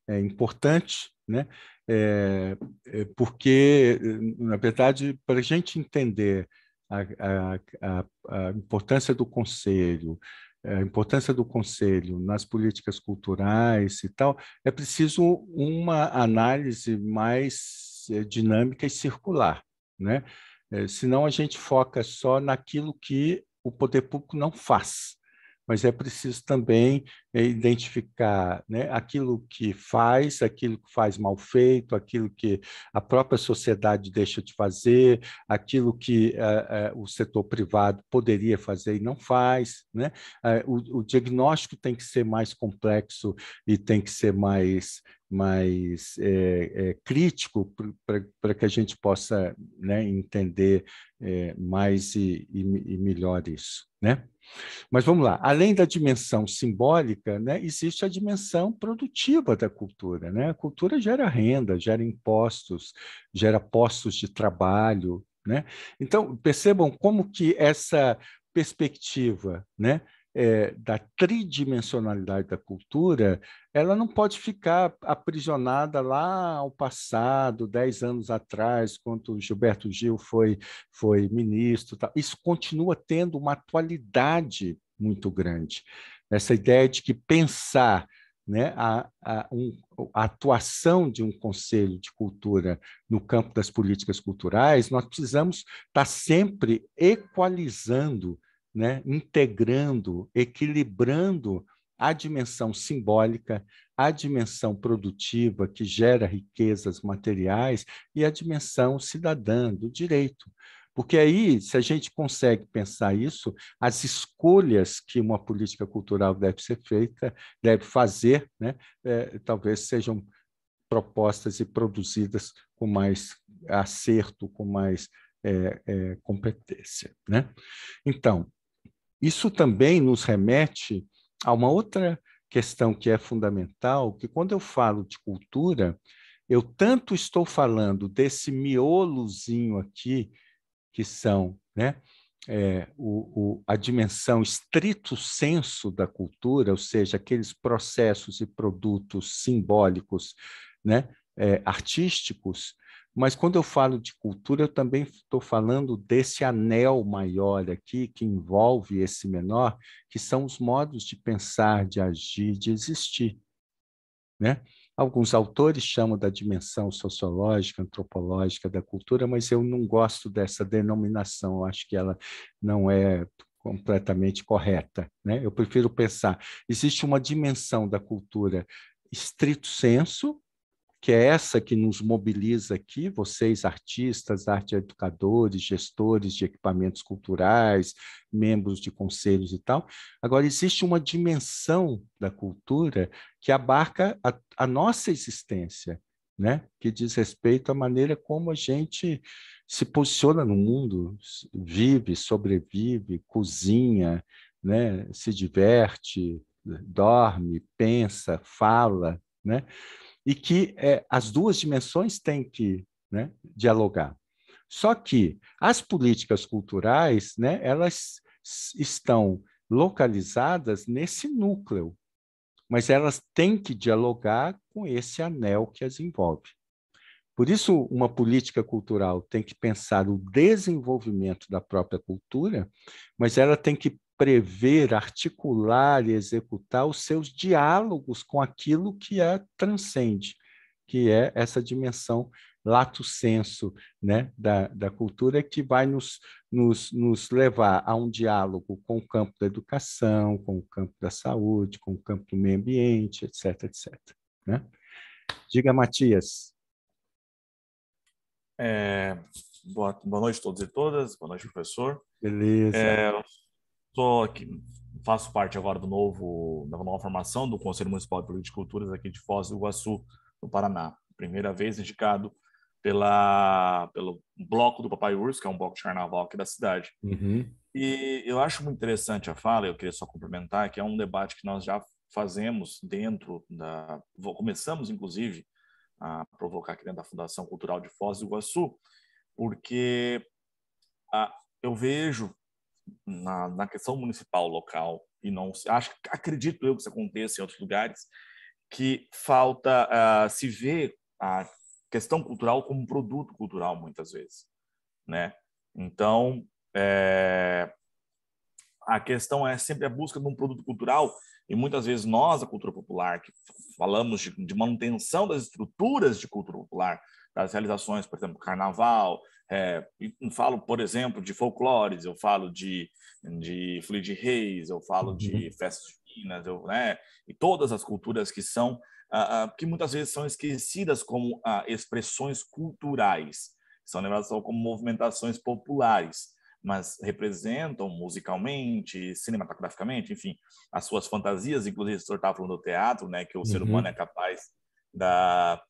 é importante, né? É, é porque, na verdade, para a gente entender a, a, a, importância do conselho, é, a importância do conselho nas políticas culturais e tal, é preciso uma análise mais é, dinâmica e circular, né? Senão a gente foca só naquilo que o poder público não faz mas é preciso também eh, identificar né, aquilo que faz, aquilo que faz mal feito, aquilo que a própria sociedade deixa de fazer, aquilo que uh, uh, o setor privado poderia fazer e não faz. Né? Uh, o, o diagnóstico tem que ser mais complexo e tem que ser mais mais é, é, crítico para que a gente possa né, entender é, mais e, e, e melhor isso, né? Mas vamos lá, além da dimensão simbólica, né, existe a dimensão produtiva da cultura. Né? A cultura gera renda, gera impostos, gera postos de trabalho. Né? Então, percebam como que essa perspectiva né, é, da tridimensionalidade da cultura ela não pode ficar aprisionada lá ao passado, dez anos atrás, quando Gilberto Gil foi, foi ministro. Tal. Isso continua tendo uma atualidade muito grande. Essa ideia de que pensar né, a, a, um, a, atuação de um conselho de cultura no campo das políticas culturais, nós precisamos estar tá sempre equalizando, né, integrando, equilibrando a dimensão simbólica, a dimensão produtiva, que gera riquezas materiais, e a dimensão cidadã, do direito. Porque aí, se a gente consegue pensar isso, as escolhas que uma política cultural deve ser feita, deve fazer, né, é, talvez sejam propostas e produzidas com mais acerto, com mais é, é, competência. Né? Então, isso também nos remete há uma outra questão que é fundamental, que quando eu falo de cultura, eu tanto estou falando desse miolozinho aqui, que são né, é, o, o, a dimensão estrito senso da cultura, ou seja, aqueles processos e produtos simbólicos né, é, artísticos, mas quando eu falo de cultura, eu também estou falando desse anel maior aqui, que envolve esse menor, que são os modos de pensar, de agir, de existir. Né? Alguns autores chamam da dimensão sociológica, antropológica da cultura, mas eu não gosto dessa denominação, eu acho que ela não é completamente correta. Né? Eu prefiro pensar: existe uma dimensão da cultura estrito senso, que é essa que nos mobiliza aqui, vocês artistas, arte educadores, gestores de equipamentos culturais, membros de conselhos e tal. Agora, existe uma dimensão da cultura que abarca a, a nossa existência, né? que diz respeito à maneira como a gente se posiciona no mundo, vive, sobrevive, cozinha, né? se diverte, dorme, pensa, fala, né? e que é, as duas dimensões têm que né, dialogar. Só que as políticas culturais, né, elas estão localizadas nesse núcleo, mas elas têm que dialogar com esse anel que as envolve. Por isso, uma política cultural tem que pensar o desenvolvimento da própria cultura, mas ela tem que prever, articular e executar os seus diálogos com aquilo que a transcende, que é essa dimensão lato senso né, da, da cultura que vai nos, nos, nos levar a um diálogo com o campo da educação, com o campo da saúde, com o campo do meio ambiente, etc, etc. Né? Diga, Matias. É, boa, boa noite a todos e todas, boa noite, professor. Beleza. É, Tô aqui, faço parte agora do novo, da nova formação do Conselho Municipal de Política e Culturas aqui de Foz do Iguaçu, no Paraná. Primeira vez indicado pela, pelo Bloco do Papai Urso, que é um bloco de carnaval aqui da cidade. Uhum. E eu acho muito interessante a fala, eu queria só complementar, que é um debate que nós já fazemos dentro da... Começamos, inclusive, a provocar aqui dentro da Fundação Cultural de Foz do Iguaçu, porque a, eu vejo na, na questão municipal local e não acho acredito eu que isso aconteça em outros lugares que falta uh, se ver a questão cultural como produto cultural muitas vezes, né? Então é, a questão é sempre a busca de um produto cultural e muitas vezes nós, a cultura popular, que falamos de, de manutenção das estruturas de cultura popular, das realizações, por exemplo, carnaval, é, falo, por exemplo, de folclores, eu falo de, de Fluir de Reis, eu falo uhum. de festas juninas, eu, né, e todas as culturas que são, ah, ah, que muitas vezes são esquecidas como ah, expressões culturais, são lembradas só como movimentações populares, mas representam musicalmente, cinematograficamente, enfim, as suas fantasias, inclusive se eu estava falando do teatro, né, que o uhum. ser humano uhum. é capaz da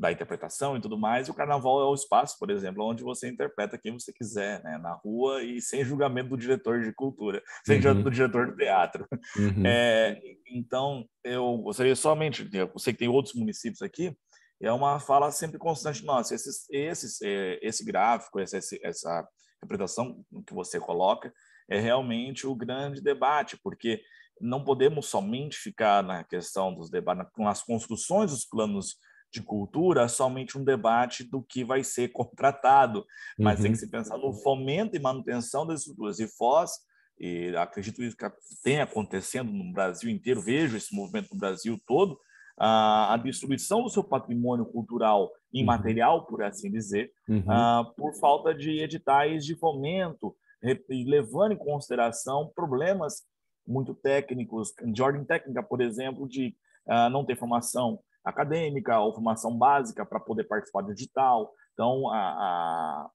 da interpretação e tudo mais. E o carnaval é o espaço, por exemplo, onde você interpreta quem você quiser, né? Na rua e sem julgamento do diretor de cultura, sem uhum. julgamento do diretor do teatro. Uhum. É, então, eu gostaria somente, eu sei que tem outros municípios aqui, é uma fala sempre constante nossa. Esses, esses, é, esse gráfico, essa, essa interpretação que você coloca, é realmente o grande debate, porque não podemos somente ficar na questão dos debates, nas construções dos planos de cultura somente um debate do que vai ser contratado, mas uhum. tem que se pensar no fomento e manutenção das estruturas. E Foz, e acredito isso que tem acontecendo no Brasil inteiro, vejo esse movimento no Brasil todo, a destruição do seu patrimônio cultural imaterial, uhum. por assim dizer, uhum. por falta de editais de fomento, levando em consideração problemas muito técnicos, de ordem técnica, por exemplo, de ah, não ter formação, acadêmica ou formação básica para poder participar do digital. Então, a, a,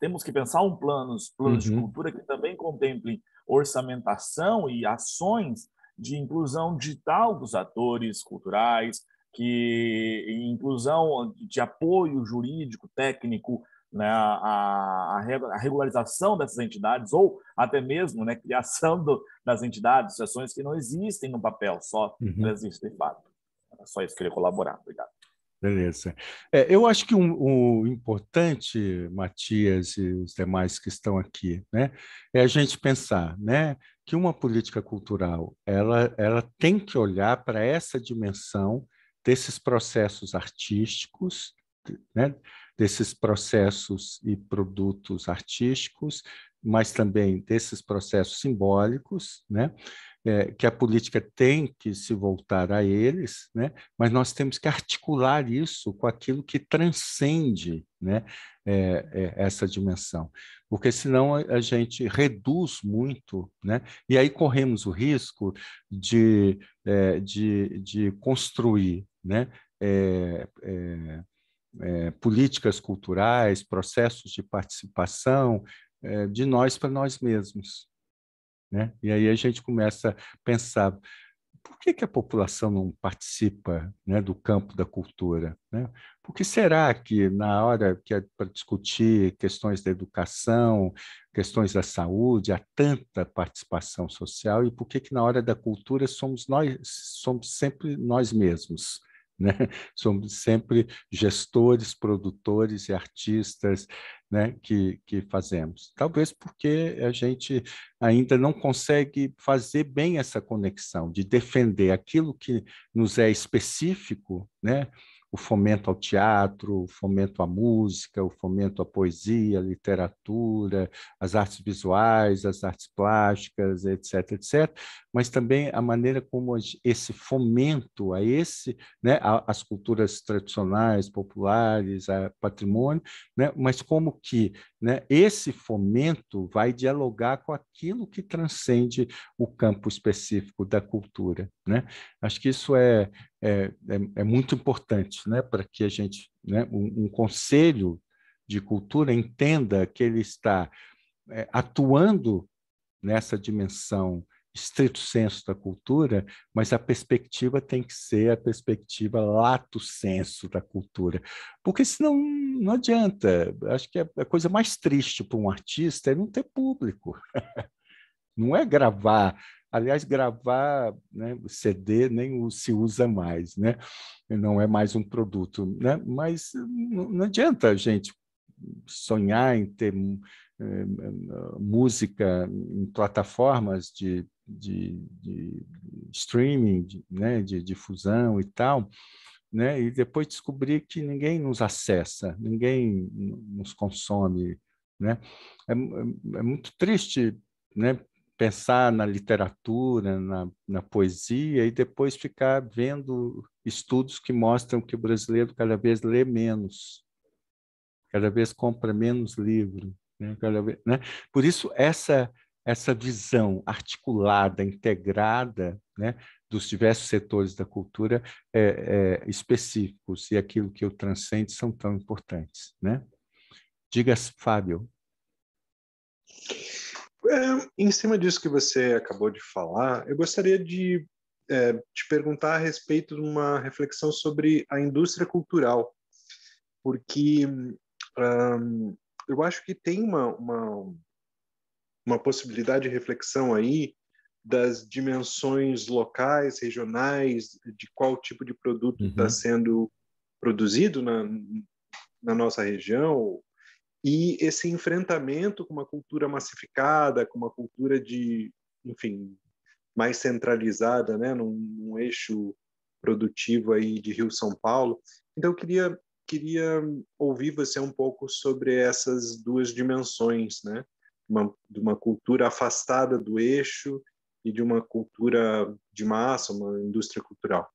temos que pensar um plano uhum. de cultura que também contemple orçamentação e ações de inclusão digital dos atores culturais, que inclusão de apoio jurídico, técnico, né, a, a, regularização dessas entidades ou até mesmo né, criação do, das entidades, ações que não existem no papel, só uhum. existem de fato. É só isso, queria colaborar. Obrigado. Beleza. É, eu acho que o um, um importante, Matias e os demais que estão aqui, né, é a gente pensar, né, que uma política cultural ela, ela tem que olhar para essa dimensão desses processos artísticos, né, desses processos e produtos artísticos, mas também desses processos simbólicos, né, é, que a política tem que se voltar a eles, né? mas nós temos que articular isso com aquilo que transcende né? É, é, essa dimensão, porque senão a, gente reduz muito, né? e aí corremos o risco de, é, de, de construir né? É, é, políticas culturais, processos de participação de nós para nós mesmos. Né? E aí a gente começa a pensar por que, que a população não participa né, do campo da cultura? Né? Por que será que, na hora que é para discutir questões da educação, questões da saúde, há tanta participação social e por que, que na hora da cultura somos nós somos sempre nós mesmos? Né? Somos sempre gestores, produtores e artistas né? que, que fazemos. Talvez porque a gente ainda não consegue fazer bem essa conexão de defender aquilo que nos é específico, né? o fomento ao teatro, o fomento à música, o fomento à poesia, à literatura, às artes visuais, às artes plásticas, etc., etc., mas também a maneira como esse fomento a esse, né, as culturas tradicionais, populares, a patrimônio, né, mas como que né, esse fomento vai dialogar com aquilo que transcende o campo específico da cultura. Né? Acho que isso é, é, é, é muito importante né, para que a gente, né, um, um conselho de cultura entenda que ele está é, atuando nessa dimensão estrito senso da cultura, mas a perspectiva tem que ser a perspectiva lato senso da cultura, porque senão não adianta. Acho que é a coisa mais triste para um artista é não ter público. Não é gravar. Aliás, gravar né, CD nem se usa mais, né? não é mais um produto. Né? Mas não adianta a gente sonhar em ter eh, música em plataformas de, de, de streaming, de, né, de difusão e tal, né, e depois descobrir que ninguém nos acessa, ninguém nos consome, né? É, é, é muito triste, né? Pensar na literatura, na, na poesia e depois ficar vendo estudos que mostram que o brasileiro cada vez lê menos, cada vez compra menos livro, né, né? Por isso, essa, essa visão articulada, integrada né, dos diversos setores da cultura é, é, específicos e aquilo que o transcende são tão importantes. Né? Diga, Fábio. É, em cima disso que você acabou de falar, eu gostaria de é, te perguntar a respeito de uma reflexão sobre a indústria cultural, porque um, eu acho que tem uma, uma, uma possibilidade de reflexão aí das dimensões locais, regionais, de qual tipo de produto está uhum. sendo produzido na, na nossa região, e esse enfrentamento com uma cultura massificada, com uma cultura de, enfim, mais centralizada, né, num, num eixo produtivo aí de Rio São Paulo. Então eu queria queria ouvir você um pouco sobre essas duas dimensões, né? Uma, de uma cultura afastada do eixo e de uma cultura de massa, uma indústria cultural.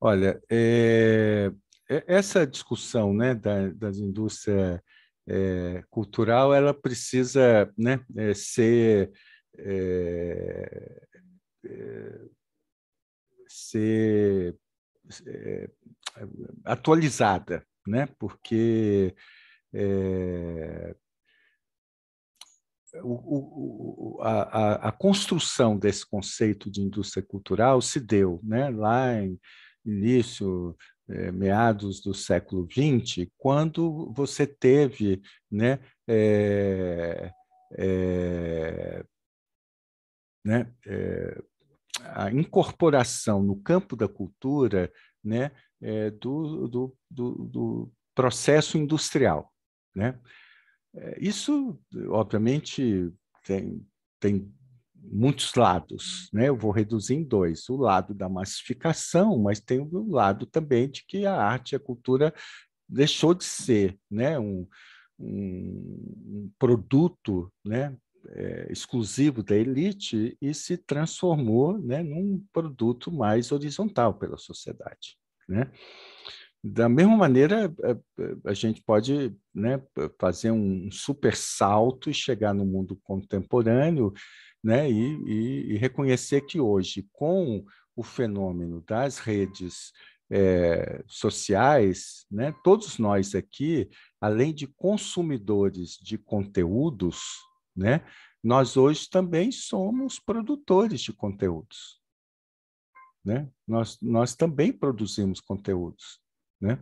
Olha, é, é essa discussão né, da, das indústrias é, cultural, ela precisa né, é, ser é, é, ser atualizada, né? porque é, o, o, a, a, construção desse conceito de indústria cultural se deu né? lá em início, é, meados do século XX, quando você teve né, é, é né, é, a incorporação no campo da cultura né, é, do, do, do, do, processo industrial. Né? É, isso, obviamente, tem, tem muitos lados, né? Eu vou reduzir em dois: o lado da massificação, mas tem o lado também de que a arte e a cultura deixou de ser, né? Um, um produto, né? é, exclusivo da elite e se transformou né, num produto mais horizontal pela sociedade. Né? Da mesma maneira, eh, eh, a, gente pode né, fazer um super salto e chegar no mundo contemporâneo né, e, e, e reconhecer que hoje, com o fenômeno das redes é, sociais, né? todos nós aqui, além de consumidores de conteúdos, né? Nós hoje também somos produtores de conteúdos, né? Nós, nós também produzimos conteúdos, né?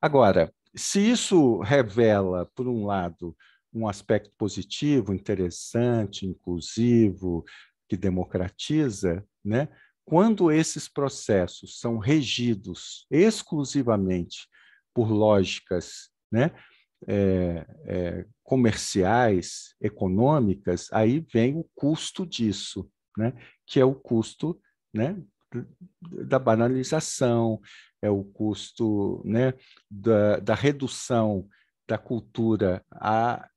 Agora, se isso revela, por um lado, um aspecto positivo, interessante, inclusivo, que democratiza, né? Quando esses processos são regidos exclusivamente por lógicas né, é, é, comerciais, econômicas, aí vem o custo disso, né? que é o custo né, da banalização, é o custo né, da, da redução da cultura a,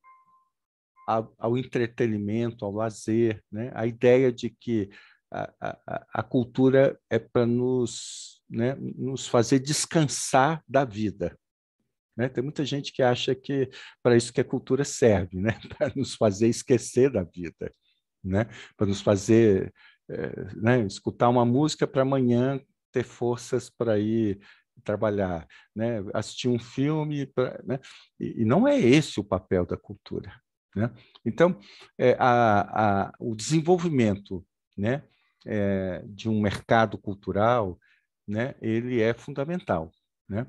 a, ao entretenimento, ao lazer, né? a ideia de que a, a, a cultura é para nos, né, nos fazer descansar da vida. Né? Tem muita gente que acha que para isso que a cultura serve, né? para nos fazer esquecer da vida, né? para nos fazer é, né? escutar uma música para amanhã ter forças para ir trabalhar, né? assistir um filme, pra, né? e, e não é esse o papel da cultura. Né? Então, é, a, a, o desenvolvimento né, é, de um mercado cultural, né, ele é fundamental. Né?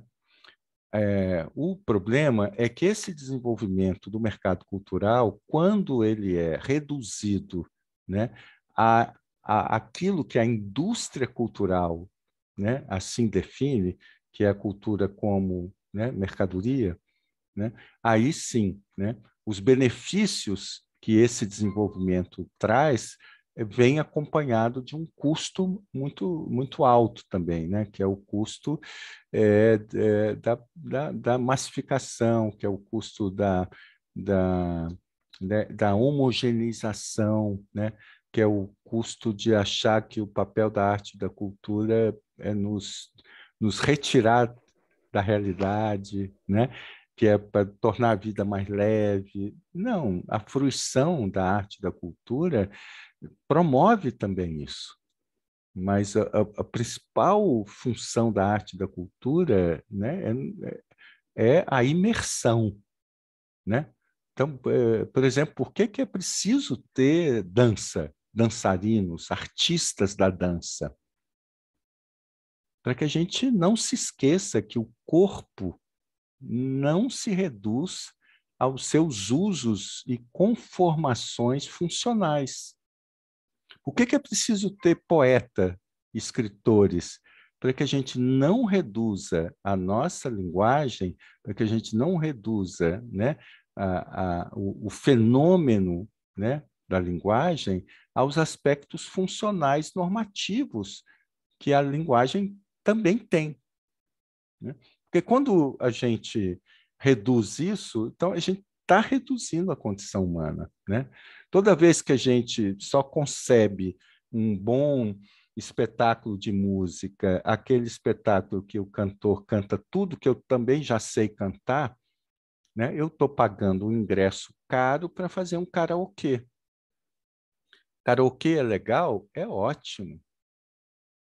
É, o problema é que esse desenvolvimento do mercado cultural, quando ele é reduzido né, a, a aquilo que a indústria cultural né, assim define, que é a cultura como né, mercadoria, né, aí sim, né, os benefícios que esse desenvolvimento traz eh, vem acompanhado de um custo muito, muito alto também, né? que é o custo é, é, da, da, da, massificação, que é o custo da, da, né? da homogeneização, né? que é o custo de achar que o papel da arte e da cultura é nos, nos retirar da realidade, né? que é para tornar a vida mais leve. Não, a fruição da arte, da cultura, promove também isso. Mas a, a principal função da arte e da cultura né, é, é, é a imersão. Né? Então, é, por exemplo, por que, que é preciso ter dança, dançarinos, artistas da dança? Para que a gente não se esqueça que o corpo não se reduz aos seus usos e conformações funcionais. O que, que é preciso ter poeta, escritores, para que a gente não reduza a nossa linguagem, para que a gente não reduza né, a, a, o, o, fenômeno né, da linguagem aos aspectos funcionais normativos que a linguagem também tem. Né? Porque quando a gente reduz isso, então a gente está reduzindo a condição humana. Né? Toda vez que a gente só concebe um bom espetáculo de música, aquele espetáculo que o cantor canta tudo que eu também já sei cantar, né? Eu estou pagando um ingresso caro para fazer um karaokê. Karaokê é legal? É ótimo.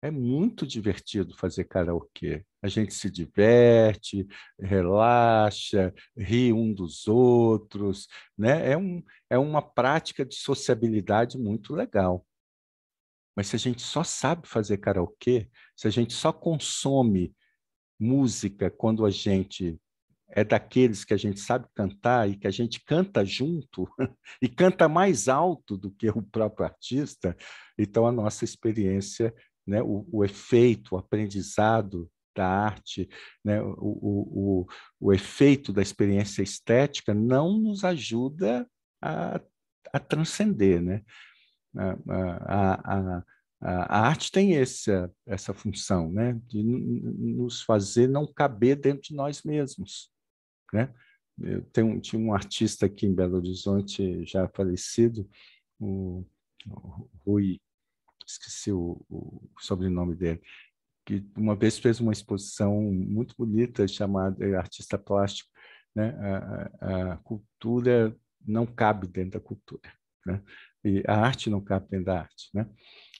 É muito divertido fazer karaokê a gente se diverte, relaxa, ri um dos outros, né? É, um, é uma prática de sociabilidade muito legal. Mas se a gente só sabe fazer karaokê, se a gente só consome música quando a gente é daqueles que a gente sabe cantar e que a gente canta junto e canta mais alto do que o próprio artista, então a nossa experiência, né, o, o efeito, o aprendizado da arte, né? o, o, o, o efeito da experiência estética não nos ajuda a, a transcender. Né? A, a, a, arte tem essa, essa função né? de nos fazer não caber dentro de nós mesmos. Né? Eu tenho, tinha um artista aqui em Belo Horizonte, já falecido, o, o Rui, esqueci o, o sobrenome dele, que uma vez fez uma exposição muito bonita chamada eh, Artista Plástico, né? a, a, a cultura não cabe dentro da cultura, né? e a arte não cabe dentro da arte. Né?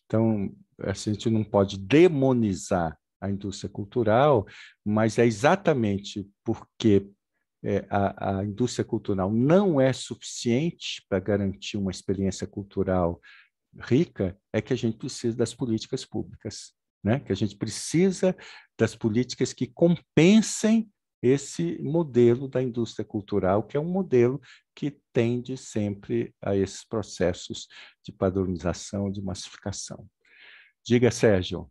Então, assim, a gente não pode demonizar a indústria cultural, mas é exatamente porque é, a, a, indústria cultural não é suficiente para garantir uma experiência cultural rica, é que a gente precisa das políticas públicas né? que a gente precisa das políticas que compensem esse modelo da indústria cultural, que é um modelo que tende sempre a esses processos de padronização, de massificação. Diga, Sérgio.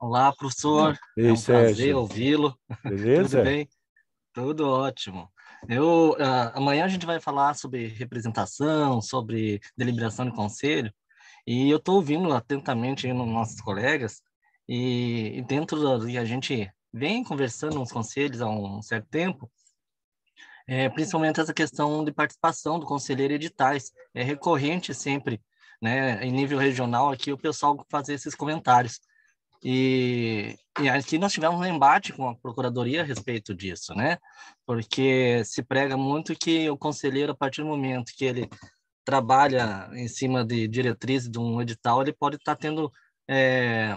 Olá, professor. Ei, é um Sérgio. prazer ouvi-lo. Beleza? Tudo bem? Tudo ótimo. Eu, uh, amanhã a gente vai falar sobre representação, sobre deliberação de conselho, e eu estou ouvindo atentamente nos nossos colegas, e, e dentro da, a gente vem conversando nos conselhos há um certo tempo, é, principalmente essa questão de participação do conselheiro editais. É recorrente sempre, né, em nível regional aqui, o pessoal fazer esses comentários. E, e aqui nós tivemos um embate com a Procuradoria a respeito disso, né? Porque se prega muito que o conselheiro, a partir do momento que ele trabalha em cima de diretrizes de um edital, ele pode estar tá tendo é,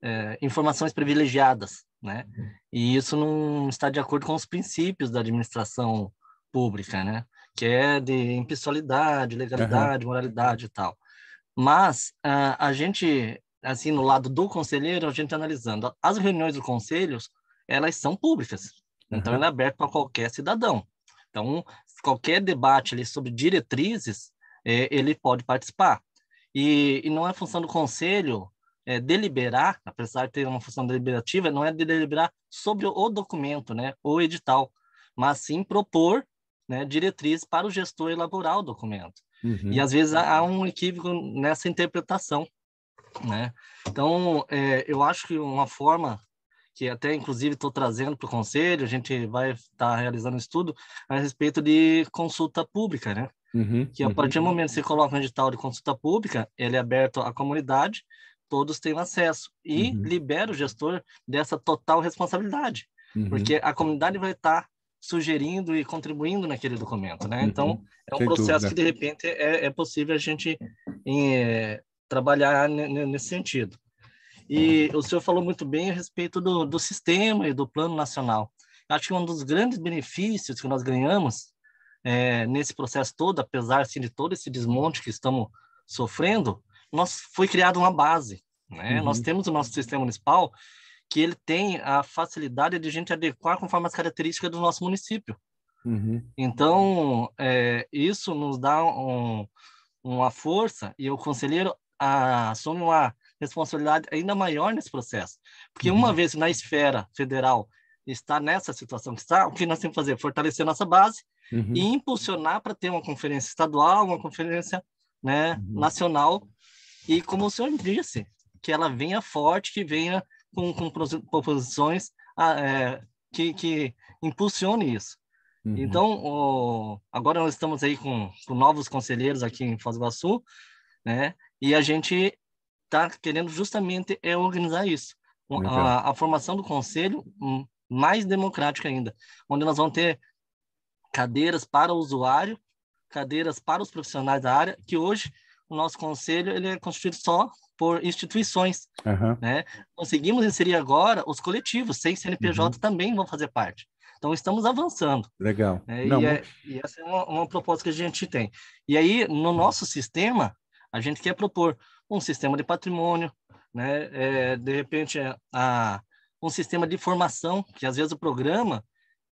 é, informações privilegiadas, né? E isso não está de acordo com os princípios da administração pública, né? Que é de impessoalidade, legalidade, uhum. moralidade e tal. Mas ah, a gente assim, no lado do conselheiro, a gente tá analisando. As reuniões do conselho, elas são públicas. Então, uhum. Então, ela é aberta para qualquer cidadão. Então, qualquer debate ali sobre diretrizes, é, ele pode participar. E, e, não é função do conselho é, deliberar, apesar de ter uma função deliberativa, não é deliberar sobre o documento, né, o edital, mas sim propor né, diretrizes para o gestor elaborar o documento. Uhum. E às vezes há um equívoco nessa interpretação, né? Então, é, eu acho que uma forma que até inclusive estou trazendo para o conselho, a gente vai estar tá realizando um estudo é a respeito de consulta pública, né? Uhum, que a uhum. partir uhum. do momento que você coloca um edital de consulta pública, ele é aberto à comunidade, todos têm acesso e uhum. libera o gestor dessa total responsabilidade, uhum. porque a comunidade vai estar tá sugerindo e contribuindo naquele documento, né? Então, uhum. é um Sem processo dúvida. que, de repente, é, é possível a gente em, é, trabalhar nesse sentido. E o senhor falou muito bem a respeito do, do sistema e do plano nacional. Acho que um dos grandes benefícios que nós ganhamos é, nesse processo todo, apesar assim, de todo esse desmonte que estamos sofrendo, nós foi criada uma base. Né? Uhum. Nós temos o nosso sistema municipal que ele tem a facilidade de a gente adequar conforme as características do nosso município. Uhum. Então, é, isso nos dá um, uma força, e o conselheiro assume uma responsabilidade ainda maior nesse processo. Porque uma uhum. vez na esfera federal está nessa situação que está, o que nós temos que fazer? Fortalecer nossa base uhum. e impulsionar para ter uma conferência estadual, uma conferência né, uhum. nacional, e como o senhor disse, que ela venha forte, que venha com, com proposições ah, é, que, que impulsione isso. Uhum. Então, o, agora nós estamos aí com, com novos conselheiros aqui em Foz do Iguaçu, né? E a gente está querendo justamente é organizar isso. A, a, formação do conselho hum, mais democrática ainda, onde nós vamos ter cadeiras para o usuário, cadeiras para os profissionais da área, que hoje o nosso conselho ele é constituído só por instituições. Uhum. Né? Conseguimos inserir agora os coletivos, sem CNPJ uhum. também vão fazer parte. Então, estamos avançando. Legal. Né? Não, e, é, mas... e, essa é uma, uma, proposta que a gente tem. E aí, no uhum. nosso sistema, a gente quer propor um sistema de patrimônio, né? É, de repente, é, a, um sistema de formação, que às vezes o programa,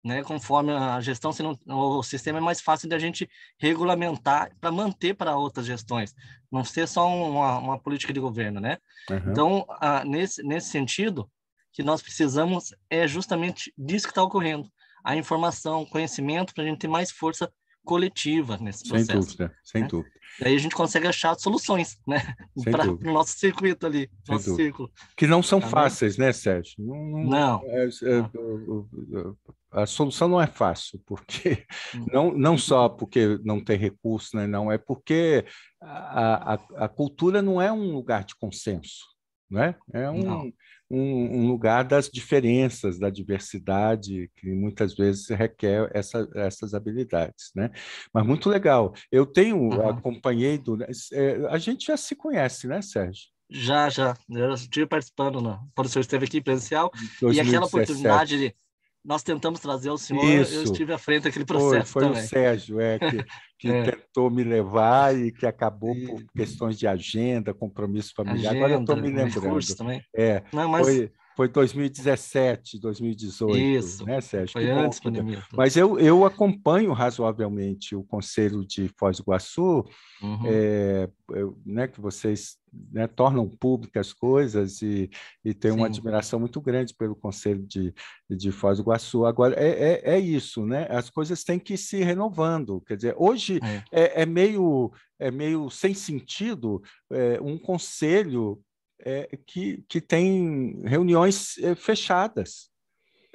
né, conforme a gestão, se não, o sistema é mais fácil de a gente regulamentar para manter para outras gestões, não ser só uma, uma política de governo, né? Uhum. Então, a, nesse, nesse sentido, que nós precisamos é justamente disso que está ocorrendo, a informação, conhecimento, para a gente ter mais força coletiva nesse processo. Sem dúvida, né? sem dúvida. Daí aí a gente consegue achar soluções, né? Para o nosso circuito ali, sem nosso dúvida. círculo. Que não são tá fáceis, né, Sérgio? Não. não, não. É, é, a solução não é fácil, porque hum. não, não só porque não tem recurso, né? Não, é porque a, a, a cultura não é um lugar de consenso, né? É um... Não um, um, lugar das diferenças, da diversidade, que muitas vezes requer essa, essas habilidades. Né? Mas muito legal. Eu tenho, uhum. acompanhei. Do, né, é, a gente já se conhece, né, Sérgio? Já, já. Eu estive participando, né? quando o senhor esteve aqui presencial. 2017. E aquela oportunidade. De nós tentamos trazer o senhor, Isso. eu estive à frente daquele processo foi, foi também. Foi o Sérgio é, que, que é. tentou me levar e que acabou por questões de agenda, compromisso familiar. Agenda, Agora eu estou me lembrando. Também. É, Não, mas... foi, foi 2017, 2018. Isso. Né, Sérgio? Foi que antes da pandemia. Mas eu, eu acompanho razoavelmente o Conselho de Foz do Iguaçu, uhum. é, eu, né, que vocês né, tornam públicas coisas e, e tenho Sim. uma admiração muito grande pelo Conselho de, de Foz do Iguaçu. Agora, é, é, é isso, né? As coisas têm que ir se renovando. Quer dizer, hoje é, é, é meio é meio sem sentido eh, um conselho é, que, que tem reuniões é, fechadas.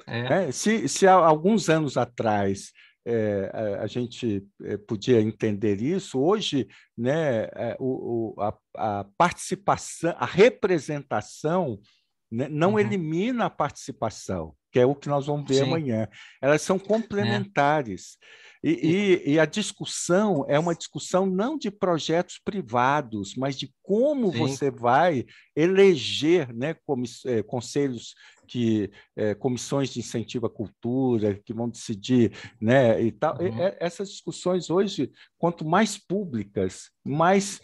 É. é se, se há alguns anos atrás é, a, a, gente é, podia entender isso, hoje né, o, o a, a participação, a representação né? não uhum. elimina a participação, que é o que nós vamos ver Sim. amanhã. Elas são é. complementares. É. E, e, e, a discussão é uma discussão não de projetos privados, mas de como Sim. você vai eleger né, eh, conselhos que eh, comissões de incentivo à cultura que vão decidir, né? E tal. Uhum. E, é, essas discussões hoje, quanto mais públicas, mais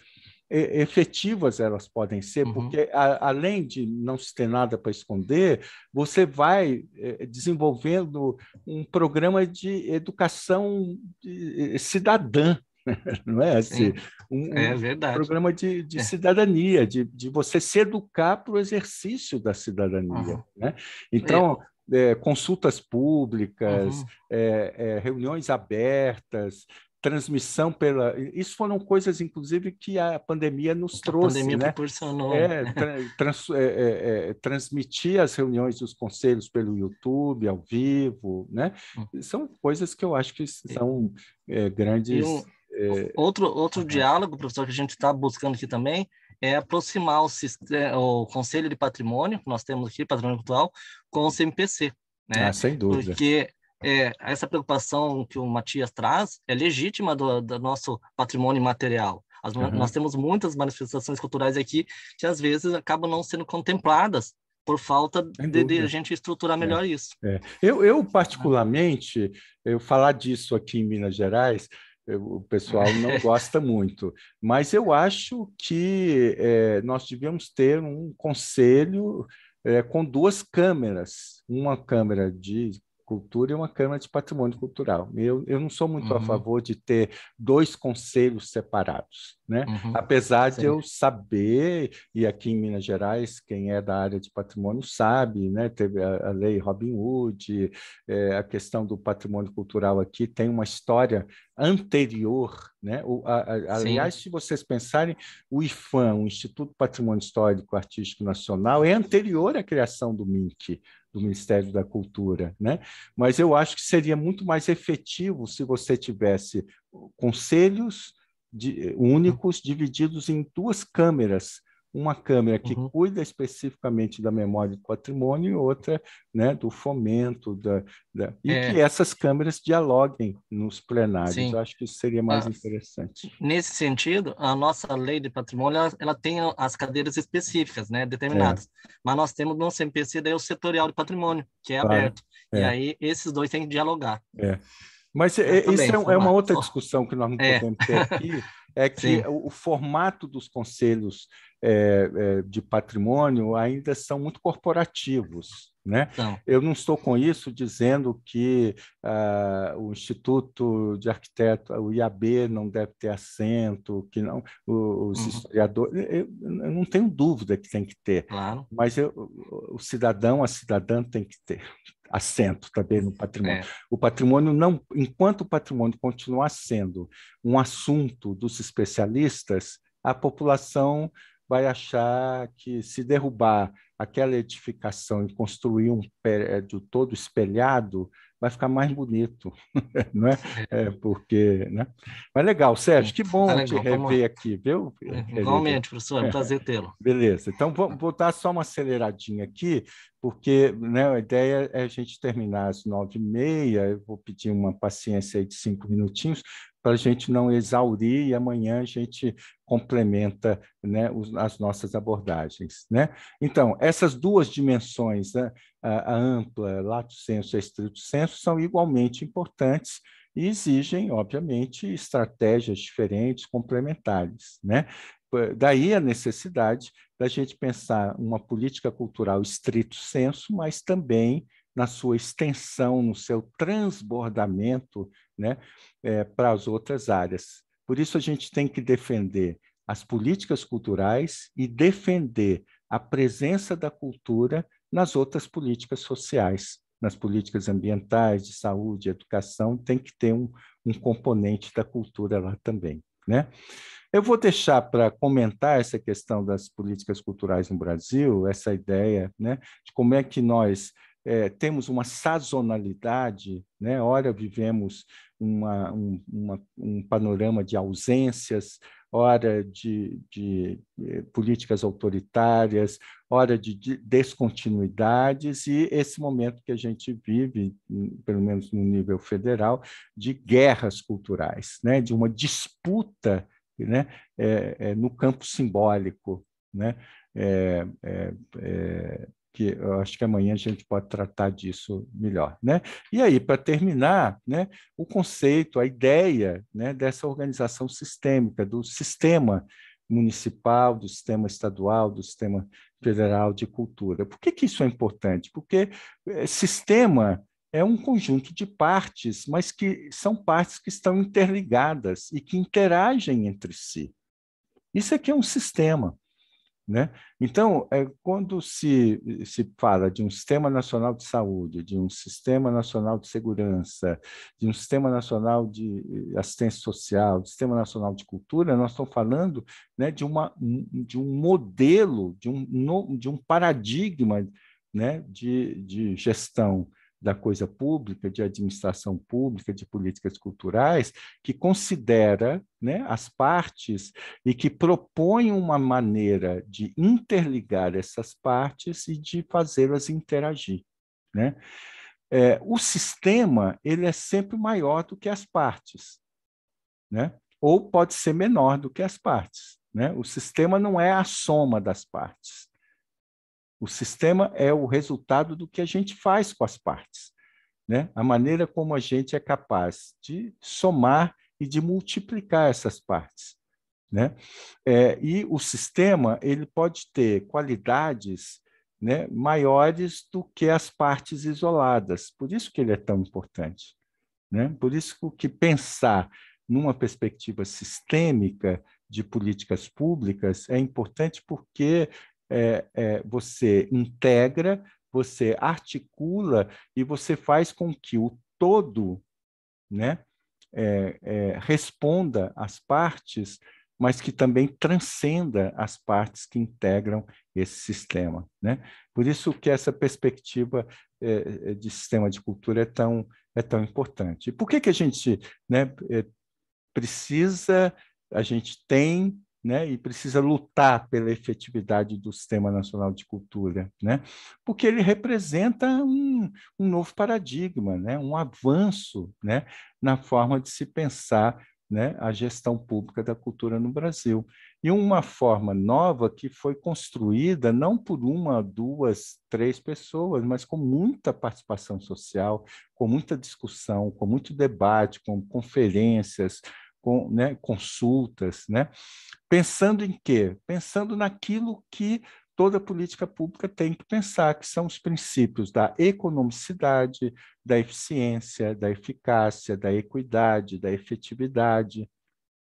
efetivas elas podem ser, uhum. porque a, além de não se ter nada para esconder, você vai eh, desenvolvendo um programa de educação de, eh, cidadã, não é? Assim, um, é verdade. Um programa de, de é. cidadania, de, de você se educar para o exercício da cidadania. Uhum. Né? Então, é. É, consultas públicas, uhum. reuniões abertas, transmissão pela. Isso foram coisas, inclusive, que a pandemia nos trouxe. A pandemia né? proporcionou. É, tra trans é, é, é, transmitir as reuniões dos conselhos pelo YouTube, ao vivo, né? Hum. São coisas que eu acho que são é, grandes. Um, é, outro outro diálogo, professor, que a gente está buscando aqui também é aproximar o, sistema, o Conselho de Patrimônio, que nós temos aqui, Patrimônio Cultural, com o CMPC. Né? Ah, sem dúvida. Porque é, essa preocupação que o Matias traz é legítima do, do nosso patrimônio material. As, uhum. Nós temos muitas manifestações culturais aqui que às vezes acabam não sendo contempladas por falta de, de, a gente estruturar é, melhor é, isso. É. Eu, eu, particularmente, eu falar disso aqui em Minas Gerais, eu, o pessoal não gosta muito, mas eu acho que é, nós devíamos ter um conselho é, com duas câmeras, uma câmera de Cultura e uma Câmara de Patrimônio Cultural. Eu, eu não sou muito uhum. a favor de ter dois conselhos separados. Né? Uhum, Apesar sim. de eu saber, e aqui em Minas Gerais, quem é da área de patrimônio sabe, né? Teve a, a lei Robin Hood, é, a questão do patrimônio cultural aqui tem uma história anterior, né? O, a, a, aliás, se vocês pensarem, o IFAM, o Instituto Patrimônio Histórico Artístico Nacional, é anterior à criação do MINC, do Ministério da Cultura, né? Mas eu acho que seria muito mais efetivo se você tivesse conselhos de, eh, únicos divididos em duas câmeras. Uma câmera que uhum. cuida especificamente da memória do patrimônio e outra né, do fomento. Da, da... E é. que essas câmeras dialoguem nos plenários. Sim. Eu acho que isso seria mais ah, interessante. Nesse sentido, a nossa lei de patrimônio ela, ela tem as cadeiras específicas, né, determinadas. É. Mas nós temos no CMPC daí, o setorial de patrimônio, que é claro. aberto. É. E aí esses dois têm que dialogar. É. Mas é, é isso é, é uma outra discussão que nós não é. podemos ter aqui, é que o, o, formato dos conselhos de patrimônio ainda são muito corporativos. Né? Então. Eu não estou com isso dizendo que uh, o Instituto de Arquiteto, o IAB, não deve ter assento, que não, os uhum. historiadores. Eu, eu, não tenho dúvida que tem que ter, claro. mas eu, o cidadão, a cidadã tem que ter assento também no patrimônio. É. O patrimônio não, enquanto o patrimônio continuar sendo um assunto dos especialistas, a população vai achar que se derrubar aquela edificação e construir um prédio todo espelhado, vai ficar mais bonito, não é? é porque, né? Mas legal, Sérgio, que bom tá te rever vamos... aqui, viu? É, igualmente, professor, é um prazer tê-lo. Beleza, então vou, vou dar só uma aceleradinha aqui, porque né, a ideia é a gente terminar às nove e meia, eu vou pedir uma paciência aí de cinco minutinhos, para a gente não exaurir e amanhã a gente complementa né, as nossas abordagens. Né? Então, essas duas dimensões, né, a, ampla, lato senso e estrito senso, são igualmente importantes e exigem, obviamente, estratégias diferentes, complementares. Né? Daí a necessidade da gente pensar uma política cultural estrito senso, mas também na sua extensão, no seu transbordamento né, é, para as outras áreas. Por isso, a gente tem que defender as políticas culturais e defender a presença da cultura nas outras políticas sociais, nas políticas ambientais, de saúde, educação, tem que ter um, um componente da cultura lá também. Né? Eu vou deixar para comentar essa questão das políticas culturais no Brasil, essa ideia né, de como é que nós é, temos uma sazonalidade, né? ora vivemos uma, um, uma, um panorama de ausências, hora de, de, eh, políticas autoritárias, hora de, descontinuidades e esse momento que a gente vive, hum, pelo menos no nível federal, de guerras culturais, né? de uma disputa né? É, é, no campo simbólico. Né? É, que eu acho que amanhã a gente pode tratar disso melhor. Né? E aí, para terminar, né, o conceito, a ideia né, dessa organização sistêmica, do sistema municipal, do sistema estadual, do sistema federal de cultura. Por que, que isso é importante? Porque eh, sistema é um conjunto de partes, mas que são partes que estão interligadas e que interagem entre si. Isso aqui é um sistema. Né? Então, é, quando se, se fala de um sistema nacional de saúde, de um sistema nacional de segurança, de um sistema nacional de eh, assistência social, de sistema nacional de cultura, nós estamos falando né, de, uma, de um modelo, de um, de um paradigma né, de, de gestão da coisa pública, de administração pública, de políticas culturais, que considera né, as partes e que propõe uma maneira de interligar essas partes e de fazê-las interagir. Né? É, o sistema ele é sempre maior do que as partes, né? ou pode ser menor do que as partes. Né? O sistema não é a soma das partes. O sistema é o resultado do que a gente faz com as partes, né? a maneira como a gente é capaz de somar e de multiplicar essas partes. Né? É, e o sistema ele pode ter qualidades né, maiores do que as partes isoladas. Por isso que ele é tão importante. Né? Por isso que pensar numa perspectiva sistêmica de políticas públicas é importante porque é, é, você integra, você articula e você faz com que o todo né, é, é, responda às partes, mas que também transcenda as partes que integram esse sistema. Né? Por isso que essa perspectiva é, é, de sistema de cultura é tão, é tão importante. por que, que a gente né, precisa, a gente tem né? e precisa lutar pela efetividade do Sistema Nacional de Cultura, né? porque ele representa um, um novo paradigma, né? um avanço né? na forma de se pensar né, a gestão pública da cultura no Brasil. E uma forma nova que foi construída não por uma, duas, três pessoas, mas com muita participação social, com muita discussão, com muito debate, com conferências, com, né, consultas, né? Pensando em quê? Pensando naquilo que toda política pública tem que pensar, que são os princípios da economicidade, da eficiência, da eficácia, da equidade, da efetividade.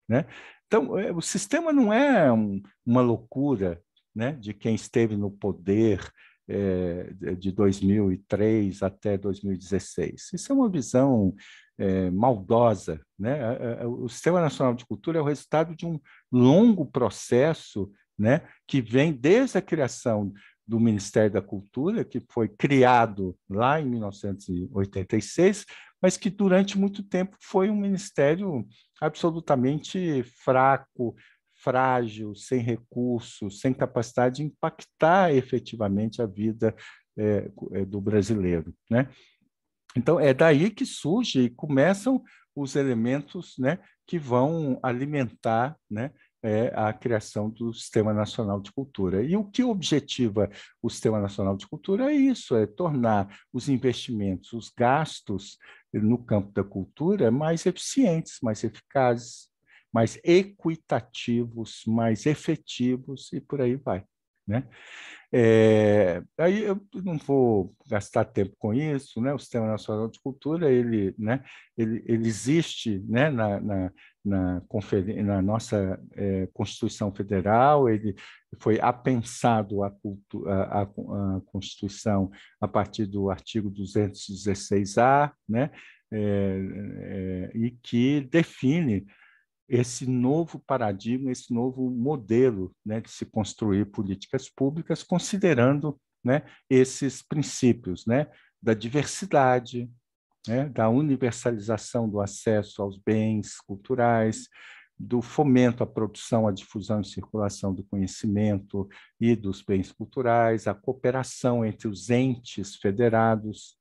Né? Então, é, o sistema não é um, uma loucura né, de quem esteve no poder, eh, de 2003 até 2016. Isso é uma visão é, maldosa. Né? É, é, é, o Sistema Nacional de Cultura é o resultado de um longo processo né, que vem desde a criação do Ministério da Cultura, que foi criado lá em 1986, mas que durante muito tempo foi um ministério absolutamente fraco, frágil, sem recursos, sem capacidade de impactar efetivamente a vida é, é, do brasileiro. Né? Então, é daí que surge e começam os elementos né, que vão alimentar né, é, a criação do Sistema Nacional de Cultura. E o que objetiva o Sistema Nacional de Cultura é isso, é tornar os investimentos, os gastos no campo da cultura mais eficientes, mais eficazes, mais equitativos, mais efetivos e por aí vai. Né? É, aí eu não vou gastar tempo com isso, né? O Sistema Nacional de Cultura ele, né? ele, ele existe né? na, na, na, na nossa é, Constituição Federal, ele foi apensado a, a, a, Constituição a partir do artigo 216A, né? É, é, e que define esse novo paradigma, esse novo modelo né, de se construir políticas públicas, considerando né, esses princípios né, da diversidade, né, da universalização do acesso aos bens culturais, do fomento à produção, à difusão e circulação do conhecimento e dos bens culturais, a cooperação entre os entes federados,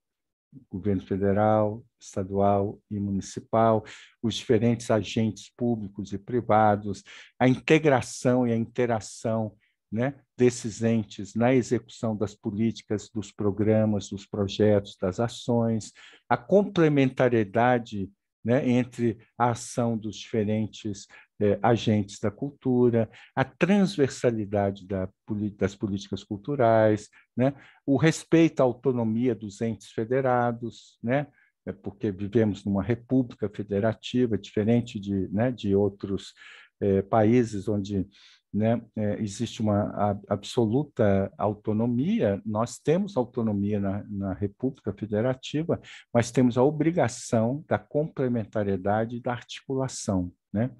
governo federal, estadual e municipal, os diferentes agentes públicos e privados, a integração e a interação né, desses entes na execução das políticas, dos programas, dos projetos, das ações, a complementariedade né, entre a ação dos diferentes eh, agentes da cultura, a transversalidade da, das políticas culturais, né, o respeito à autonomia dos entes federados, né, é porque vivemos numa república federativa, diferente de, né, de outros é, países onde né, é, existe uma a, absoluta autonomia, nós temos autonomia na, na, República Federativa, mas temos a obrigação da complementariedade e da articulação. Né?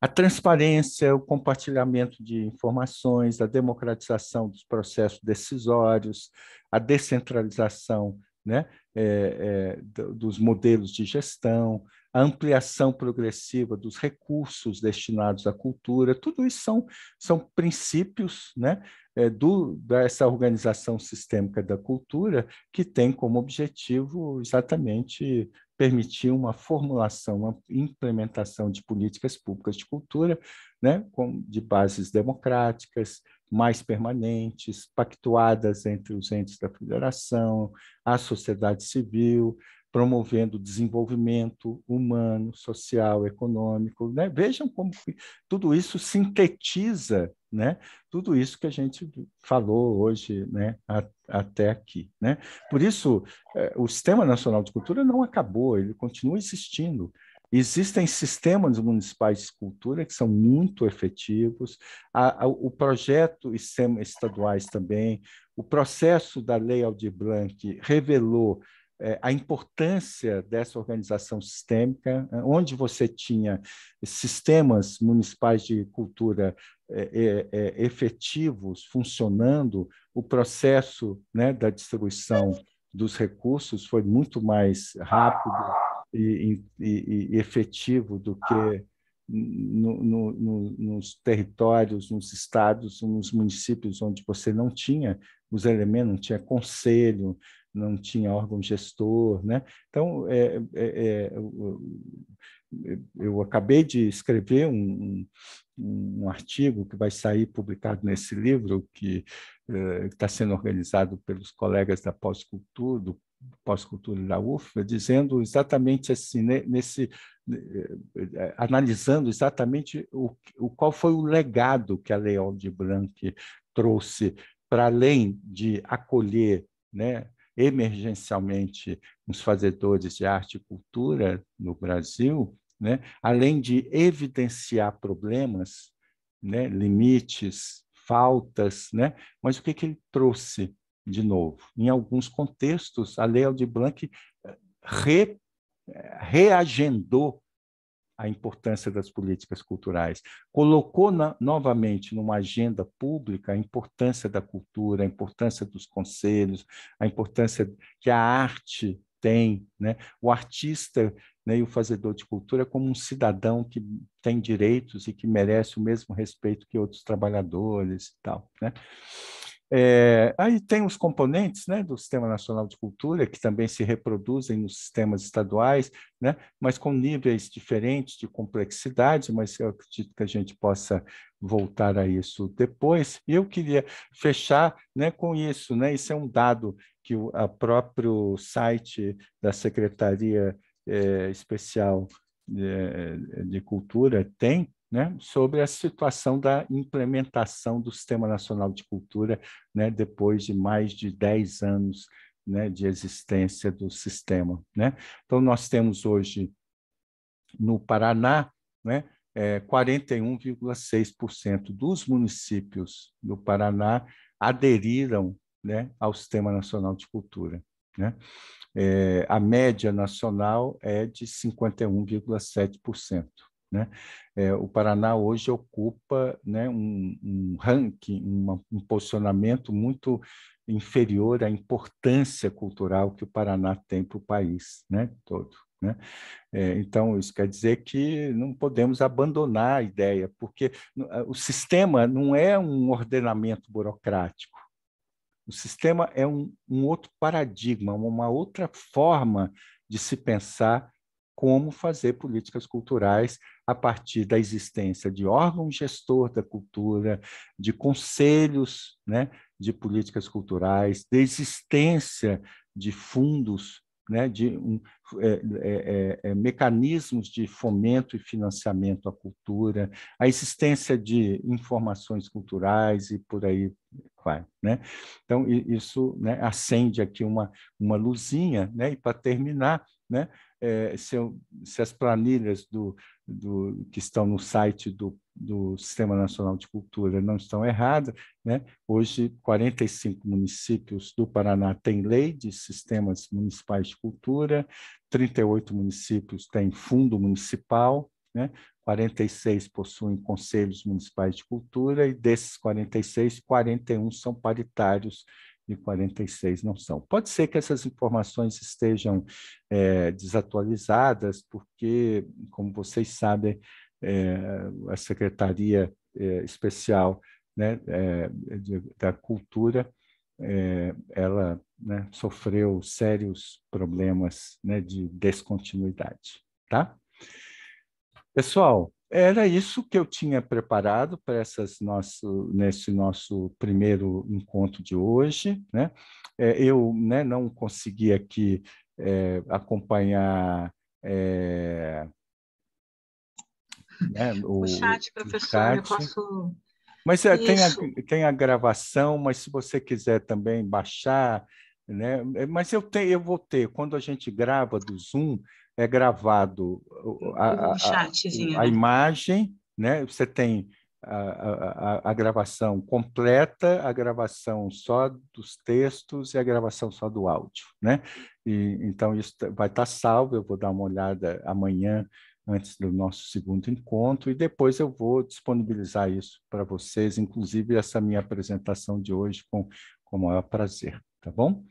A transparência, o compartilhamento de informações, a democratização dos processos decisórios, a descentralização né? É, é, dos modelos de gestão, a ampliação progressiva dos recursos destinados à cultura, tudo isso são, são princípios né, é, do, dessa organização sistêmica da cultura, que tem como objetivo exatamente permitir uma formulação, uma implementação de políticas públicas de cultura né, de bases democráticas, mais permanentes, pactuadas entre os entes da federação, a sociedade civil, promovendo desenvolvimento humano, social, econômico. Né? Vejam como tudo isso sintetiza né? tudo isso que a gente falou hoje né? até aqui. Né? Por isso, é, o Sistema Nacional de Cultura não acabou, ele continua existindo. Existem sistemas municipais de cultura que são muito efetivos, a, a, o projeto estaduais também, o processo da Lei Aldir Blanc revelou é, a importância dessa organização sistêmica, eh, onde você tinha sistemas municipais de cultura é, é, efetivos funcionando, o processo né, da distribuição dos recursos foi muito mais rápido, e, e, e efetivo do que ah. no, no, no, nos territórios, nos estados, nos municípios onde você não tinha os elementos, não tinha conselho, não tinha órgão gestor, né? Então, é, é, é, eu acabei de escrever um, um, um, artigo que vai sair publicado nesse livro, que é, está sendo organizado pelos colegas da Pós-Cultura, do pós-cultura da UFBA, dizendo exatamente assim, nesse, eh, eh, analisando exatamente o, o qual foi o legado que a Lei de Blanc trouxe para além de acolher, né, emergencialmente os fazedores de arte e cultura no Brasil, né, além de evidenciar problemas, né, limites, faltas, né, mas o que, que ele trouxe de novo. Em alguns contextos, a Lei de Blanc eh, re, eh, reagendou a importância das políticas culturais, colocou na, novamente numa agenda pública a importância da cultura, a importância dos conselhos, a importância que a arte tem, né? o artista né, e o fazedor de cultura como um cidadão que tem direitos e que merece o mesmo respeito que outros trabalhadores e tal. Né? É, aí tem os componentes né, do Sistema Nacional de Cultura, que também se reproduzem nos sistemas estaduais, né, mas com níveis diferentes de complexidade, mas eu acredito que a gente possa voltar a isso depois. E eu queria fechar né, com isso, né, isso é um dado que o próprio site da Secretaria é, Especial de, é, de Cultura tem, né, sobre a situação da implementação do Sistema Nacional de Cultura, né, depois de mais de 10 anos né, de existência do sistema. Né. Então, nós temos hoje no Paraná né, é, 41,6% dos municípios do Paraná aderiram né, ao Sistema Nacional de Cultura. É, a média nacional é de 51,7%. Né? É, o Paraná hoje ocupa né, um, um, ranking, uma, um posicionamento muito inferior à importância cultural que o Paraná tem para o país né, todo. Né? É, então, isso quer dizer que não podemos abandonar a ideia, porque o sistema não é um ordenamento burocrático. O sistema é um, um outro paradigma, uma outra forma de se pensar como fazer políticas culturais a partir da existência de órgãos gestor da cultura, de conselhos né, de políticas culturais, da existência de fundos, né, de um, é, é, é, é, mecanismos de fomento e financiamento à cultura, a existência de informações culturais e por aí vai. Né? Então, isso né, acende aqui uma, uma luzinha, né? e para terminar, né, é, se, se, as planilhas do, do, que estão no site do, do, Sistema Nacional de Cultura não estão erradas, né? hoje 45 municípios do Paraná têm lei de sistemas municipais de cultura, 38 municípios têm fundo municipal, né? 46 possuem conselhos municipais de cultura e desses 46, 41 são paritários e 46 não são. Pode ser que essas informações estejam é, desatualizadas, porque, como vocês sabem, é, a Secretaria é, Especial né, é, de, da Cultura é, ela né, sofreu sérios problemas né, de descontinuidade. Tá? Pessoal, era isso que eu tinha preparado para essas nosso, nesse nosso primeiro encontro de hoje. Né? É, eu né, não consegui aqui é, acompanhar é, né, o, o, chat, professor, o chat. Posso... Mas é, tem a, tem a gravação, mas se você quiser também baixar, né? É, mas eu tenho, eu vou ter. Quando a gente grava do Zoom, é gravado a, a, a, né? imagem, né? Você tem a, a, a, gravação completa, a gravação só dos textos e a gravação só do áudio, né? E, então, isso vai estar tá salvo, eu vou dar uma olhada amanhã, antes do nosso segundo encontro, e depois eu vou disponibilizar isso para vocês, inclusive essa minha apresentação de hoje, com, com o maior prazer, tá bom?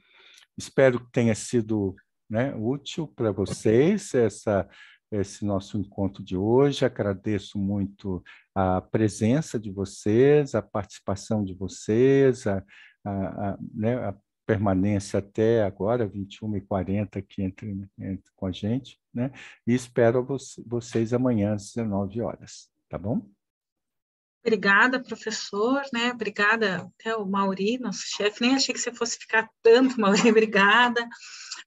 Espero que tenha sido né, útil para vocês, essa, esse nosso encontro de hoje. Agradeço muito a presença de vocês, a participação de vocês, a, a, a, né, a permanência até agora, 21h40 aqui entre, entre, com a gente, né? E espero vocês amanhã às 19 horas, tá bom? Obrigada, professor, né? Obrigada até o Mauri, nosso chefe. Nem achei que você fosse ficar tanto, Mauri. Obrigada.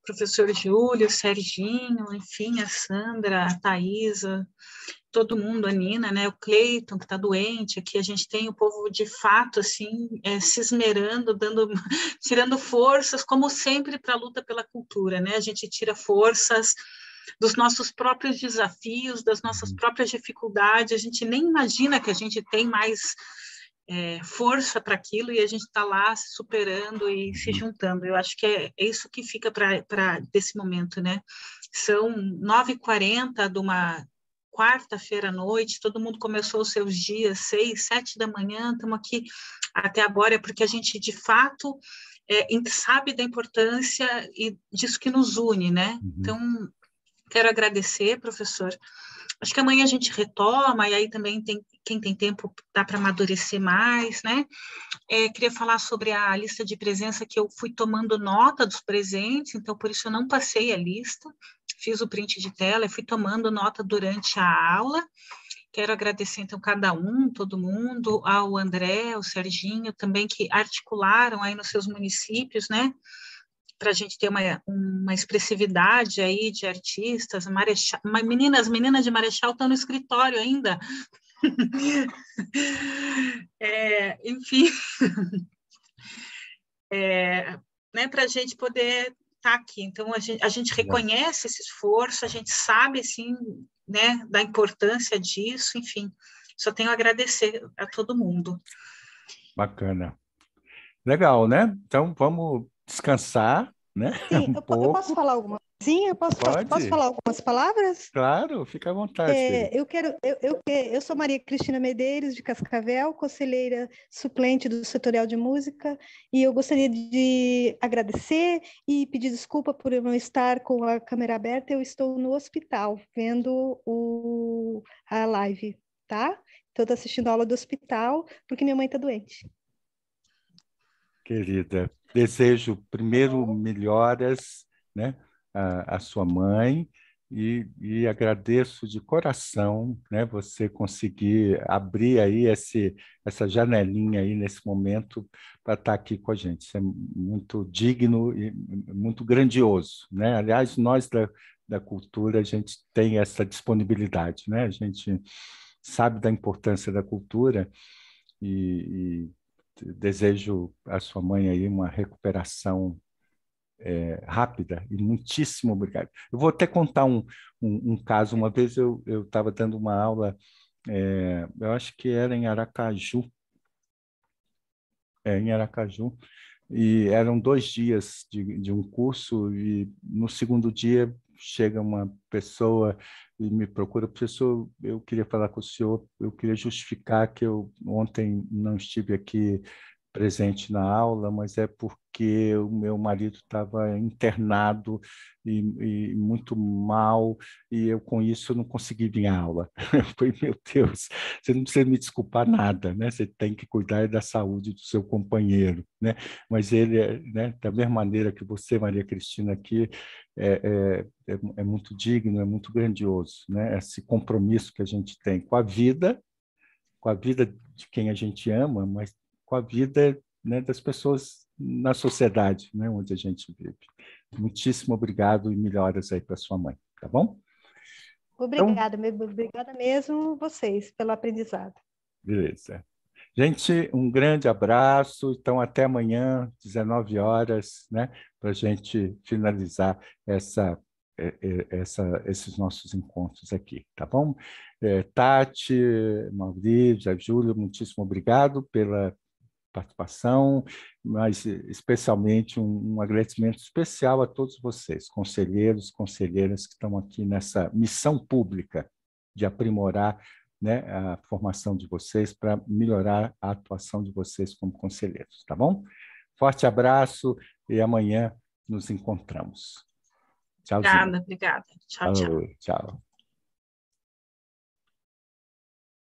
Professor Júlio, Serginho, enfim, a Sandra, a Thaisa, todo mundo, a Nina, né? O Cleiton, que está doente aqui. A gente tem o povo, de fato, assim, é, se esmerando, dando, tirando forças, como sempre, para a luta pela cultura, né? A gente tira forças dos nossos próprios desafios, das nossas uhum. próprias dificuldades. A gente nem imagina que a gente tem mais é, força para aquilo e a gente está lá se superando e se uhum. juntando. Eu acho que é, isso que fica para desse momento, né? São 9h40 de uma quarta-feira à noite, todo mundo começou os seus dias, seis, sete da manhã, estamos aqui até agora, é porque a gente de fato é, sabe da importância e disso que nos une, né? Uhum. Então, Quero agradecer, professor. Acho que amanhã a gente retoma, e aí também tem, quem tem tempo dá para amadurecer mais, né? É, queria falar sobre a lista de presença que eu fui tomando nota dos presentes, então por isso eu não passei a lista, fiz o print de tela e fui tomando nota durante a aula. Quero agradecer, então, cada um, todo mundo, ao André, ao Serginho, também que articularam aí nos seus municípios, né? para a gente ter uma, uma expressividade aí de artistas, marechal, meninas, meninas de Marechal estão no escritório ainda. é, enfim, é, né, para a gente poder estar tá aqui. Então, a gente, a gente reconhece esse esforço, a gente sabe, assim, né, da importância disso, enfim. Só tenho a agradecer a todo mundo. Bacana. Legal, né? Então, vamos descansar, né? Sim, um eu, pouco. eu posso falar alguma Sim, eu posso, Pode. posso falar algumas palavras? Claro, fica à vontade. É, eu quero, eu, eu, é, eu sou Maria Cristina Medeiros de Cascavel, conselheira suplente do setorial de música, e eu gostaria de agradecer e pedir desculpa por eu não estar com a câmera aberta. Eu estou no hospital vendo o, a live, tá? Então, estou assistindo a aula do hospital porque minha mãe está doente. Querida, desejo primeiro tá melhoras né, à, sua mãe e, e, agradeço de coração né, você conseguir abrir aí esse, essa janelinha aí nesse momento para estar tá aqui com a gente. Isso é muito digno e muito grandioso. Né? Aliás, nós da, da cultura, a gente tem essa disponibilidade, né? a gente sabe da importância da cultura e, e desejo à sua mãe aí uma recuperação é, rápida e muitíssimo obrigado. Eu vou até contar um, um, um caso. Uma vez eu estava dando uma aula, é, eu acho que era em Aracaju, é, em Aracaju, e eram dois dias de, de um curso e no segundo dia chega uma pessoa me procura, professor, eu queria falar com o senhor, eu queria justificar que eu ontem não estive aqui presente na aula, mas é porque o meu marido estava internado e, e, muito mal, e eu com isso não consegui vir à aula. foi meu Deus, você não precisa me desculpar nada, né? Você tem que cuidar da saúde do seu companheiro, né? Mas ele, é, né, da mesma maneira que você, Maria Cristina, aqui, é, é, é, é, muito digno, é muito grandioso, né? Esse compromisso que a gente tem com a vida, com a vida de quem a gente ama, mas com a vida né, das pessoas na sociedade, né, onde a gente vive. Muitíssimo obrigado e melhoras aí para sua mãe, tá bom? Então obrigada, então, obrigada mesmo vocês pelo aprendizado. Beleza. Gente, um grande abraço. Então, até amanhã, 19 horas, né, para a gente finalizar essa, é, é, essa, esses nossos encontros aqui, tá bom? É, Tati, Maurício, Júlio, muitíssimo obrigado pela participação, mas especialmente um, um, agradecimento especial a todos vocês, conselheiros, conselheiras que estão aqui nessa missão pública de aprimorar né, a formação de vocês para melhorar a atuação de vocês como conselheiros, tá bom? Forte abraço e amanhã nos encontramos. Tchau. Obrigada, obrigada. Tchau, Falou, tchau. Tchau.